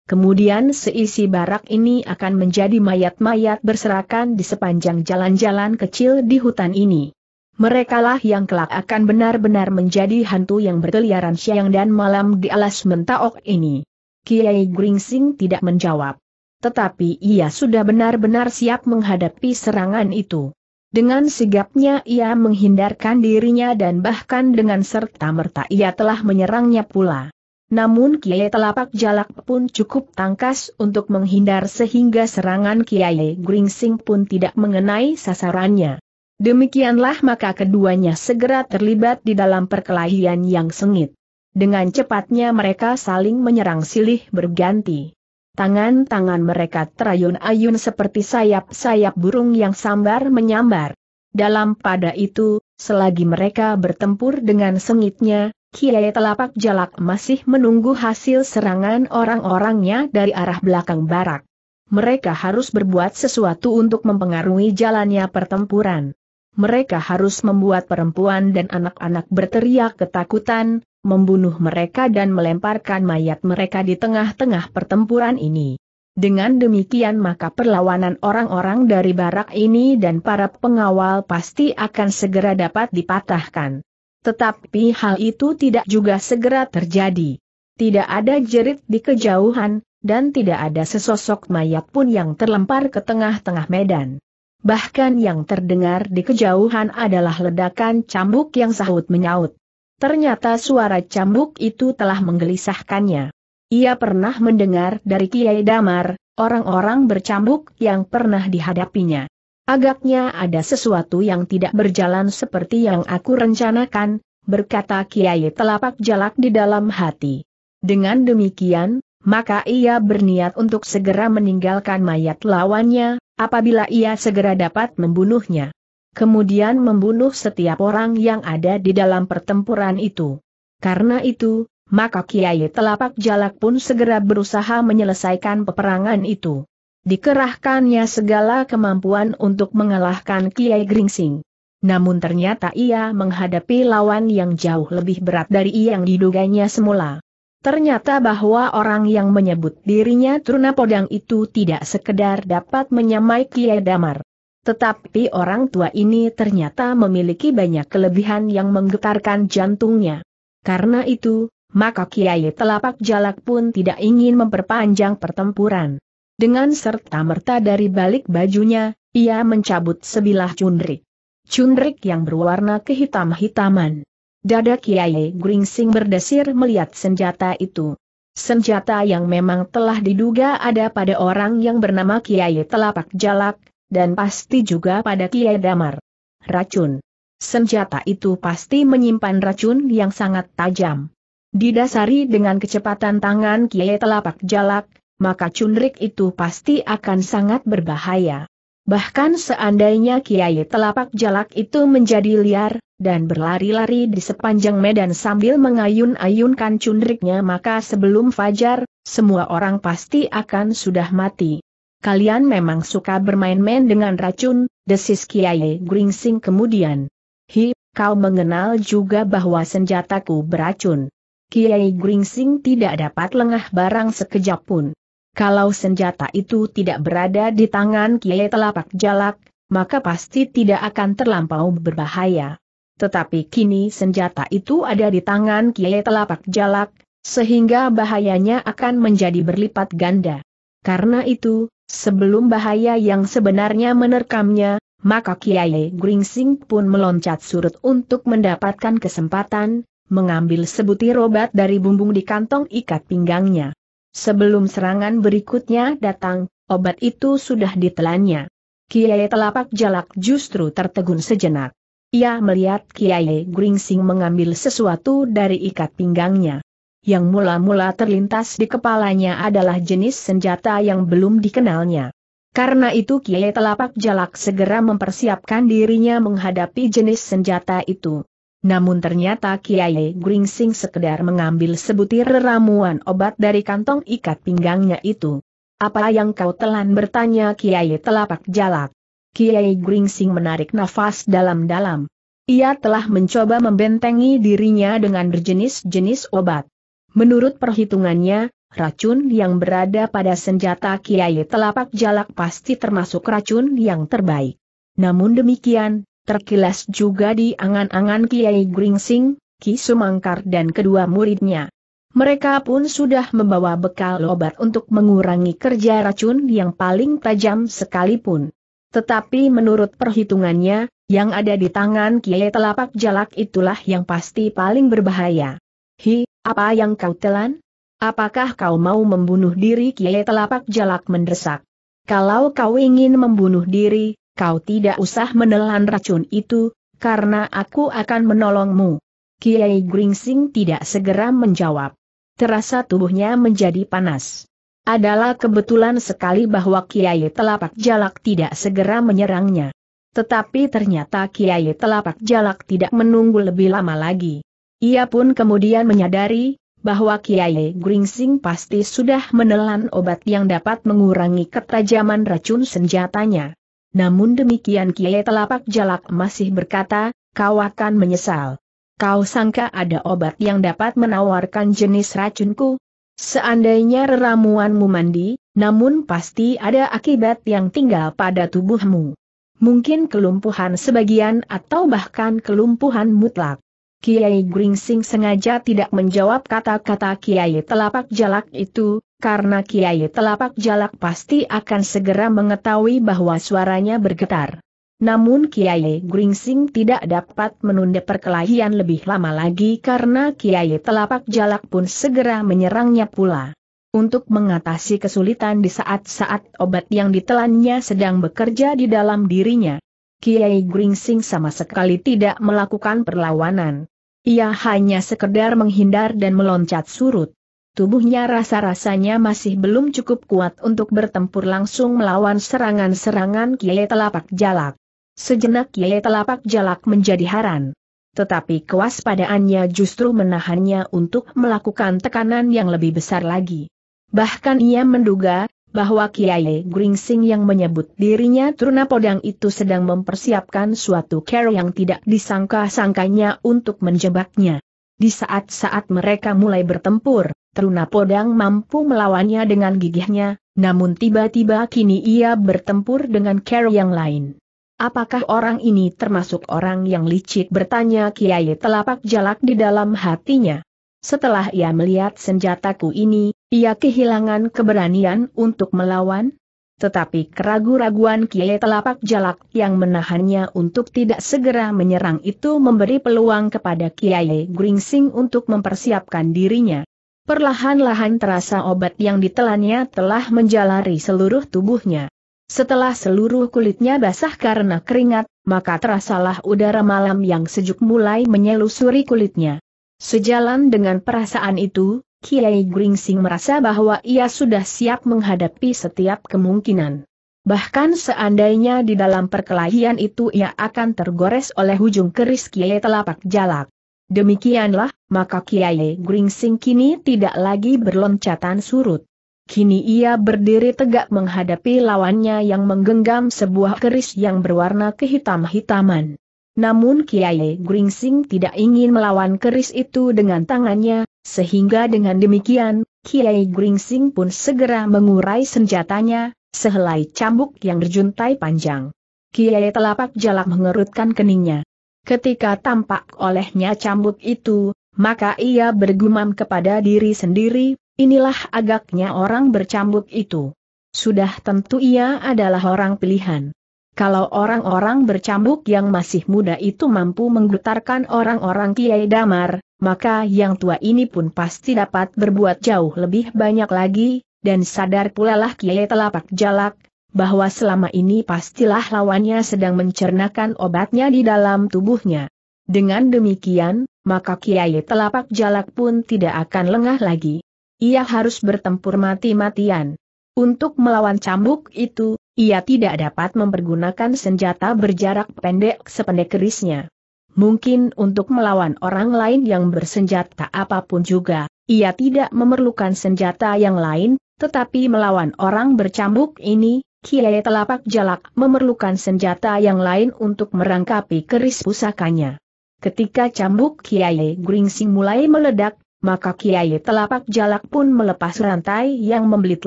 [SPEAKER 1] Kemudian seisi barak ini akan menjadi mayat-mayat berserakan di sepanjang jalan-jalan kecil di hutan ini. Merekalah yang kelak akan benar-benar menjadi hantu yang berkeliaran siang dan malam di alas mentaok ini. Kiai Gringsing tidak menjawab. Tetapi ia sudah benar-benar siap menghadapi serangan itu. Dengan sigapnya ia menghindarkan dirinya dan bahkan dengan serta-merta ia telah menyerangnya pula. Namun Kiai Telapak Jalak pun cukup tangkas untuk menghindar sehingga serangan Kiai Gringsing pun tidak mengenai sasarannya. Demikianlah maka keduanya segera terlibat di dalam perkelahian yang sengit. Dengan cepatnya mereka saling menyerang silih berganti. Tangan-tangan mereka terayun-ayun seperti sayap-sayap burung yang sambar menyambar. Dalam pada itu, selagi mereka bertempur dengan sengitnya, Kiai Telapak Jalak masih menunggu hasil serangan orang-orangnya dari arah belakang barak. Mereka harus berbuat sesuatu untuk mempengaruhi jalannya pertempuran. Mereka harus membuat perempuan dan anak-anak berteriak ketakutan, membunuh mereka dan melemparkan mayat mereka di tengah-tengah pertempuran ini. Dengan demikian maka perlawanan orang-orang dari barak ini dan para pengawal pasti akan segera dapat dipatahkan. Tetapi hal itu tidak juga segera terjadi. Tidak ada jerit di kejauhan, dan tidak ada sesosok mayat pun yang terlempar ke tengah-tengah medan. Bahkan yang terdengar di kejauhan adalah ledakan cambuk yang sahut menyaut. Ternyata suara cambuk itu telah menggelisahkannya. Ia pernah mendengar dari Kiai Damar, orang-orang bercambuk yang pernah dihadapinya. Agaknya ada sesuatu yang tidak berjalan seperti yang aku rencanakan, berkata Kiai telapak jalak di dalam hati. Dengan demikian, maka ia berniat untuk segera meninggalkan mayat lawannya, apabila ia segera dapat membunuhnya kemudian membunuh setiap orang yang ada di dalam pertempuran itu. Karena itu, maka Kiai Telapak Jalak pun segera berusaha menyelesaikan peperangan itu. Dikerahkannya segala kemampuan untuk mengalahkan Kiai Gringsing. Namun ternyata ia menghadapi lawan yang jauh lebih berat dari yang diduganya semula. Ternyata bahwa orang yang menyebut dirinya Trunapodang itu tidak sekedar dapat menyamai Kiai Damar. Tetapi orang tua ini ternyata memiliki banyak kelebihan yang menggetarkan jantungnya. Karena itu, maka Kiai Telapak Jalak pun tidak ingin memperpanjang pertempuran. Dengan serta-merta dari balik bajunya, ia mencabut sebilah cundrik. Cundrik yang berwarna kehitam-hitaman. Dada Kiai Gringsing berdesir melihat senjata itu. Senjata yang memang telah diduga ada pada orang yang bernama Kiai Telapak Jalak, dan pasti juga pada Kiai Damar. Racun. Senjata itu pasti menyimpan racun yang sangat tajam. Didasari dengan kecepatan tangan Kiai telapak jalak, maka cundrik itu pasti akan sangat berbahaya. Bahkan seandainya Kiai telapak jalak itu menjadi liar, dan berlari-lari di sepanjang medan sambil mengayun-ayunkan cundriknya maka sebelum fajar, semua orang pasti akan sudah mati kalian memang suka bermain-main dengan racun, desis Kiai Gringsing kemudian. Hi, kau mengenal juga bahwa senjataku beracun. Kiai Gringsing tidak dapat lengah barang sekejap pun. Kalau senjata itu tidak berada di tangan Kiai Telapak Jalak, maka pasti tidak akan terlampau berbahaya. Tetapi kini senjata itu ada di tangan Kiai Telapak Jalak, sehingga bahayanya akan menjadi berlipat ganda. Karena itu, sebelum bahaya yang sebenarnya menerkamnya, maka Kiai Gringsing pun meloncat surut untuk mendapatkan kesempatan, mengambil sebutir obat dari bumbung di kantong ikat pinggangnya. Sebelum serangan berikutnya datang, obat itu sudah ditelannya. Kiai telapak jalak justru tertegun sejenak. Ia melihat Kiai Gringsing mengambil sesuatu dari ikat pinggangnya yang mula-mula terlintas di kepalanya adalah jenis senjata yang belum dikenalnya. Karena itu Kiai Telapak Jalak segera mempersiapkan dirinya menghadapi jenis senjata itu. Namun ternyata Kiai Gringsing sekedar mengambil sebutir ramuan obat dari kantong ikat pinggangnya itu. Apa yang kau telan bertanya Kiai Telapak Jalak. Kiai Gringsing menarik nafas dalam-dalam. Ia telah mencoba membentengi dirinya dengan berjenis-jenis obat. Menurut perhitungannya, racun yang berada pada senjata Kiai Telapak Jalak pasti termasuk racun yang terbaik. Namun demikian, terkilas juga di angan-angan Kiai Gringsing, Ki Sumangkar dan kedua muridnya. Mereka pun sudah membawa bekal obat untuk mengurangi kerja racun yang paling tajam sekalipun. Tetapi menurut perhitungannya, yang ada di tangan Kiai Telapak Jalak itulah yang pasti paling berbahaya. Hi, apa yang kau telan? Apakah kau mau membunuh diri Kiai Telapak Jalak mendesak? Kalau kau ingin membunuh diri, kau tidak usah menelan racun itu, karena aku akan menolongmu. Kiai Gringsing tidak segera menjawab. Terasa tubuhnya menjadi panas. Adalah kebetulan sekali bahwa Kiai Telapak Jalak tidak segera menyerangnya. Tetapi ternyata Kiai Telapak Jalak tidak menunggu lebih lama lagi. Ia pun kemudian menyadari, bahwa Kiai Gringsing pasti sudah menelan obat yang dapat mengurangi ketajaman racun senjatanya. Namun demikian Kiai Telapak Jalak masih berkata, kau akan menyesal. Kau sangka ada obat yang dapat menawarkan jenis racunku? Seandainya ramuanmu mandi, namun pasti ada akibat yang tinggal pada tubuhmu. Mungkin kelumpuhan sebagian atau bahkan kelumpuhan mutlak. Kiai Gringsing sengaja tidak menjawab kata-kata Kiai Telapak Jalak itu, karena Kiai Telapak Jalak pasti akan segera mengetahui bahwa suaranya bergetar. Namun Kiai Gringsing tidak dapat menunda perkelahian lebih lama lagi karena Kiai Telapak Jalak pun segera menyerangnya pula. Untuk mengatasi kesulitan di saat-saat obat yang ditelannya sedang bekerja di dalam dirinya, Kiai Gringsing sama sekali tidak melakukan perlawanan. Ia hanya sekedar menghindar dan meloncat surut. Tubuhnya rasa-rasanya masih belum cukup kuat untuk bertempur langsung melawan serangan-serangan Kiai Telapak Jalak. Sejenak Kiai Telapak Jalak menjadi haran. Tetapi kewaspadaannya justru menahannya untuk melakukan tekanan yang lebih besar lagi. Bahkan ia menduga, bahwa Kiai Gringsing yang menyebut dirinya Truna Podang itu sedang mempersiapkan suatu cara yang tidak disangka-sangkanya untuk menjebaknya. Di saat-saat mereka mulai bertempur, Truna Podang mampu melawannya dengan gigihnya, namun tiba-tiba kini ia bertempur dengan cara yang lain. Apakah orang ini termasuk orang yang licik bertanya Kiai telapak jalak di dalam hatinya? Setelah ia melihat senjataku ini, ia kehilangan keberanian untuk melawan. Tetapi keragu-raguan Kiai Telapak Jalak yang menahannya untuk tidak segera menyerang itu memberi peluang kepada Kiai Gringsing untuk mempersiapkan dirinya. Perlahan-lahan terasa obat yang ditelannya telah menjalari seluruh tubuhnya. Setelah seluruh kulitnya basah karena keringat, maka terasalah udara malam yang sejuk mulai menyelusuri kulitnya. Sejalan dengan perasaan itu, Kiai Gringsing merasa bahwa ia sudah siap menghadapi setiap kemungkinan. Bahkan seandainya di dalam perkelahian itu ia akan tergores oleh ujung keris Kiai Telapak Jalak. Demikianlah, maka Kiai Gringsing kini tidak lagi berloncatan surut. Kini ia berdiri tegak menghadapi lawannya yang menggenggam sebuah keris yang berwarna kehitam-hitaman. Namun Kiai Gringsing tidak ingin melawan keris itu dengan tangannya, sehingga dengan demikian, Kiai Gringsing pun segera mengurai senjatanya, sehelai cambuk yang berjuntai panjang. Kiai telapak jalak mengerutkan keningnya. Ketika tampak olehnya cambuk itu, maka ia bergumam kepada diri sendiri, inilah agaknya orang bercambuk itu. Sudah tentu ia adalah orang pilihan. Kalau orang-orang bercambuk yang masih muda itu mampu menggetarkan orang-orang Kiai Damar, maka yang tua ini pun pasti dapat berbuat jauh lebih banyak lagi, dan sadar pula lah Kiai Telapak Jalak, bahwa selama ini pastilah lawannya sedang mencernakan obatnya di dalam tubuhnya. Dengan demikian, maka Kiai Telapak Jalak pun tidak akan lengah lagi. Ia harus bertempur mati-matian. Untuk melawan cambuk itu, ia tidak dapat mempergunakan senjata berjarak pendek sependek kerisnya. Mungkin untuk melawan orang lain yang bersenjata apapun juga, ia tidak memerlukan senjata yang lain, tetapi melawan orang bercambuk ini, Kiai Telapak Jalak memerlukan senjata yang lain untuk merangkapi keris pusakanya. Ketika cambuk Kiai Gringsing mulai meledak, maka Kiai Telapak Jalak pun melepas rantai yang membelit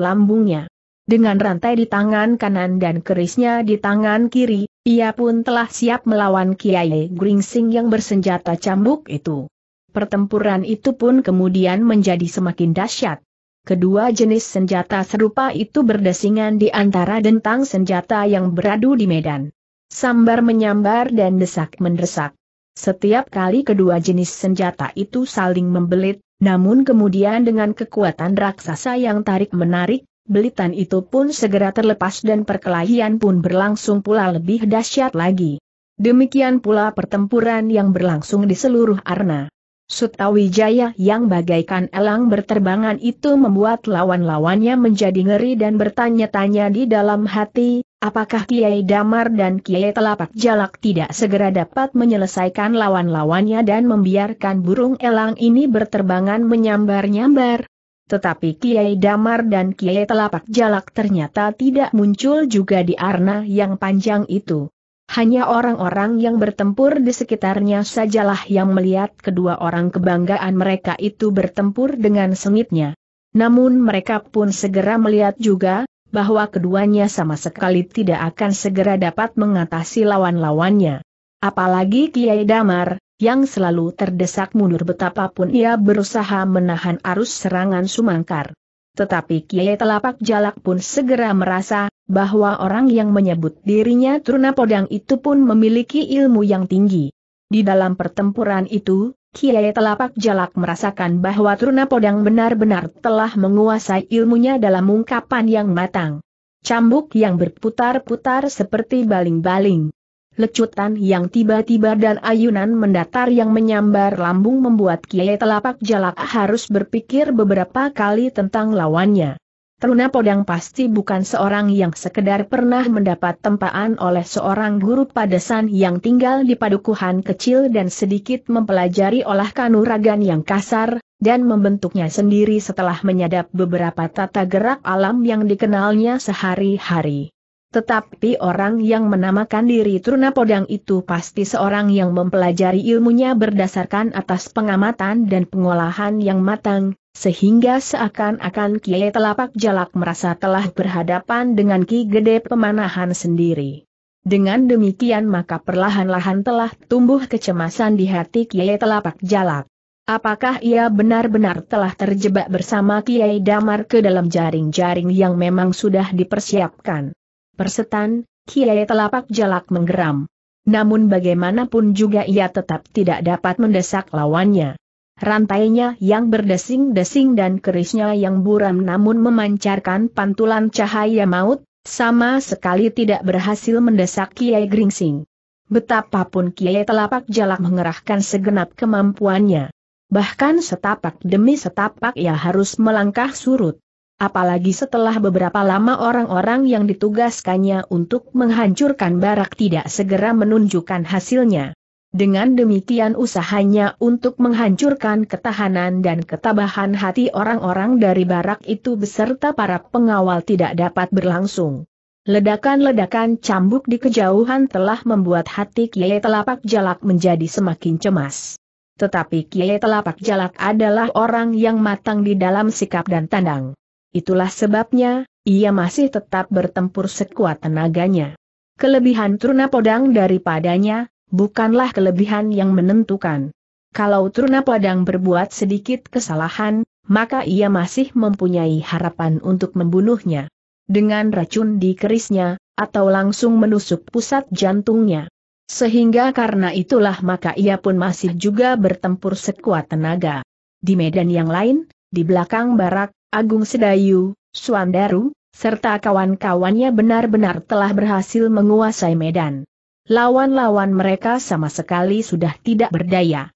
[SPEAKER 1] lambungnya. Dengan rantai di tangan kanan dan kerisnya di tangan kiri, ia pun telah siap melawan Kiai Gringsing yang bersenjata cambuk itu. Pertempuran itu pun kemudian menjadi semakin dahsyat. Kedua jenis senjata serupa itu berdesingan di antara dentang senjata yang beradu di medan. Sambar menyambar dan desak mendesak. Setiap kali kedua jenis senjata itu saling membelit, namun kemudian dengan kekuatan raksasa yang tarik-menarik, belitan itu pun segera terlepas dan perkelahian pun berlangsung pula lebih dahsyat lagi. Demikian pula pertempuran yang berlangsung di seluruh arena. Sutawijaya yang bagaikan elang berterbangan itu membuat lawan-lawannya menjadi ngeri dan bertanya-tanya di dalam hati, apakah Kiai Damar dan Kiai Telapak Jalak tidak segera dapat menyelesaikan lawan-lawannya dan membiarkan burung elang ini berterbangan menyambar-nyambar? Tetapi Kiai Damar dan Kiai Telapak Jalak ternyata tidak muncul juga di arna yang panjang itu. Hanya orang-orang yang bertempur di sekitarnya sajalah yang melihat kedua orang kebanggaan mereka itu bertempur dengan sengitnya. Namun mereka pun segera melihat juga, bahwa keduanya sama sekali tidak akan segera dapat mengatasi lawan-lawannya. Apalagi Kiai Damar, yang selalu terdesak mundur betapapun ia berusaha menahan arus serangan Sumangkar. Tetapi Kiai Telapak Jalak pun segera merasa bahwa orang yang menyebut dirinya Truna Podang itu pun memiliki ilmu yang tinggi. Di dalam pertempuran itu, Kiai Telapak Jalak merasakan bahwa Truna Podang benar-benar telah menguasai ilmunya dalam ungkapan yang matang. Cambuk yang berputar-putar seperti baling-baling. Lecutan yang tiba-tiba dan ayunan mendatar yang menyambar lambung membuat Kiai Telapak Jalak harus berpikir beberapa kali tentang lawannya. Teruna Podang pasti bukan seorang yang sekedar pernah mendapat tempaan oleh seorang guru padesan yang tinggal di padukuhan kecil dan sedikit mempelajari olah kanuragan yang kasar, dan membentuknya sendiri setelah menyadap beberapa tata gerak alam yang dikenalnya sehari-hari. Tetapi orang yang menamakan diri Truna Podang itu pasti seorang yang mempelajari ilmunya berdasarkan atas pengamatan dan pengolahan yang matang, sehingga seakan-akan Kiai Telapak Jalak merasa telah berhadapan dengan Ki Gede Pemanahan sendiri. Dengan demikian maka perlahan-lahan telah tumbuh kecemasan di hati Kiai Telapak Jalak. Apakah ia benar-benar telah terjebak bersama Kiai Damar ke dalam jaring-jaring yang memang sudah dipersiapkan? persetan, Kiai telapak jalak menggeram. Namun bagaimanapun juga ia tetap tidak dapat mendesak lawannya. Rantainya yang berdesing-desing dan kerisnya yang buram namun memancarkan pantulan cahaya maut, sama sekali tidak berhasil mendesak Kiai Gringsing. Betapapun Kiai Telapak Jalak mengerahkan segenap kemampuannya. Bahkan setapak demi setapak ia harus melangkah surut apalagi setelah beberapa lama orang-orang yang ditugaskannya untuk menghancurkan barak tidak segera menunjukkan hasilnya. Dengan demikian usahanya untuk menghancurkan ketahanan dan ketabahan hati orang-orang dari barak itu beserta para pengawal tidak dapat berlangsung. Ledakan-ledakan cambuk di kejauhan telah membuat hati Kiai Telapak Jalak menjadi semakin cemas. Tetapi Kiai Telapak Jalak adalah orang yang matang di dalam sikap dan tandang. Itulah sebabnya, ia masih tetap bertempur sekuat tenaganya. Kelebihan Truna Podang daripadanya, bukanlah kelebihan yang menentukan. Kalau Truna Podang berbuat sedikit kesalahan, maka ia masih mempunyai harapan untuk membunuhnya. Dengan racun di kerisnya, atau langsung menusuk pusat jantungnya. Sehingga karena itulah maka ia pun masih juga bertempur sekuat tenaga. Di medan yang lain, di belakang barak, Agung Sedayu, Suandaru, serta kawan-kawannya benar-benar telah berhasil menguasai medan. Lawan-lawan mereka sama sekali sudah tidak berdaya.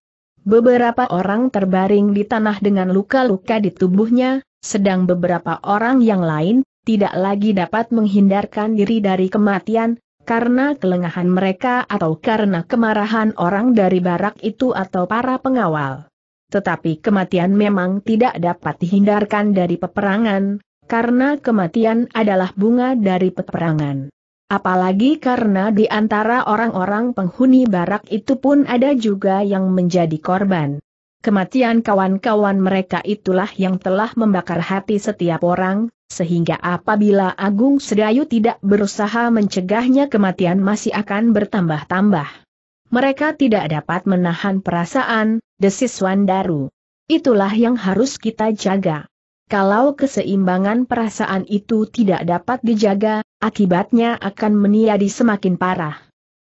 [SPEAKER 1] Beberapa orang terbaring di tanah dengan luka-luka di tubuhnya, sedang beberapa orang yang lain tidak lagi dapat menghindarkan diri dari kematian, karena kelengahan mereka atau karena kemarahan orang dari barak itu atau para pengawal. Tetapi kematian memang tidak dapat dihindarkan dari peperangan, karena kematian adalah bunga dari peperangan. Apalagi karena di antara orang-orang penghuni barak itu pun ada juga yang menjadi korban. Kematian kawan-kawan mereka itulah yang telah membakar hati setiap orang, sehingga apabila Agung Sedayu tidak berusaha mencegahnya kematian masih akan bertambah-tambah. Mereka tidak dapat menahan perasaan, desis Wandaru. Itulah yang harus kita jaga. Kalau keseimbangan perasaan itu tidak dapat dijaga, akibatnya akan meniadi semakin parah.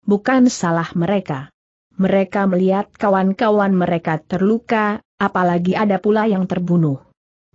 [SPEAKER 1] Bukan salah mereka. Mereka melihat kawan-kawan mereka terluka, apalagi ada pula yang terbunuh.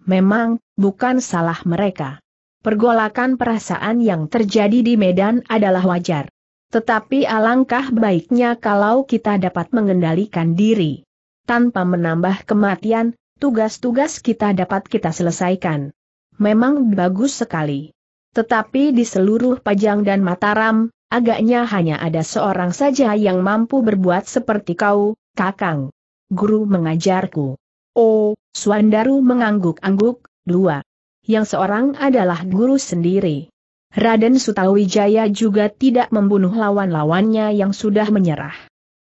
[SPEAKER 1] Memang, bukan salah mereka. Pergolakan perasaan yang terjadi di Medan adalah wajar. Tetapi alangkah baiknya kalau kita dapat mengendalikan diri tanpa menambah kematian, tugas-tugas kita dapat kita selesaikan. Memang bagus sekali. Tetapi di seluruh Pajang dan Mataram, agaknya hanya ada seorang saja yang mampu berbuat seperti kau, Kakang. Guru mengajarku. Oh, Suandaru mengangguk-angguk, dua. Yang seorang adalah guru sendiri. Raden Sutawijaya juga tidak membunuh lawan-lawannya yang sudah menyerah.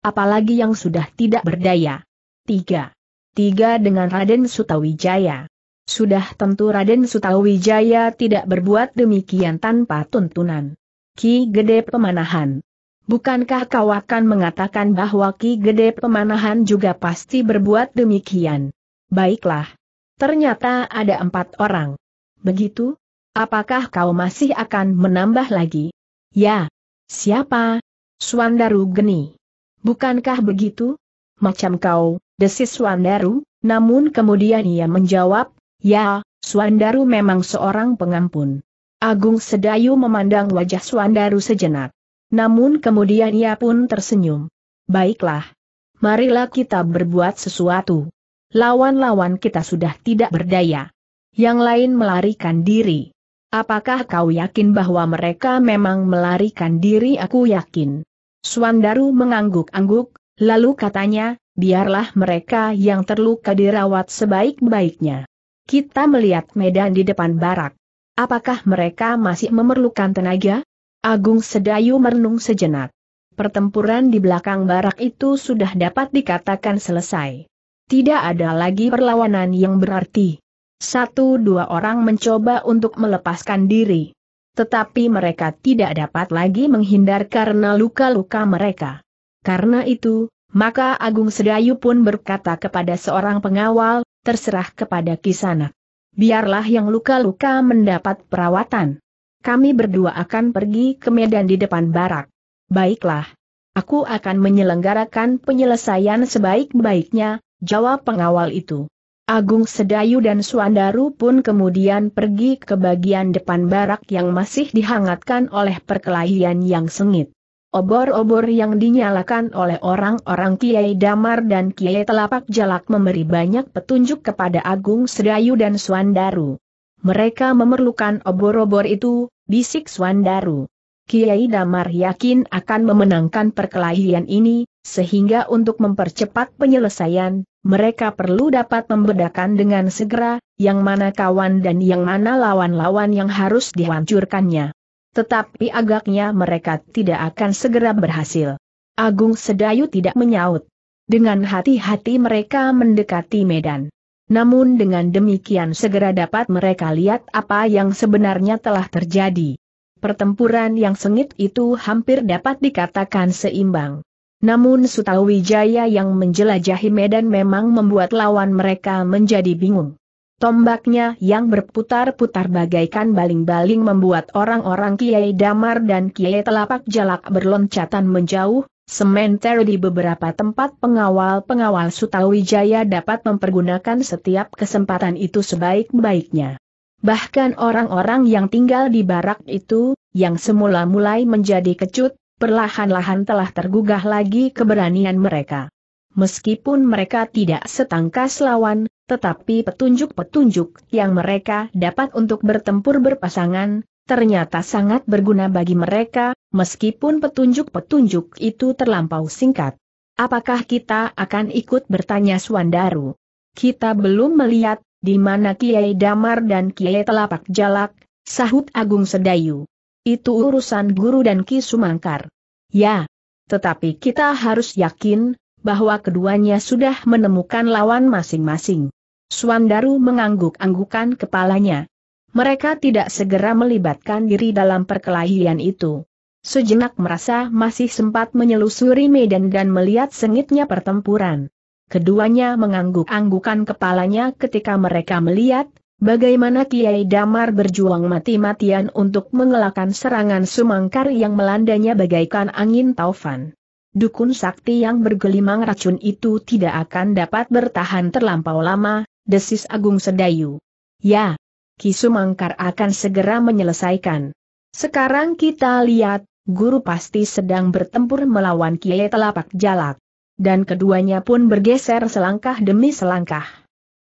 [SPEAKER 1] Apalagi yang sudah tidak berdaya. Tiga. Tiga dengan Raden Sutawijaya. Sudah tentu Raden Sutawijaya tidak berbuat demikian tanpa tuntunan. Ki Gede Pemanahan. Bukankah kau akan mengatakan bahwa Ki Gede Pemanahan juga pasti berbuat demikian? Baiklah. Ternyata ada empat orang. Begitu? Apakah kau masih akan menambah lagi? Ya. Siapa? Suandaru Geni. Bukankah begitu? Macam kau, desis Swandaru, namun kemudian ia menjawab, ya, Swandaru memang seorang pengampun. Agung Sedayu memandang wajah Swandaru sejenak. Namun kemudian ia pun tersenyum. Baiklah. Marilah kita berbuat sesuatu. Lawan-lawan kita sudah tidak berdaya. Yang lain melarikan diri. Apakah kau yakin bahwa mereka memang melarikan diri? Aku yakin. Swandaru mengangguk-angguk, lalu katanya, biarlah mereka yang terluka dirawat sebaik-baiknya. Kita melihat medan di depan barak. Apakah mereka masih memerlukan tenaga? Agung Sedayu merenung sejenak. Pertempuran di belakang barak itu sudah dapat dikatakan selesai. Tidak ada lagi perlawanan yang berarti. Satu dua orang mencoba untuk melepaskan diri. Tetapi mereka tidak dapat lagi menghindar karena luka-luka mereka. Karena itu, maka Agung Sedayu pun berkata kepada seorang pengawal, terserah kepada kisana. Biarlah yang luka-luka mendapat perawatan. Kami berdua akan pergi ke Medan di depan barak. Baiklah. Aku akan menyelenggarakan penyelesaian sebaik-baiknya, jawab pengawal itu. Agung Sedayu dan Suandaru pun kemudian pergi ke bagian depan barak yang masih dihangatkan oleh perkelahian yang sengit. Obor-obor yang dinyalakan oleh orang-orang Kiai Damar dan Kiai Telapak Jalak memberi banyak petunjuk kepada Agung Sedayu dan Swandaru. Mereka memerlukan obor-obor itu, bisik Swandaru. Kiai Damar yakin akan memenangkan perkelahian ini, sehingga untuk mempercepat penyelesaian, mereka perlu dapat membedakan dengan segera, yang mana kawan dan yang mana lawan-lawan yang harus dihancurkannya. Tetapi agaknya mereka tidak akan segera berhasil. Agung Sedayu tidak menyaut. Dengan hati-hati mereka mendekati Medan. Namun dengan demikian segera dapat mereka lihat apa yang sebenarnya telah terjadi. Pertempuran yang sengit itu hampir dapat dikatakan seimbang. Namun Sutawijaya yang menjelajahi Medan memang membuat lawan mereka menjadi bingung. Tombaknya yang berputar-putar bagaikan baling-baling membuat orang-orang Kiai Damar dan Kiai Telapak Jalak berloncatan menjauh, sementara di beberapa tempat pengawal-pengawal Sutawijaya dapat mempergunakan setiap kesempatan itu sebaik-baiknya. Bahkan orang-orang yang tinggal di barak itu, yang semula mulai menjadi kecut, perlahan-lahan telah tergugah lagi keberanian mereka. Meskipun mereka tidak setangkas lawan, tetapi petunjuk-petunjuk yang mereka dapat untuk bertempur berpasangan, ternyata sangat berguna bagi mereka, meskipun petunjuk-petunjuk itu terlampau singkat. Apakah kita akan ikut bertanya Suandaru? Kita belum melihat di mana Kiai Damar dan Kiai Telapak Jalak, sahut Agung Sedayu. Itu urusan guru dan Ki Sumangkar. Ya, tetapi kita harus yakin, bahwa keduanya sudah menemukan lawan masing-masing. Suandaru mengangguk-anggukan kepalanya. Mereka tidak segera melibatkan diri dalam perkelahian itu. Sejenak merasa masih sempat menyelusuri medan dan melihat sengitnya pertempuran. Keduanya mengangguk-anggukan kepalanya ketika mereka melihat, bagaimana Kiai Damar berjuang mati-matian untuk mengelakkan serangan sumangkar yang melandanya bagaikan angin taufan. Dukun sakti yang bergelimang racun itu tidak akan dapat bertahan terlampau lama, desis Agung Sedayu. Ya, Kisumangkar akan segera menyelesaikan. Sekarang kita lihat, guru pasti sedang bertempur melawan Kiai Telapak Jalak. Dan keduanya pun bergeser selangkah demi selangkah.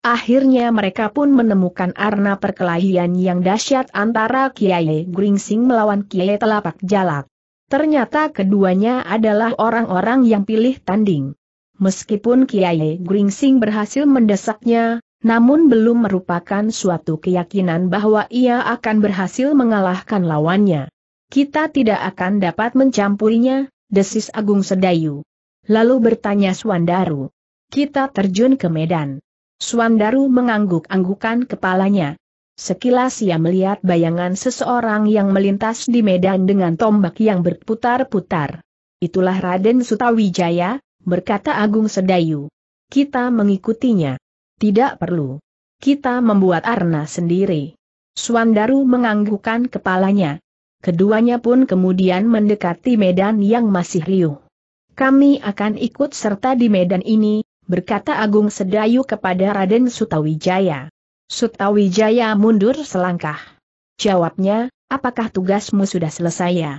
[SPEAKER 1] Akhirnya mereka pun menemukan arna perkelahian yang dahsyat antara Kiai Gringsing melawan Kiai Telapak Jalak. Ternyata keduanya adalah orang-orang yang pilih tanding. Meskipun Kiai Gringsing berhasil mendesaknya, namun belum merupakan suatu keyakinan bahwa ia akan berhasil mengalahkan lawannya. Kita tidak akan dapat mencampurinya, desis Agung Sedayu. Lalu bertanya Swandaru. Kita terjun ke Medan. Swandaru mengangguk-anggukan kepalanya. Sekilas ia melihat bayangan seseorang yang melintas di medan dengan tombak yang berputar-putar. Itulah Raden Sutawijaya, berkata Agung Sedayu. Kita mengikutinya. Tidak perlu. Kita membuat arna sendiri. Swandaru menganggukkan kepalanya. Keduanya pun kemudian mendekati medan yang masih riuh. Kami akan ikut serta di medan ini, berkata Agung Sedayu kepada Raden Sutawijaya. Sutawijaya mundur selangkah. Jawabnya, apakah tugasmu sudah selesai ya?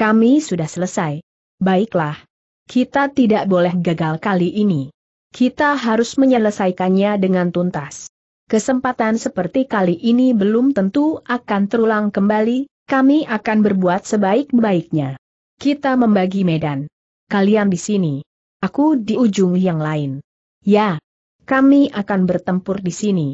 [SPEAKER 1] Kami sudah selesai. Baiklah. Kita tidak boleh gagal kali ini. Kita harus menyelesaikannya dengan tuntas. Kesempatan seperti kali ini belum tentu akan terulang kembali, kami akan berbuat sebaik-baiknya. Kita membagi medan. Kalian di sini. Aku di ujung yang lain. Ya, kami akan bertempur di sini.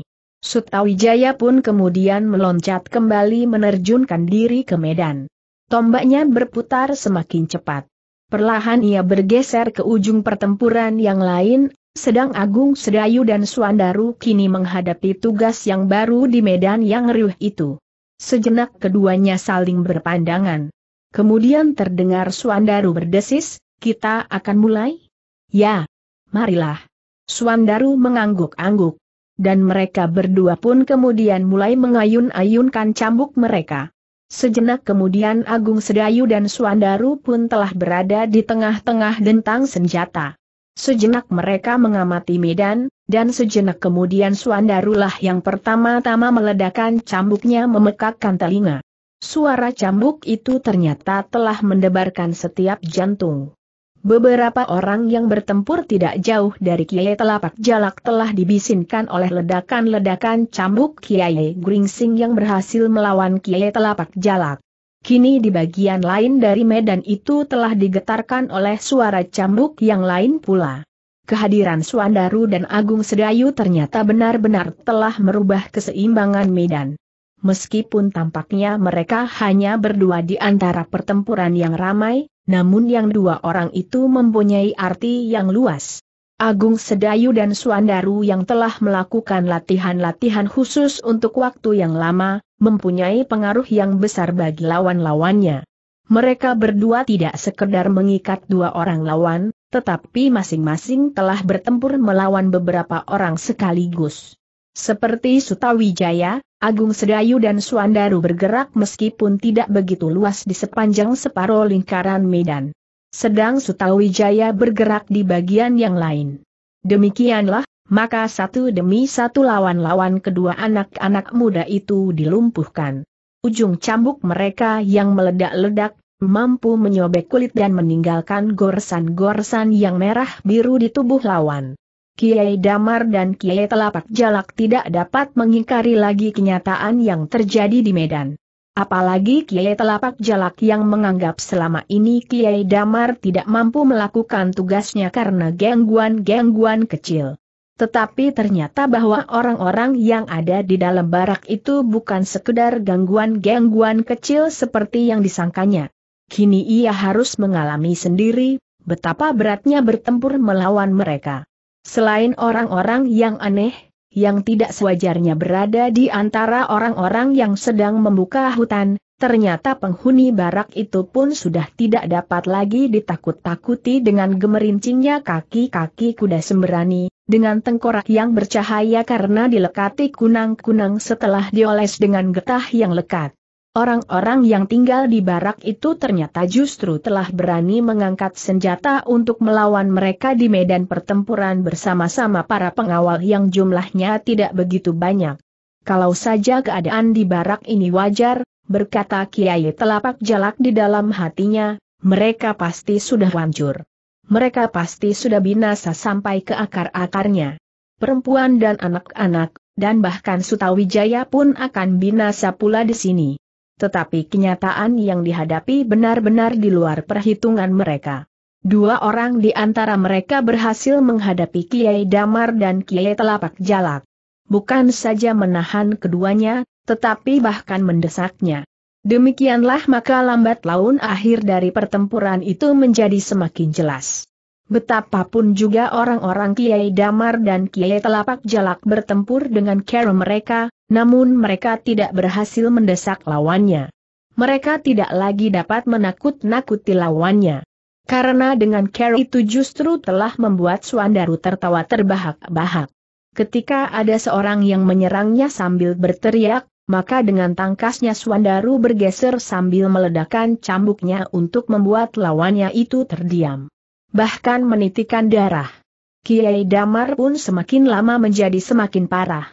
[SPEAKER 1] Sutawijaya pun kemudian meloncat kembali menerjunkan diri ke medan. Tombaknya berputar semakin cepat. Perlahan ia bergeser ke ujung pertempuran yang lain, sedang Agung Sedayu dan Suandaru kini menghadapi tugas yang baru di medan yang riuh itu. Sejenak keduanya saling berpandangan. Kemudian terdengar Suandaru berdesis, kita akan mulai? Ya, marilah. Suandaru mengangguk-angguk. Dan mereka berdua pun kemudian mulai mengayun-ayunkan cambuk mereka. Sejenak kemudian Agung Sedayu dan Suandaru pun telah berada di tengah-tengah dentang senjata. Sejenak mereka mengamati medan, dan sejenak kemudian Suandarulah yang pertama-tama meledakan cambuknya memekakkan telinga. Suara cambuk itu ternyata telah mendebarkan setiap jantung. Beberapa orang yang bertempur tidak jauh dari Kiai Telapak Jalak telah dibisinkan oleh ledakan-ledakan cambuk Kiai Gringsing yang berhasil melawan Kiai Telapak Jalak. Kini di bagian lain dari medan itu telah digetarkan oleh suara cambuk yang lain pula. Kehadiran Suandaru dan Agung Sedayu ternyata benar-benar telah merubah keseimbangan medan. Meskipun tampaknya mereka hanya berdua di antara pertempuran yang ramai, namun yang dua orang itu mempunyai arti yang luas. Agung Sedayu dan Suandaru yang telah melakukan latihan-latihan khusus untuk waktu yang lama, mempunyai pengaruh yang besar bagi lawan-lawannya. Mereka berdua tidak sekedar mengikat dua orang lawan, tetapi masing-masing telah bertempur melawan beberapa orang sekaligus. Seperti Sutawijaya, Agung Sedayu dan Suandaru bergerak meskipun tidak begitu luas di sepanjang separuh lingkaran medan sedang Sutawijaya bergerak di bagian yang lain. Demikianlah, maka satu demi satu lawan-lawan kedua anak-anak muda itu dilumpuhkan. Ujung cambuk mereka yang meledak-ledak, mampu menyobek kulit dan meninggalkan goresan-goresan yang merah-biru di tubuh lawan. Kiai Damar dan Kiai Telapak Jalak tidak dapat mengingkari lagi kenyataan yang terjadi di Medan. Apalagi Kiai Telapak Jalak yang menganggap selama ini Kiai Damar tidak mampu melakukan tugasnya karena gangguan-gangguan kecil. Tetapi ternyata bahwa orang-orang yang ada di dalam barak itu bukan sekedar gangguan-gangguan kecil seperti yang disangkanya. Kini ia harus mengalami sendiri betapa beratnya bertempur melawan mereka. Selain orang-orang yang aneh, yang tidak sewajarnya berada di antara orang-orang yang sedang membuka hutan, ternyata penghuni barak itu pun sudah tidak dapat lagi ditakut-takuti dengan gemerincingnya kaki-kaki kuda sembrani, dengan tengkorak yang bercahaya karena dilekati kunang-kunang setelah dioles dengan getah yang lekat. Orang-orang yang tinggal di barak itu ternyata justru telah berani mengangkat senjata untuk melawan mereka di medan pertempuran bersama-sama para pengawal yang jumlahnya tidak begitu banyak. Kalau saja keadaan di barak ini wajar, berkata Kiai telapak jalak di dalam hatinya, mereka pasti sudah hancur. Mereka pasti sudah binasa sampai ke akar-akarnya. Perempuan dan anak-anak, dan bahkan Sutawijaya pun akan binasa pula di sini tetapi kenyataan yang dihadapi benar-benar di luar perhitungan mereka. Dua orang di antara mereka berhasil menghadapi Kiai Damar dan Kiai Telapak Jalak. Bukan saja menahan keduanya, tetapi bahkan mendesaknya. Demikianlah maka lambat laun akhir dari pertempuran itu menjadi semakin jelas. Betapapun juga orang-orang Kiai Damar dan Kiai Telapak Jalak bertempur dengan cara mereka, namun mereka tidak berhasil mendesak lawannya. Mereka tidak lagi dapat menakut-nakuti lawannya. Karena dengan cara itu justru telah membuat Suandaru tertawa terbahak-bahak. Ketika ada seorang yang menyerangnya sambil berteriak, maka dengan tangkasnya Suandaru bergeser sambil meledakkan cambuknya untuk membuat lawannya itu terdiam bahkan menitikan darah. Kiai Damar pun semakin lama menjadi semakin parah.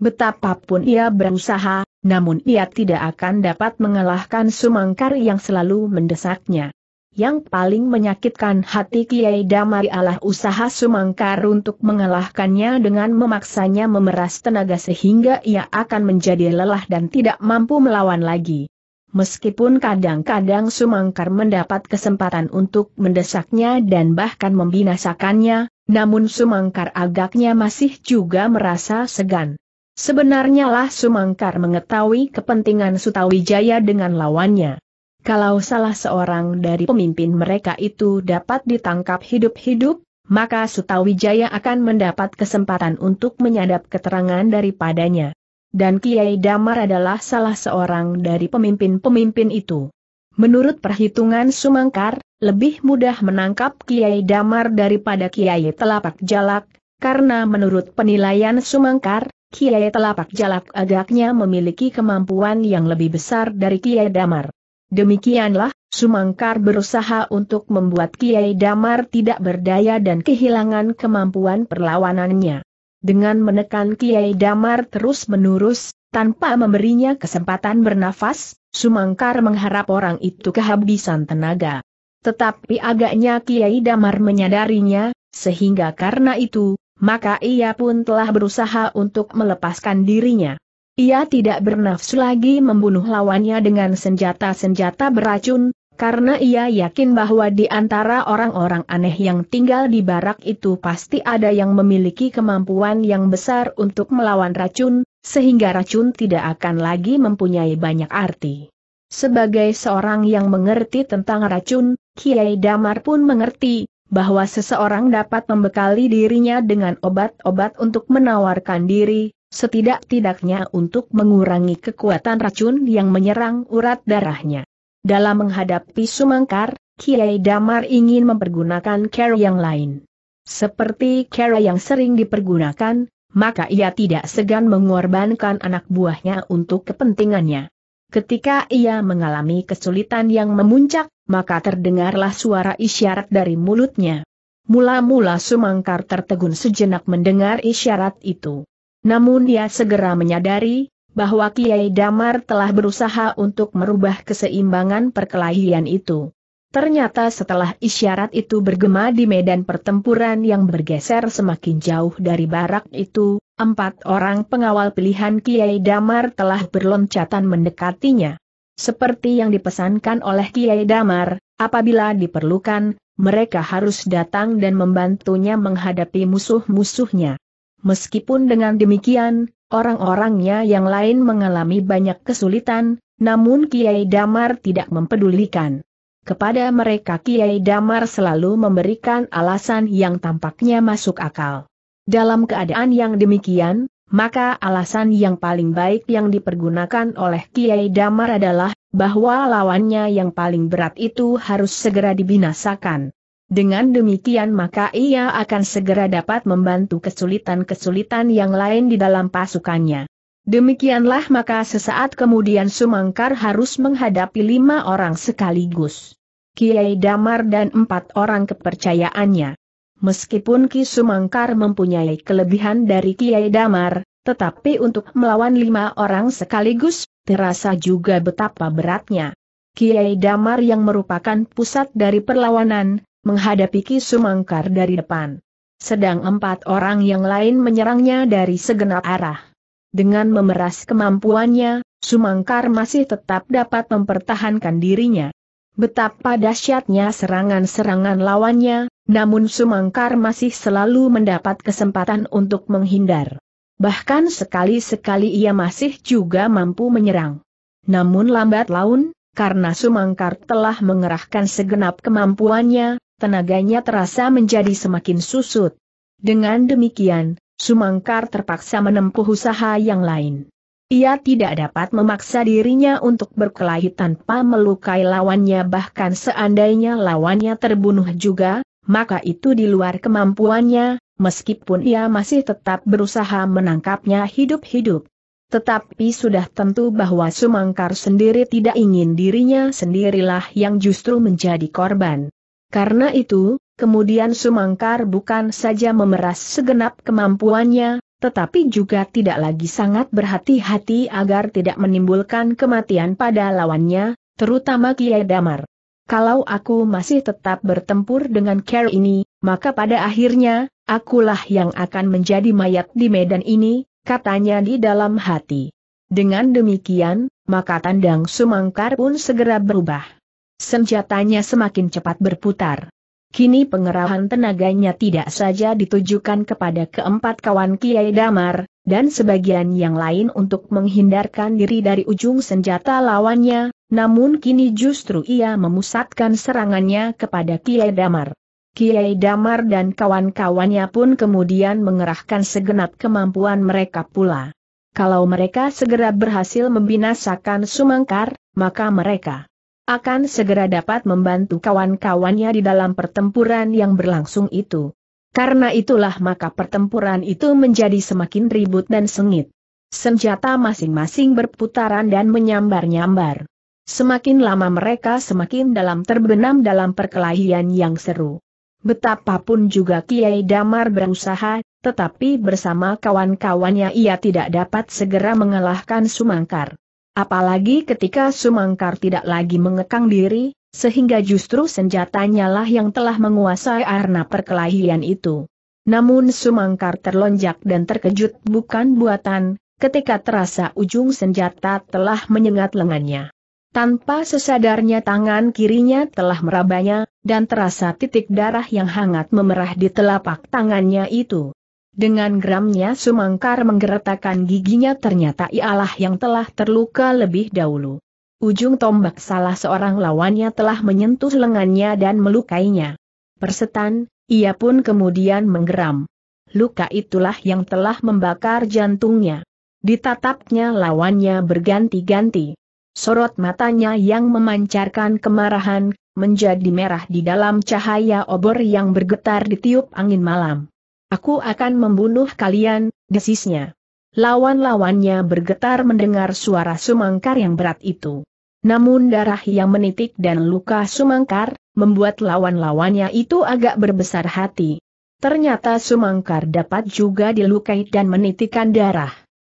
[SPEAKER 1] Betapapun ia berusaha, namun ia tidak akan dapat mengalahkan Sumangkar yang selalu mendesaknya. Yang paling menyakitkan hati Kiai Damar adalah usaha Sumangkar untuk mengalahkannya dengan memaksanya memeras tenaga sehingga ia akan menjadi lelah dan tidak mampu melawan lagi. Meskipun kadang-kadang Sumangkar mendapat kesempatan untuk mendesaknya dan bahkan membinasakannya, namun Sumangkar agaknya masih juga merasa segan. Sebenarnya lah Sumangkar mengetahui kepentingan Sutawijaya dengan lawannya. Kalau salah seorang dari pemimpin mereka itu dapat ditangkap hidup-hidup, maka Sutawijaya akan mendapat kesempatan untuk menyadap keterangan daripadanya dan Kiai Damar adalah salah seorang dari pemimpin-pemimpin itu. Menurut perhitungan Sumangkar, lebih mudah menangkap Kiai Damar daripada Kiai Telapak Jalak, karena menurut penilaian Sumangkar, Kiai Telapak Jalak agaknya memiliki kemampuan yang lebih besar dari Kiai Damar. Demikianlah, Sumangkar berusaha untuk membuat Kiai Damar tidak berdaya dan kehilangan kemampuan perlawanannya dengan menekan Kiai Damar terus-menerus, tanpa memberinya kesempatan bernafas, Sumangkar mengharap orang itu kehabisan tenaga. Tetapi agaknya Kiai Damar menyadarinya, sehingga karena itu, maka ia pun telah berusaha untuk melepaskan dirinya. Ia tidak bernafsu lagi membunuh lawannya dengan senjata-senjata beracun, karena ia yakin bahwa di antara orang-orang aneh yang tinggal di barak itu pasti ada yang memiliki kemampuan yang besar untuk melawan racun, sehingga racun tidak akan lagi mempunyai banyak arti. Sebagai seorang yang mengerti tentang racun, Kiai Damar pun mengerti bahwa seseorang dapat membekali dirinya dengan obat-obat untuk menawarkan diri, setidak-tidaknya untuk mengurangi kekuatan racun yang menyerang urat darahnya. Dalam menghadapi Sumangkar, Kiai Damar ingin mempergunakan cara yang lain. Seperti cara yang sering dipergunakan, maka ia tidak segan mengorbankan anak buahnya untuk kepentingannya. Ketika ia mengalami kesulitan yang memuncak, maka terdengarlah suara isyarat dari mulutnya. Mula-mula Sumangkar tertegun sejenak mendengar isyarat itu. Namun ia segera menyadari, bahwa Kiai Damar telah berusaha untuk merubah keseimbangan perkelahian itu. Ternyata setelah isyarat itu bergema di medan pertempuran yang bergeser semakin jauh dari barak itu, empat orang pengawal pilihan Kiai Damar telah berloncatan mendekatinya. Seperti yang dipesankan oleh Kiai Damar, apabila diperlukan, mereka harus datang dan membantunya menghadapi musuh-musuhnya. Meskipun dengan demikian, orang-orangnya yang lain mengalami banyak kesulitan, namun Kiai Damar tidak mempedulikan. Kepada mereka Kiai Damar selalu memberikan alasan yang tampaknya masuk akal. Dalam keadaan yang demikian, maka alasan yang paling baik yang dipergunakan oleh Kiai Damar adalah bahwa lawannya yang paling berat itu harus segera dibinasakan. Dengan demikian maka ia akan segera dapat membantu kesulitan-kesulitan yang lain di dalam pasukannya. Demikianlah maka sesaat kemudian Sumangkar harus menghadapi lima orang sekaligus. Kiai Damar dan empat orang kepercayaannya. Meskipun Ki Sumangkar mempunyai kelebihan dari Kiai Damar, tetapi untuk melawan lima orang sekaligus, terasa juga betapa beratnya. Kiai Damar yang merupakan pusat dari perlawanan, menghadapi Ki Sumangkar dari depan. Sedang empat orang yang lain menyerangnya dari segenap arah. Dengan memeras kemampuannya, Sumangkar masih tetap dapat mempertahankan dirinya. Betapa dahsyatnya serangan-serangan lawannya, namun Sumangkar masih selalu mendapat kesempatan untuk menghindar. Bahkan sekali-sekali ia masih juga mampu menyerang. Namun lambat laun, karena Sumangkar telah mengerahkan segenap kemampuannya, tenaganya terasa menjadi semakin susut. Dengan demikian, Sumangkar terpaksa menempuh usaha yang lain. Ia tidak dapat memaksa dirinya untuk berkelahi tanpa melukai lawannya bahkan seandainya lawannya terbunuh juga, maka itu di luar kemampuannya, meskipun ia masih tetap berusaha menangkapnya hidup-hidup. Tetapi sudah tentu bahwa Sumangkar sendiri tidak ingin dirinya sendirilah yang justru menjadi korban. Karena itu, kemudian Sumangkar bukan saja memeras segenap kemampuannya, tetapi juga tidak lagi sangat berhati-hati agar tidak menimbulkan kematian pada lawannya, terutama Kiai Damar. Kalau aku masih tetap bertempur dengan care ini, maka pada akhirnya, akulah yang akan menjadi mayat di medan ini, katanya di dalam hati. Dengan demikian, maka tandang Sumangkar pun segera berubah. Senjatanya semakin cepat berputar. Kini pengerahan tenaganya tidak saja ditujukan kepada keempat kawan Kiai Damar, dan sebagian yang lain untuk menghindarkan diri dari ujung senjata lawannya, namun kini justru ia memusatkan serangannya kepada Kiai Damar. Kiai Damar dan kawan-kawannya pun kemudian mengerahkan segenap kemampuan mereka pula. Kalau mereka segera berhasil membinasakan Sumangkar, maka mereka akan segera dapat membantu kawan-kawannya di dalam pertempuran yang berlangsung itu. Karena itulah maka pertempuran itu menjadi semakin ribut dan sengit. Senjata masing-masing berputaran dan menyambar-nyambar. Semakin lama mereka semakin dalam terbenam dalam perkelahian yang seru. Betapapun juga Kiai Damar berusaha, tetapi bersama kawan-kawannya ia tidak dapat segera mengalahkan Sumangkar. Apalagi ketika Sumangkar tidak lagi mengekang diri, sehingga justru senjatanya lah yang telah menguasai arna perkelahian itu. Namun Sumangkar terlonjak dan terkejut bukan buatan, ketika terasa ujung senjata telah menyengat lengannya. Tanpa sesadarnya tangan kirinya telah merabanya, dan terasa titik darah yang hangat memerah di telapak tangannya itu. Dengan geramnya Sumangkar menggeretakan giginya ternyata ialah yang telah terluka lebih dahulu. Ujung tombak salah seorang lawannya telah menyentuh lengannya dan melukainya. Persetan, ia pun kemudian menggeram. Luka itulah yang telah membakar jantungnya. Ditatapnya lawannya berganti-ganti. Sorot matanya yang memancarkan kemarahan, menjadi merah di dalam cahaya obor yang bergetar ditiup angin malam. Aku akan membunuh kalian, desisnya. Lawan-lawannya bergetar mendengar suara sumangkar yang berat itu. Namun darah yang menitik dan luka sumangkar, membuat lawan-lawannya itu agak berbesar hati. Ternyata sumangkar dapat juga dilukai dan menitikkan darah.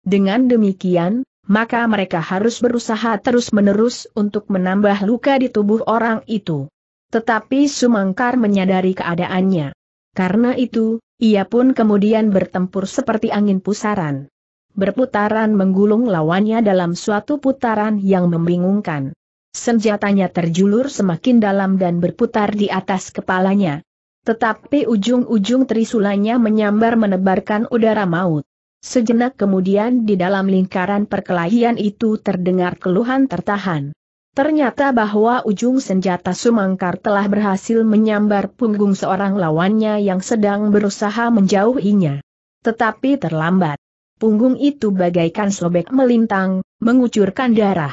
[SPEAKER 1] Dengan demikian, maka mereka harus berusaha terus-menerus untuk menambah luka di tubuh orang itu. Tetapi Sumangkar menyadari keadaannya. Karena itu, ia pun kemudian bertempur seperti angin pusaran. Berputaran menggulung lawannya dalam suatu putaran yang membingungkan. Senjatanya terjulur semakin dalam dan berputar di atas kepalanya. Tetapi ujung-ujung trisulanya menyambar menebarkan udara maut. Sejenak kemudian di dalam lingkaran perkelahian itu terdengar keluhan tertahan. Ternyata bahwa ujung senjata Sumangkar telah berhasil menyambar punggung seorang lawannya yang sedang berusaha menjauhinya. Tetapi terlambat. Punggung itu bagaikan sobek melintang, mengucurkan darah.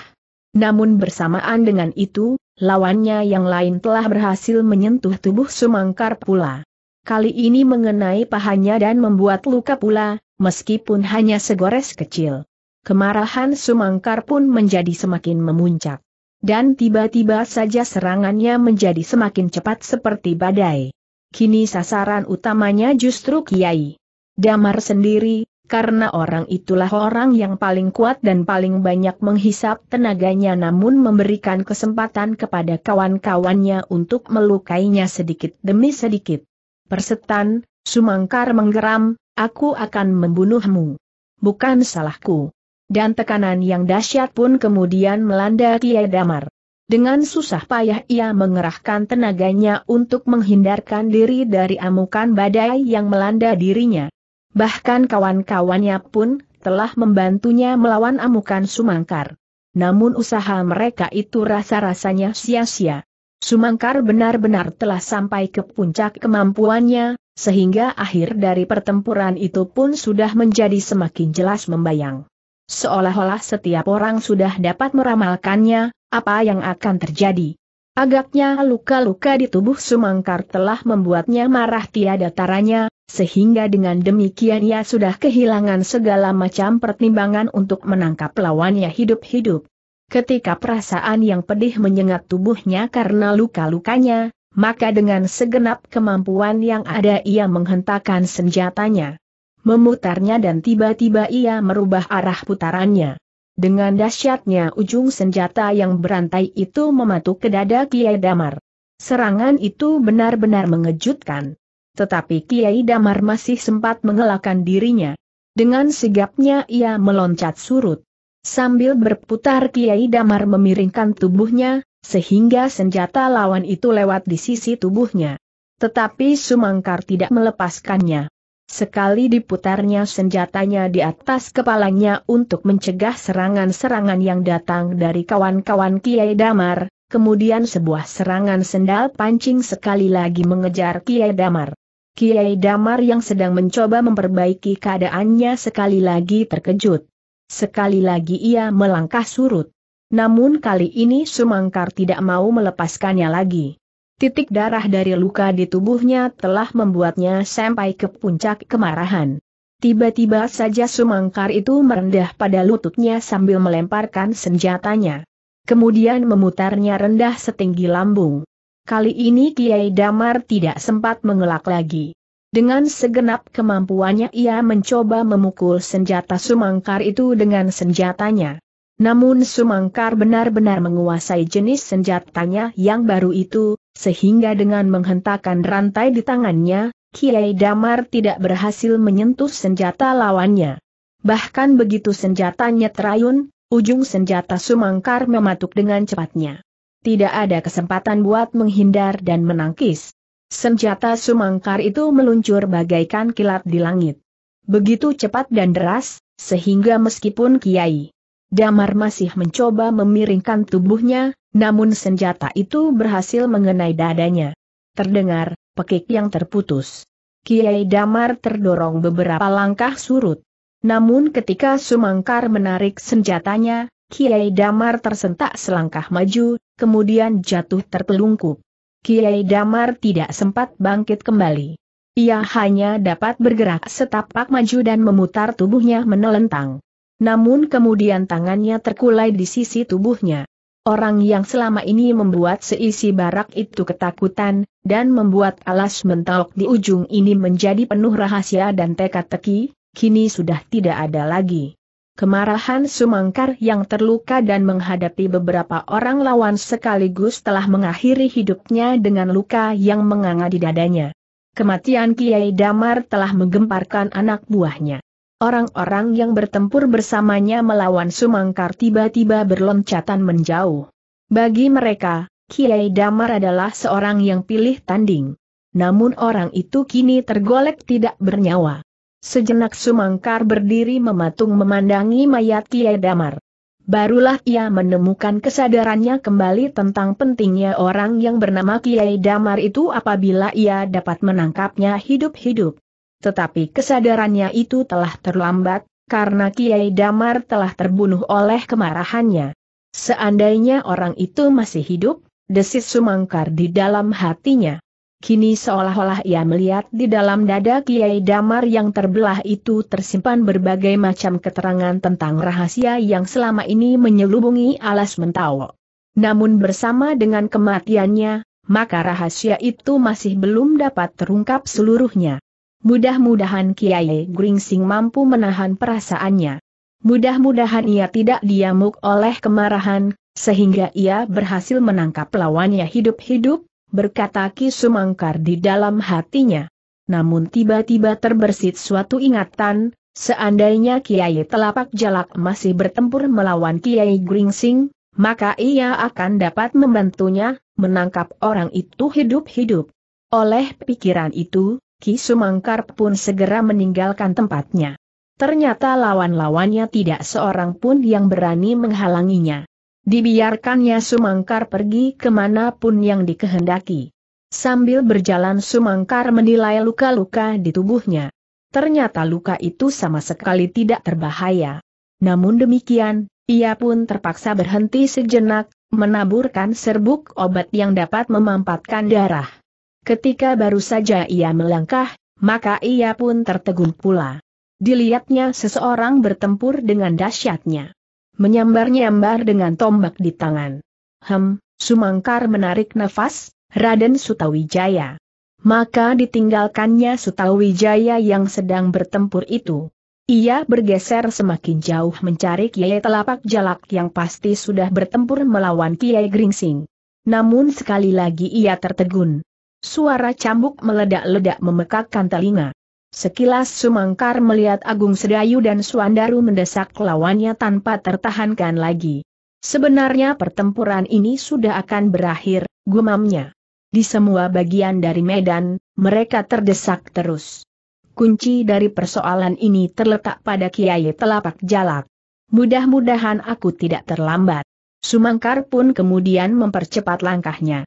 [SPEAKER 1] Namun bersamaan dengan itu, lawannya yang lain telah berhasil menyentuh tubuh Sumangkar pula. Kali ini mengenai pahanya dan membuat luka pula, meskipun hanya segores kecil. Kemarahan Sumangkar pun menjadi semakin memuncak dan tiba-tiba saja serangannya menjadi semakin cepat seperti badai. Kini sasaran utamanya justru Kiai Damar sendiri, karena orang itulah orang yang paling kuat dan paling banyak menghisap tenaganya namun memberikan kesempatan kepada kawan-kawannya untuk melukainya sedikit demi sedikit. Persetan, Sumangkar menggeram, aku akan membunuhmu. Bukan salahku dan tekanan yang dahsyat pun kemudian melanda Kiai Damar. Dengan susah payah ia mengerahkan tenaganya untuk menghindarkan diri dari amukan badai yang melanda dirinya. Bahkan kawan-kawannya pun telah membantunya melawan amukan Sumangkar. Namun usaha mereka itu rasa-rasanya sia-sia. Sumangkar benar-benar telah sampai ke puncak kemampuannya, sehingga akhir dari pertempuran itu pun sudah menjadi semakin jelas membayang. Seolah-olah setiap orang sudah dapat meramalkannya, apa yang akan terjadi. Agaknya luka-luka di tubuh Sumangkar telah membuatnya marah tiada taranya, sehingga dengan demikian ia sudah kehilangan segala macam pertimbangan untuk menangkap lawannya hidup-hidup. Ketika perasaan yang pedih menyengat tubuhnya karena luka-lukanya, maka dengan segenap kemampuan yang ada ia menghentakkan senjatanya memutarnya dan tiba-tiba ia merubah arah putarannya. Dengan dahsyatnya ujung senjata yang berantai itu mematuk ke dada Kiai Damar. Serangan itu benar-benar mengejutkan. Tetapi Kiai Damar masih sempat mengelakkan dirinya. Dengan sigapnya ia meloncat surut. Sambil berputar Kiai Damar memiringkan tubuhnya, sehingga senjata lawan itu lewat di sisi tubuhnya. Tetapi Sumangkar tidak melepaskannya. Sekali diputarnya senjatanya di atas kepalanya untuk mencegah serangan-serangan yang datang dari kawan-kawan Kiai Damar, kemudian sebuah serangan sendal pancing sekali lagi mengejar Kiai Damar. Kiai Damar yang sedang mencoba memperbaiki keadaannya sekali lagi terkejut. Sekali lagi ia melangkah surut. Namun kali ini Sumangkar tidak mau melepaskannya lagi. Titik darah dari luka di tubuhnya telah membuatnya sampai ke puncak kemarahan. Tiba-tiba saja Sumangkar itu merendah pada lututnya sambil melemparkan senjatanya. Kemudian memutarnya rendah setinggi lambung. Kali ini Kiai Damar tidak sempat mengelak lagi. Dengan segenap kemampuannya ia mencoba memukul senjata Sumangkar itu dengan senjatanya. Namun Sumangkar benar-benar menguasai jenis senjatanya yang baru itu, sehingga dengan menghentakkan rantai di tangannya, Kiai Damar tidak berhasil menyentuh senjata lawannya. Bahkan begitu senjatanya terayun, ujung senjata Sumangkar mematuk dengan cepatnya. Tidak ada kesempatan buat menghindar dan menangkis. Senjata Sumangkar itu meluncur bagaikan kilat di langit. Begitu cepat dan deras, sehingga meskipun Kiai Damar masih mencoba memiringkan tubuhnya, namun senjata itu berhasil mengenai dadanya. Terdengar, pekik yang terputus. Kiai Damar terdorong beberapa langkah surut. Namun ketika Sumangkar menarik senjatanya, Kiai Damar tersentak selangkah maju, kemudian jatuh terpelungkup. Kiai Damar tidak sempat bangkit kembali. Ia hanya dapat bergerak setapak maju dan memutar tubuhnya menelentang. Namun kemudian tangannya terkulai di sisi tubuhnya. Orang yang selama ini membuat seisi barak itu ketakutan, dan membuat alas mentok di ujung ini menjadi penuh rahasia dan teka-teki, kini sudah tidak ada lagi. Kemarahan Sumangkar yang terluka dan menghadapi beberapa orang lawan sekaligus telah mengakhiri hidupnya dengan luka yang menganga di dadanya. Kematian Kiai Damar telah menggemparkan anak buahnya. Orang-orang yang bertempur bersamanya melawan Sumangkar tiba-tiba berloncatan menjauh. Bagi mereka, Kiai Damar adalah seorang yang pilih tanding. Namun orang itu kini tergolek tidak bernyawa. Sejenak Sumangkar berdiri mematung memandangi mayat Kiai Damar. Barulah ia menemukan kesadarannya kembali tentang pentingnya orang yang bernama Kiai Damar itu apabila ia dapat menangkapnya hidup-hidup tetapi kesadarannya itu telah terlambat, karena Kiai Damar telah terbunuh oleh kemarahannya. Seandainya orang itu masih hidup, desis sumangkar di dalam hatinya. Kini seolah-olah ia melihat di dalam dada Kiai Damar yang terbelah itu tersimpan berbagai macam keterangan tentang rahasia yang selama ini menyelubungi alas mentawa. Namun bersama dengan kematiannya, maka rahasia itu masih belum dapat terungkap seluruhnya. Mudah-mudahan Kiai Gringsing mampu menahan perasaannya. Mudah-mudahan ia tidak diamuk oleh kemarahan, sehingga ia berhasil menangkap lawannya hidup-hidup, berkata Ki Sumangkar di dalam hatinya. Namun tiba-tiba terbersit suatu ingatan, seandainya Kiai Telapak Jalak masih bertempur melawan Kiai Gringsing, maka ia akan dapat membantunya, menangkap orang itu hidup-hidup. Oleh pikiran itu, Ki Sumangkar pun segera meninggalkan tempatnya. Ternyata lawan-lawannya tidak seorang pun yang berani menghalanginya. Dibiarkannya Sumangkar pergi pun yang dikehendaki. Sambil berjalan Sumangkar menilai luka-luka di tubuhnya. Ternyata luka itu sama sekali tidak terbahaya. Namun demikian, ia pun terpaksa berhenti sejenak, menaburkan serbuk obat yang dapat memampatkan darah. Ketika baru saja ia melangkah, maka ia pun tertegun pula. Dilihatnya seseorang bertempur dengan dahsyatnya. Menyambar-nyambar dengan tombak di tangan. Hem, Sumangkar menarik nafas, Raden Sutawijaya. Maka ditinggalkannya Sutawijaya yang sedang bertempur itu. Ia bergeser semakin jauh mencari Kiai Telapak Jalak yang pasti sudah bertempur melawan Kiai Gringsing. Namun sekali lagi ia tertegun. Suara cambuk meledak-ledak memekakkan telinga. Sekilas Sumangkar melihat Agung Sedayu dan Suandaru mendesak lawannya tanpa tertahankan lagi. Sebenarnya pertempuran ini sudah akan berakhir, gumamnya. Di semua bagian dari medan, mereka terdesak terus. Kunci dari persoalan ini terletak pada Kiai Telapak Jalak. Mudah-mudahan aku tidak terlambat. Sumangkar pun kemudian mempercepat langkahnya.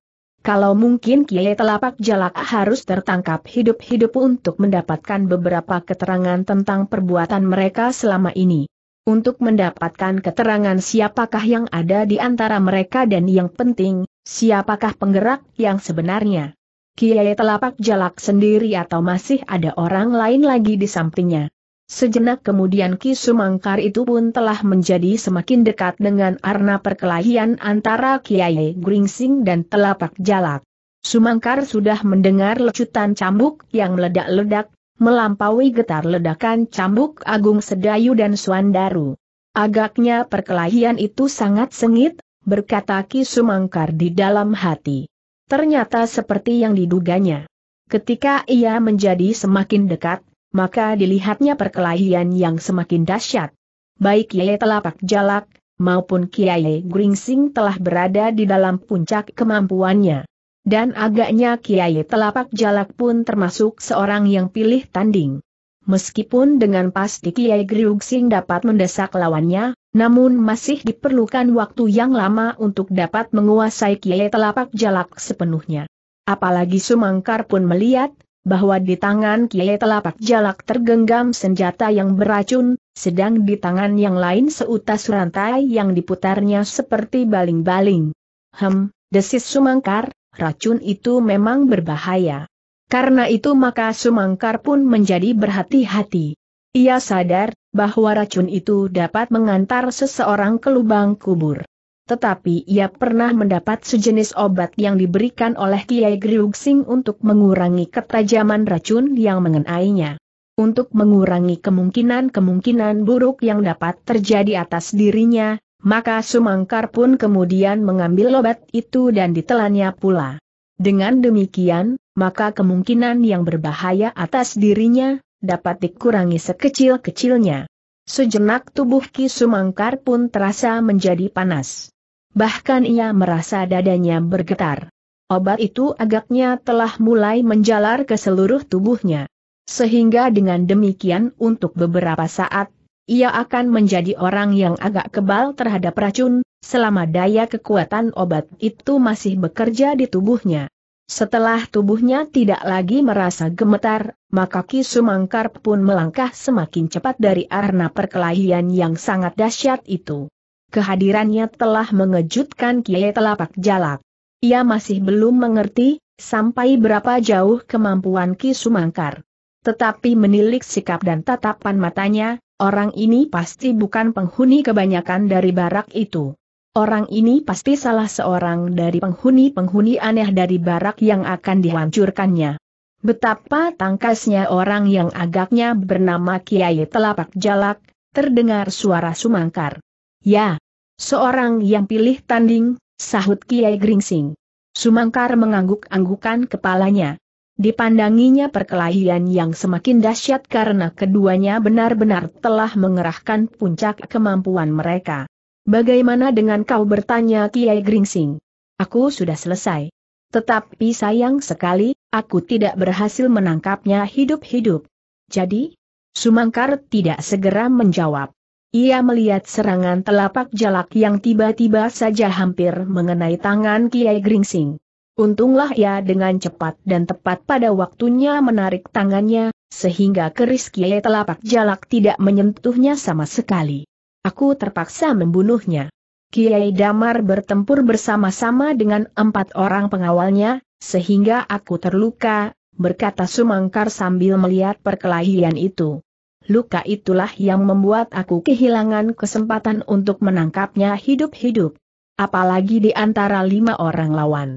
[SPEAKER 1] Kalau mungkin Kiai Telapak Jalak harus tertangkap hidup-hidup untuk mendapatkan beberapa keterangan tentang perbuatan mereka selama ini. Untuk mendapatkan keterangan siapakah yang ada di antara mereka dan yang penting, siapakah penggerak yang sebenarnya. Kiai Telapak Jalak sendiri atau masih ada orang lain lagi di sampingnya. Sejenak kemudian Ki Sumangkar itu pun telah menjadi semakin dekat dengan arna perkelahian antara Kiai Gringsing dan Telapak Jalak. Sumangkar sudah mendengar lecutan cambuk yang meledak-ledak, melampaui getar ledakan cambuk Agung Sedayu dan Suandaru. Agaknya perkelahian itu sangat sengit, berkata Ki Sumangkar di dalam hati. Ternyata seperti yang diduganya. Ketika ia menjadi semakin dekat, maka dilihatnya perkelahian yang semakin dahsyat. Baik Kiai Telapak Jalak, maupun Kiai Gringsing telah berada di dalam puncak kemampuannya. Dan agaknya Kiai Telapak Jalak pun termasuk seorang yang pilih tanding. Meskipun dengan pasti Kiai Gringsing dapat mendesak lawannya, namun masih diperlukan waktu yang lama untuk dapat menguasai Kiai Telapak Jalak sepenuhnya. Apalagi Sumangkar pun melihat, bahwa di tangan Kiai telapak jalak tergenggam senjata yang beracun, sedang di tangan yang lain seutas rantai yang diputarnya seperti baling-baling. Hem, desis Sumangkar, racun itu memang berbahaya. Karena itu maka Sumangkar pun menjadi berhati-hati. Ia sadar bahwa racun itu dapat mengantar seseorang ke lubang kubur tetapi ia pernah mendapat sejenis obat yang diberikan oleh Kiai Griuxing untuk mengurangi ketajaman racun yang mengenainya. Untuk mengurangi kemungkinan-kemungkinan buruk yang dapat terjadi atas dirinya, maka Sumangkar pun kemudian mengambil obat itu dan ditelannya pula. Dengan demikian, maka kemungkinan yang berbahaya atas dirinya dapat dikurangi sekecil-kecilnya. Sejenak tubuh Ki Sumangkar pun terasa menjadi panas bahkan ia merasa dadanya bergetar. Obat itu agaknya telah mulai menjalar ke seluruh tubuhnya. Sehingga dengan demikian untuk beberapa saat, ia akan menjadi orang yang agak kebal terhadap racun, selama daya kekuatan obat itu masih bekerja di tubuhnya. Setelah tubuhnya tidak lagi merasa gemetar, maka Ki Sumangkar pun melangkah semakin cepat dari arna perkelahian yang sangat dahsyat itu kehadirannya telah mengejutkan Kiai Telapak Jalak. Ia masih belum mengerti, sampai berapa jauh kemampuan Ki Sumangkar. Tetapi menilik sikap dan tatapan matanya, orang ini pasti bukan penghuni kebanyakan dari barak itu. Orang ini pasti salah seorang dari penghuni-penghuni aneh dari barak yang akan dihancurkannya. Betapa tangkasnya orang yang agaknya bernama Kiai Telapak Jalak, terdengar suara Sumangkar. Ya. Seorang yang pilih tanding, sahut Kiai Gringsing. Sumangkar mengangguk-anggukan kepalanya. Dipandanginya perkelahian yang semakin dahsyat karena keduanya benar-benar telah mengerahkan puncak kemampuan mereka. Bagaimana dengan kau bertanya Kiai Gringsing? Aku sudah selesai. Tetapi sayang sekali, aku tidak berhasil menangkapnya hidup-hidup. Jadi? Sumangkar tidak segera menjawab. Ia melihat serangan telapak jalak yang tiba-tiba saja hampir mengenai tangan Kiai Gringsing. Untunglah ia dengan cepat dan tepat pada waktunya menarik tangannya, sehingga keris Kiai telapak jalak tidak menyentuhnya sama sekali. Aku terpaksa membunuhnya. Kiai Damar bertempur bersama-sama dengan empat orang pengawalnya, sehingga aku terluka, berkata Sumangkar sambil melihat perkelahian itu luka itulah yang membuat aku kehilangan kesempatan untuk menangkapnya hidup-hidup. Apalagi di antara lima orang lawan.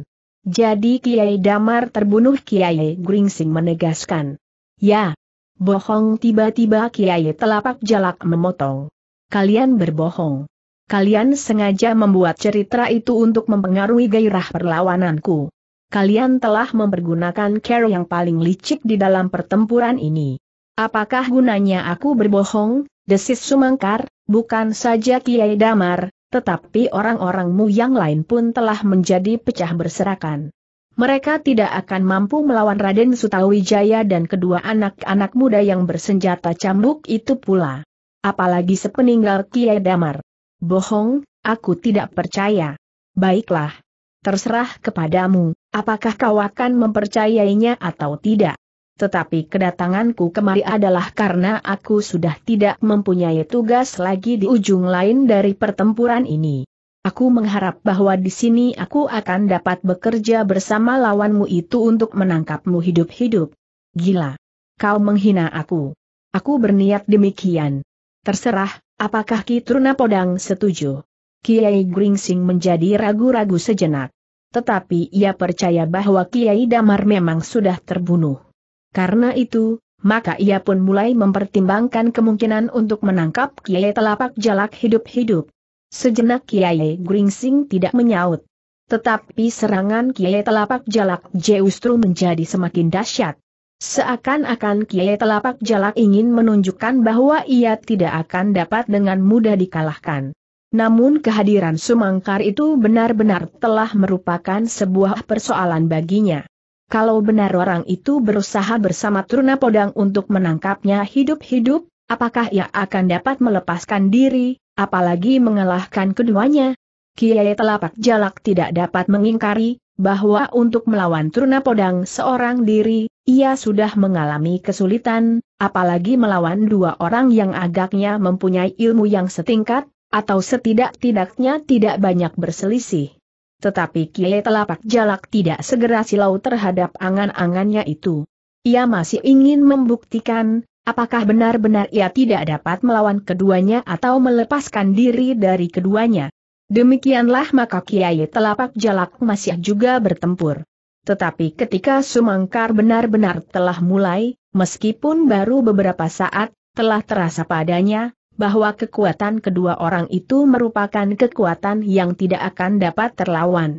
[SPEAKER 1] Jadi Kiai Damar terbunuh Kiai Gringsing menegaskan. Ya, bohong tiba-tiba Kiai telapak jalak memotong. Kalian berbohong. Kalian sengaja membuat cerita itu untuk mempengaruhi gairah perlawananku. Kalian telah mempergunakan care yang paling licik di dalam pertempuran ini. Apakah gunanya aku berbohong, desis Sumangkar, bukan saja Kiai Damar, tetapi orang-orangmu yang lain pun telah menjadi pecah berserakan. Mereka tidak akan mampu melawan Raden Sutawijaya dan kedua anak-anak muda yang bersenjata cambuk itu pula. Apalagi sepeninggal Kiai Damar. Bohong, aku tidak percaya. Baiklah. Terserah kepadamu, apakah kau akan mempercayainya atau tidak tetapi kedatanganku kemari adalah karena aku sudah tidak mempunyai tugas lagi di ujung lain dari pertempuran ini. Aku mengharap bahwa di sini aku akan dapat bekerja bersama lawanmu itu untuk menangkapmu hidup-hidup. Gila. Kau menghina aku. Aku berniat demikian. Terserah, apakah Kitruna Podang setuju? Kiai Gringsing menjadi ragu-ragu sejenak. Tetapi ia percaya bahwa Kiai Damar memang sudah terbunuh. Karena itu, maka ia pun mulai mempertimbangkan kemungkinan untuk menangkap Kiai Telapak Jalak hidup-hidup. Sejenak Kiai Gringsing tidak menyaut. Tetapi serangan Kiai Telapak Jalak justru menjadi semakin dahsyat. Seakan-akan Kiai Telapak Jalak ingin menunjukkan bahwa ia tidak akan dapat dengan mudah dikalahkan. Namun kehadiran Sumangkar itu benar-benar telah merupakan sebuah persoalan baginya. Kalau benar orang itu berusaha bersama Truna Podang untuk menangkapnya hidup-hidup, apakah ia akan dapat melepaskan diri, apalagi mengalahkan keduanya? Kiai Telapak Jalak tidak dapat mengingkari, bahwa untuk melawan Truna Podang seorang diri, ia sudah mengalami kesulitan, apalagi melawan dua orang yang agaknya mempunyai ilmu yang setingkat, atau setidak-tidaknya tidak banyak berselisih. Tetapi Kie telapak jalak tidak segera silau terhadap angan-angannya itu. Ia masih ingin membuktikan, apakah benar-benar ia tidak dapat melawan keduanya atau melepaskan diri dari keduanya. Demikianlah maka Kiai telapak jalak masih juga bertempur. Tetapi ketika Sumangkar benar-benar telah mulai, meskipun baru beberapa saat, telah terasa padanya, bahwa kekuatan kedua orang itu merupakan kekuatan yang tidak akan dapat terlawan.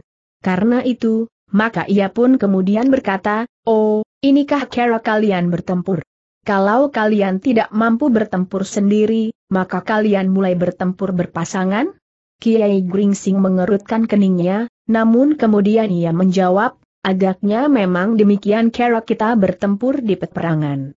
[SPEAKER 1] Karena itu, maka ia pun kemudian berkata, Oh, inikah cara kalian bertempur? Kalau kalian tidak mampu bertempur sendiri, maka kalian mulai bertempur berpasangan? Kiai Gringsing mengerutkan keningnya, namun kemudian ia menjawab, agaknya memang demikian cara kita bertempur di peperangan.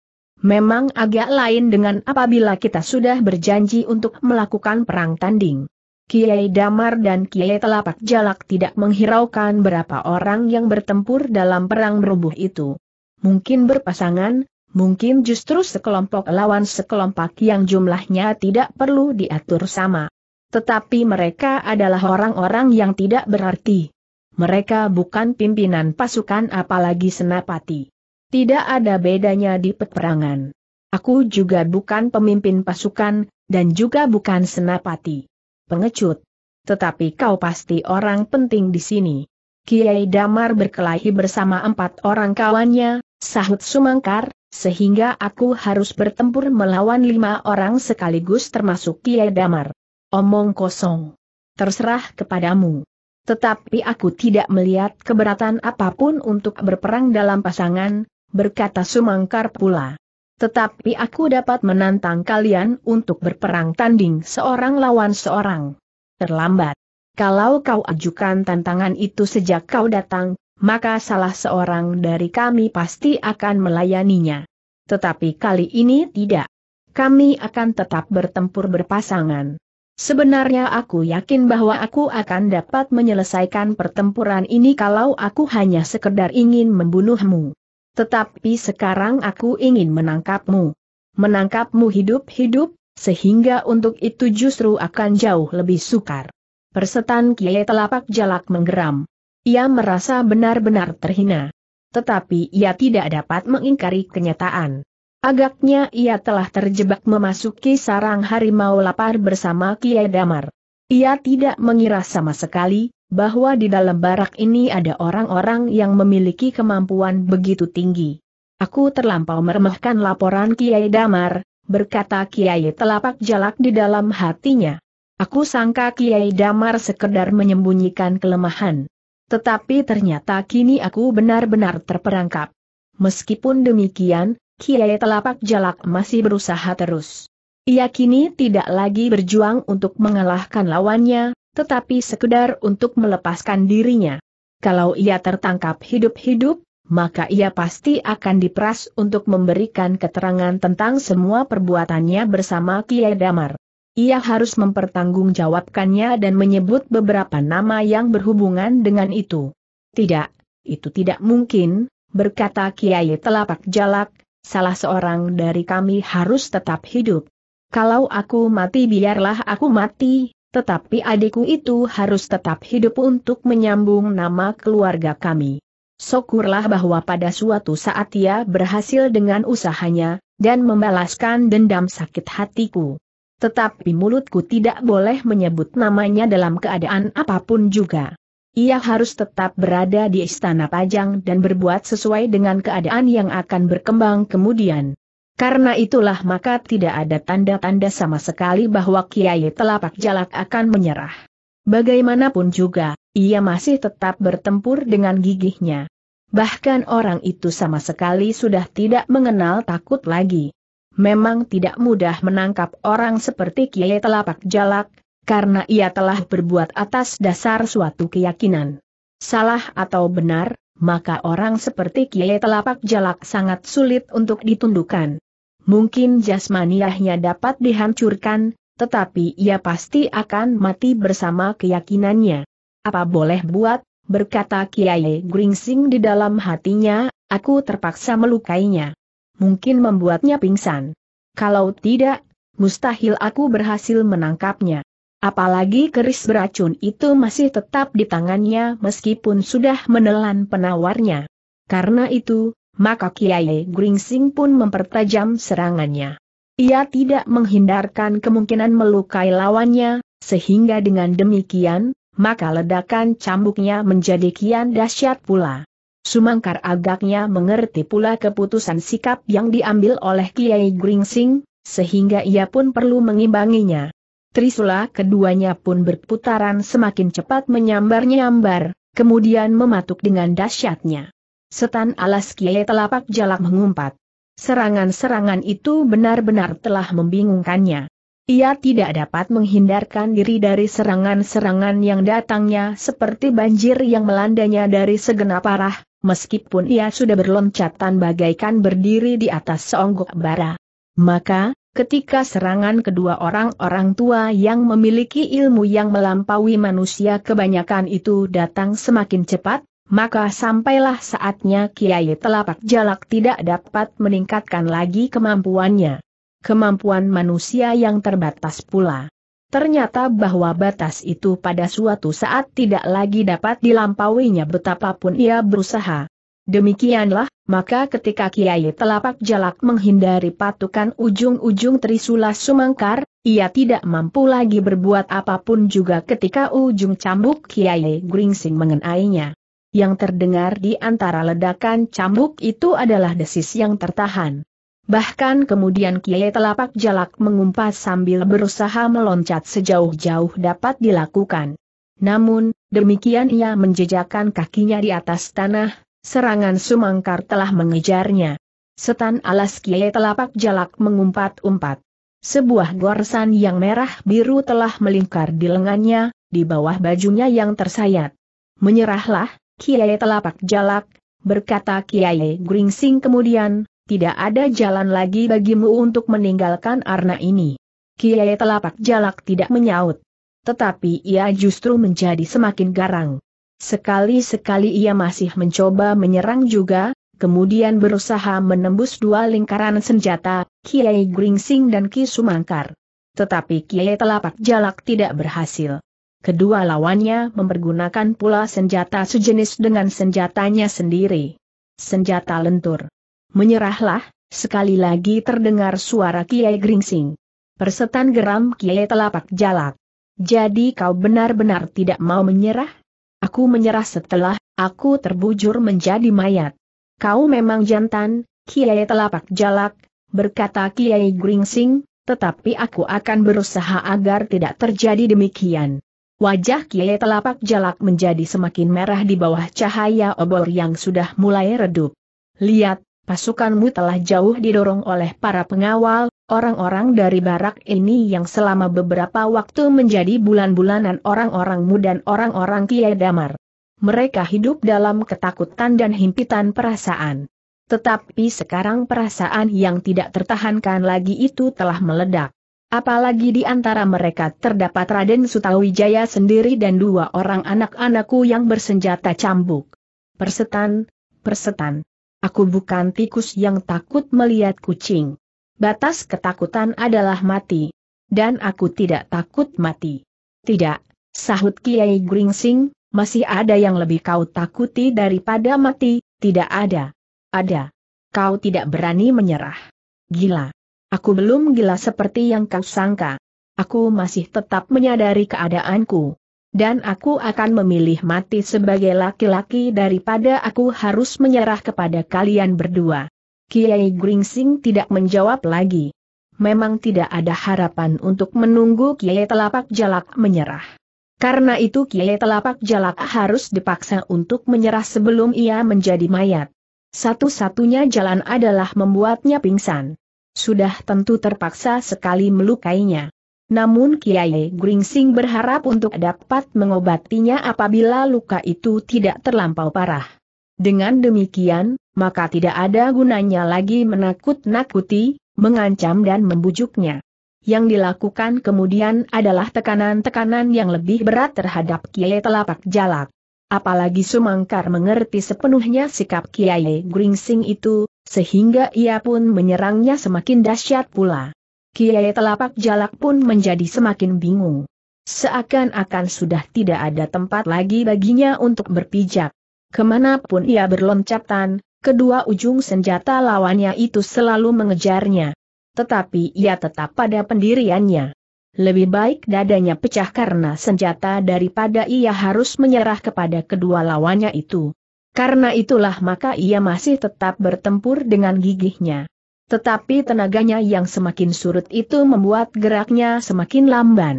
[SPEAKER 1] Memang agak lain dengan apabila kita sudah berjanji untuk melakukan perang tanding. Kiai Damar dan Kiai Telapak Jalak tidak menghiraukan berapa orang yang bertempur dalam perang rubuh itu. Mungkin berpasangan, mungkin justru sekelompok lawan sekelompok yang jumlahnya tidak perlu diatur sama. Tetapi mereka adalah orang-orang yang tidak berarti. Mereka bukan pimpinan pasukan apalagi senapati. Tidak ada bedanya di peperangan. Aku juga bukan pemimpin pasukan, dan juga bukan senapati. Pengecut. Tetapi kau pasti orang penting di sini. Kiai Damar berkelahi bersama empat orang kawannya, sahut Sumangkar, sehingga aku harus bertempur melawan lima orang sekaligus termasuk Kiai Damar. Omong kosong. Terserah kepadamu. Tetapi aku tidak melihat keberatan apapun untuk berperang dalam pasangan, berkata Sumangkar pula. Tetapi aku dapat menantang kalian untuk berperang tanding seorang lawan seorang. Terlambat. Kalau kau ajukan tantangan itu sejak kau datang, maka salah seorang dari kami pasti akan melayaninya. Tetapi kali ini tidak. Kami akan tetap bertempur berpasangan. Sebenarnya aku yakin bahwa aku akan dapat menyelesaikan pertempuran ini kalau aku hanya sekedar ingin membunuhmu. Tetapi sekarang aku ingin menangkapmu. Menangkapmu hidup-hidup, sehingga untuk itu justru akan jauh lebih sukar. Persetan Kiai telapak jalak menggeram. Ia merasa benar-benar terhina. Tetapi ia tidak dapat mengingkari kenyataan. Agaknya ia telah terjebak memasuki sarang harimau lapar bersama Kiai Damar. Ia tidak mengira sama sekali, bahwa di dalam barak ini ada orang-orang yang memiliki kemampuan begitu tinggi. Aku terlampau meremehkan laporan Kiai Damar, berkata Kiai telapak jalak di dalam hatinya. Aku sangka Kiai Damar sekedar menyembunyikan kelemahan. Tetapi ternyata kini aku benar-benar terperangkap. Meskipun demikian, Kiai telapak jalak masih berusaha terus. Ia kini tidak lagi berjuang untuk mengalahkan lawannya, tetapi sekedar untuk melepaskan dirinya. Kalau ia tertangkap hidup-hidup, maka ia pasti akan diperas untuk memberikan keterangan tentang semua perbuatannya bersama Kiai Damar. Ia harus mempertanggungjawabkannya dan menyebut beberapa nama yang berhubungan dengan itu. Tidak, itu tidak mungkin, berkata Kiai Telapak Jalak, salah seorang dari kami harus tetap hidup. Kalau aku mati biarlah aku mati, tetapi adikku itu harus tetap hidup untuk menyambung nama keluarga kami. Syukurlah bahwa pada suatu saat ia berhasil dengan usahanya, dan membalaskan dendam sakit hatiku. Tetapi mulutku tidak boleh menyebut namanya dalam keadaan apapun juga. Ia harus tetap berada di istana Pajang dan berbuat sesuai dengan keadaan yang akan berkembang kemudian. Karena itulah maka tidak ada tanda-tanda sama sekali bahwa Kiai Telapak Jalak akan menyerah. Bagaimanapun juga, ia masih tetap bertempur dengan gigihnya. Bahkan orang itu sama sekali sudah tidak mengenal takut lagi. Memang tidak mudah menangkap orang seperti Kiai Telapak Jalak, karena ia telah berbuat atas dasar suatu keyakinan. Salah atau benar, maka orang seperti Kiai Telapak Jalak sangat sulit untuk ditundukkan. Mungkin jasmaniahnya dapat dihancurkan, tetapi ia pasti akan mati bersama keyakinannya. Apa boleh buat, berkata Kiai Gringsing di dalam hatinya, aku terpaksa melukainya. Mungkin membuatnya pingsan. Kalau tidak, mustahil aku berhasil menangkapnya. Apalagi keris beracun itu masih tetap di tangannya meskipun sudah menelan penawarnya. Karena itu, maka Kiai Gringsing pun mempertajam serangannya. Ia tidak menghindarkan kemungkinan melukai lawannya, sehingga dengan demikian, maka ledakan cambuknya menjadi kian dahsyat pula. Sumangkar agaknya mengerti pula keputusan sikap yang diambil oleh Kiai Gringsing, sehingga ia pun perlu mengimbanginya. Trisula keduanya pun berputaran semakin cepat menyambar-nyambar, kemudian mematuk dengan dahsyatnya setan alas kiai telapak jalak mengumpat. Serangan-serangan itu benar-benar telah membingungkannya. Ia tidak dapat menghindarkan diri dari serangan-serangan yang datangnya seperti banjir yang melandanya dari segenap arah, meskipun ia sudah berloncatan bagaikan berdiri di atas seonggok bara. Maka, ketika serangan kedua orang-orang tua yang memiliki ilmu yang melampaui manusia kebanyakan itu datang semakin cepat, maka sampailah saatnya Kiai Telapak Jalak tidak dapat meningkatkan lagi kemampuannya. Kemampuan manusia yang terbatas pula. Ternyata bahwa batas itu pada suatu saat tidak lagi dapat dilampauinya betapapun ia berusaha. Demikianlah, maka ketika Kiai Telapak Jalak menghindari patukan ujung-ujung Trisula Sumangkar, ia tidak mampu lagi berbuat apapun juga ketika ujung cambuk Kiai Gringsing mengenainya yang terdengar di antara ledakan cambuk itu adalah desis yang tertahan. Bahkan kemudian Kiai Telapak Jalak mengumpat sambil berusaha meloncat sejauh-jauh dapat dilakukan. Namun, demikian ia menjejakkan kakinya di atas tanah, serangan Sumangkar telah mengejarnya. Setan alas Kiai Telapak Jalak mengumpat-umpat. Sebuah gorsan yang merah-biru telah melingkar di lengannya, di bawah bajunya yang tersayat. Menyerahlah, Kiai telapak jalak, berkata Kiai Gringsing kemudian, tidak ada jalan lagi bagimu untuk meninggalkan arna ini. Kiai telapak jalak tidak menyaut. Tetapi ia justru menjadi semakin garang. Sekali-sekali ia masih mencoba menyerang juga, kemudian berusaha menembus dua lingkaran senjata, Kiai Gringsing dan Ki Sumangkar. Tetapi Kiai Telapak Jalak tidak berhasil. Kedua lawannya mempergunakan pula senjata sejenis dengan senjatanya sendiri. Senjata lentur. Menyerahlah, sekali lagi terdengar suara Kiai Gringsing. Persetan geram Kiai telapak jalak. Jadi kau benar-benar tidak mau menyerah? Aku menyerah setelah, aku terbujur menjadi mayat. Kau memang jantan, Kiai telapak jalak, berkata Kiai Gringsing, tetapi aku akan berusaha agar tidak terjadi demikian. Wajah Kiai telapak jalak menjadi semakin merah di bawah cahaya obor yang sudah mulai redup. Lihat, pasukanmu telah jauh didorong oleh para pengawal, orang-orang dari barak ini yang selama beberapa waktu menjadi bulan-bulanan orang-orangmu dan orang-orang Kiai Damar. Mereka hidup dalam ketakutan dan himpitan perasaan. Tetapi sekarang perasaan yang tidak tertahankan lagi itu telah meledak. Apalagi di antara mereka terdapat Raden Sutawijaya sendiri dan dua orang anak-anakku yang bersenjata cambuk. Persetan, persetan. Aku bukan tikus yang takut melihat kucing. Batas ketakutan adalah mati. Dan aku tidak takut mati. Tidak, sahut Kiai Gringsing, masih ada yang lebih kau takuti daripada mati, tidak ada. Ada. Kau tidak berani menyerah. Gila. Aku belum gila seperti yang kau sangka. Aku masih tetap menyadari keadaanku. Dan aku akan memilih mati sebagai laki-laki daripada aku harus menyerah kepada kalian berdua. Kiai Gringsing tidak menjawab lagi. Memang tidak ada harapan untuk menunggu Kiai Telapak Jalak menyerah. Karena itu Kiai Telapak Jalak harus dipaksa untuk menyerah sebelum ia menjadi mayat. Satu-satunya jalan adalah membuatnya pingsan sudah tentu terpaksa sekali melukainya. Namun Kiai Gringsing berharap untuk dapat mengobatinya apabila luka itu tidak terlampau parah. Dengan demikian, maka tidak ada gunanya lagi menakut-nakuti, mengancam dan membujuknya. Yang dilakukan kemudian adalah tekanan-tekanan yang lebih berat terhadap Kiai Telapak Jalak. Apalagi Sumangkar mengerti sepenuhnya sikap Kiai Gringsing itu, sehingga ia pun menyerangnya semakin dahsyat pula. Kiai telapak jalak pun menjadi semakin bingung. Seakan-akan sudah tidak ada tempat lagi baginya untuk berpijak. Kemanapun ia berloncatan, kedua ujung senjata lawannya itu selalu mengejarnya. Tetapi ia tetap pada pendiriannya. Lebih baik dadanya pecah karena senjata daripada ia harus menyerah kepada kedua lawannya itu. Karena itulah maka ia masih tetap bertempur dengan gigihnya. Tetapi tenaganya yang semakin surut itu membuat geraknya semakin lamban.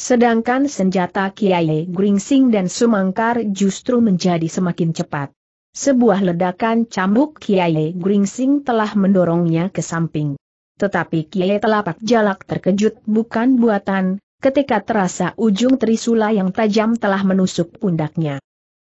[SPEAKER 1] Sedangkan senjata Kiai Gringsing dan Sumangkar justru menjadi semakin cepat. Sebuah ledakan cambuk Kiai Gringsing telah mendorongnya ke samping. Tetapi Kiai Telapak Jalak terkejut bukan buatan, ketika terasa ujung trisula yang tajam telah menusuk pundaknya.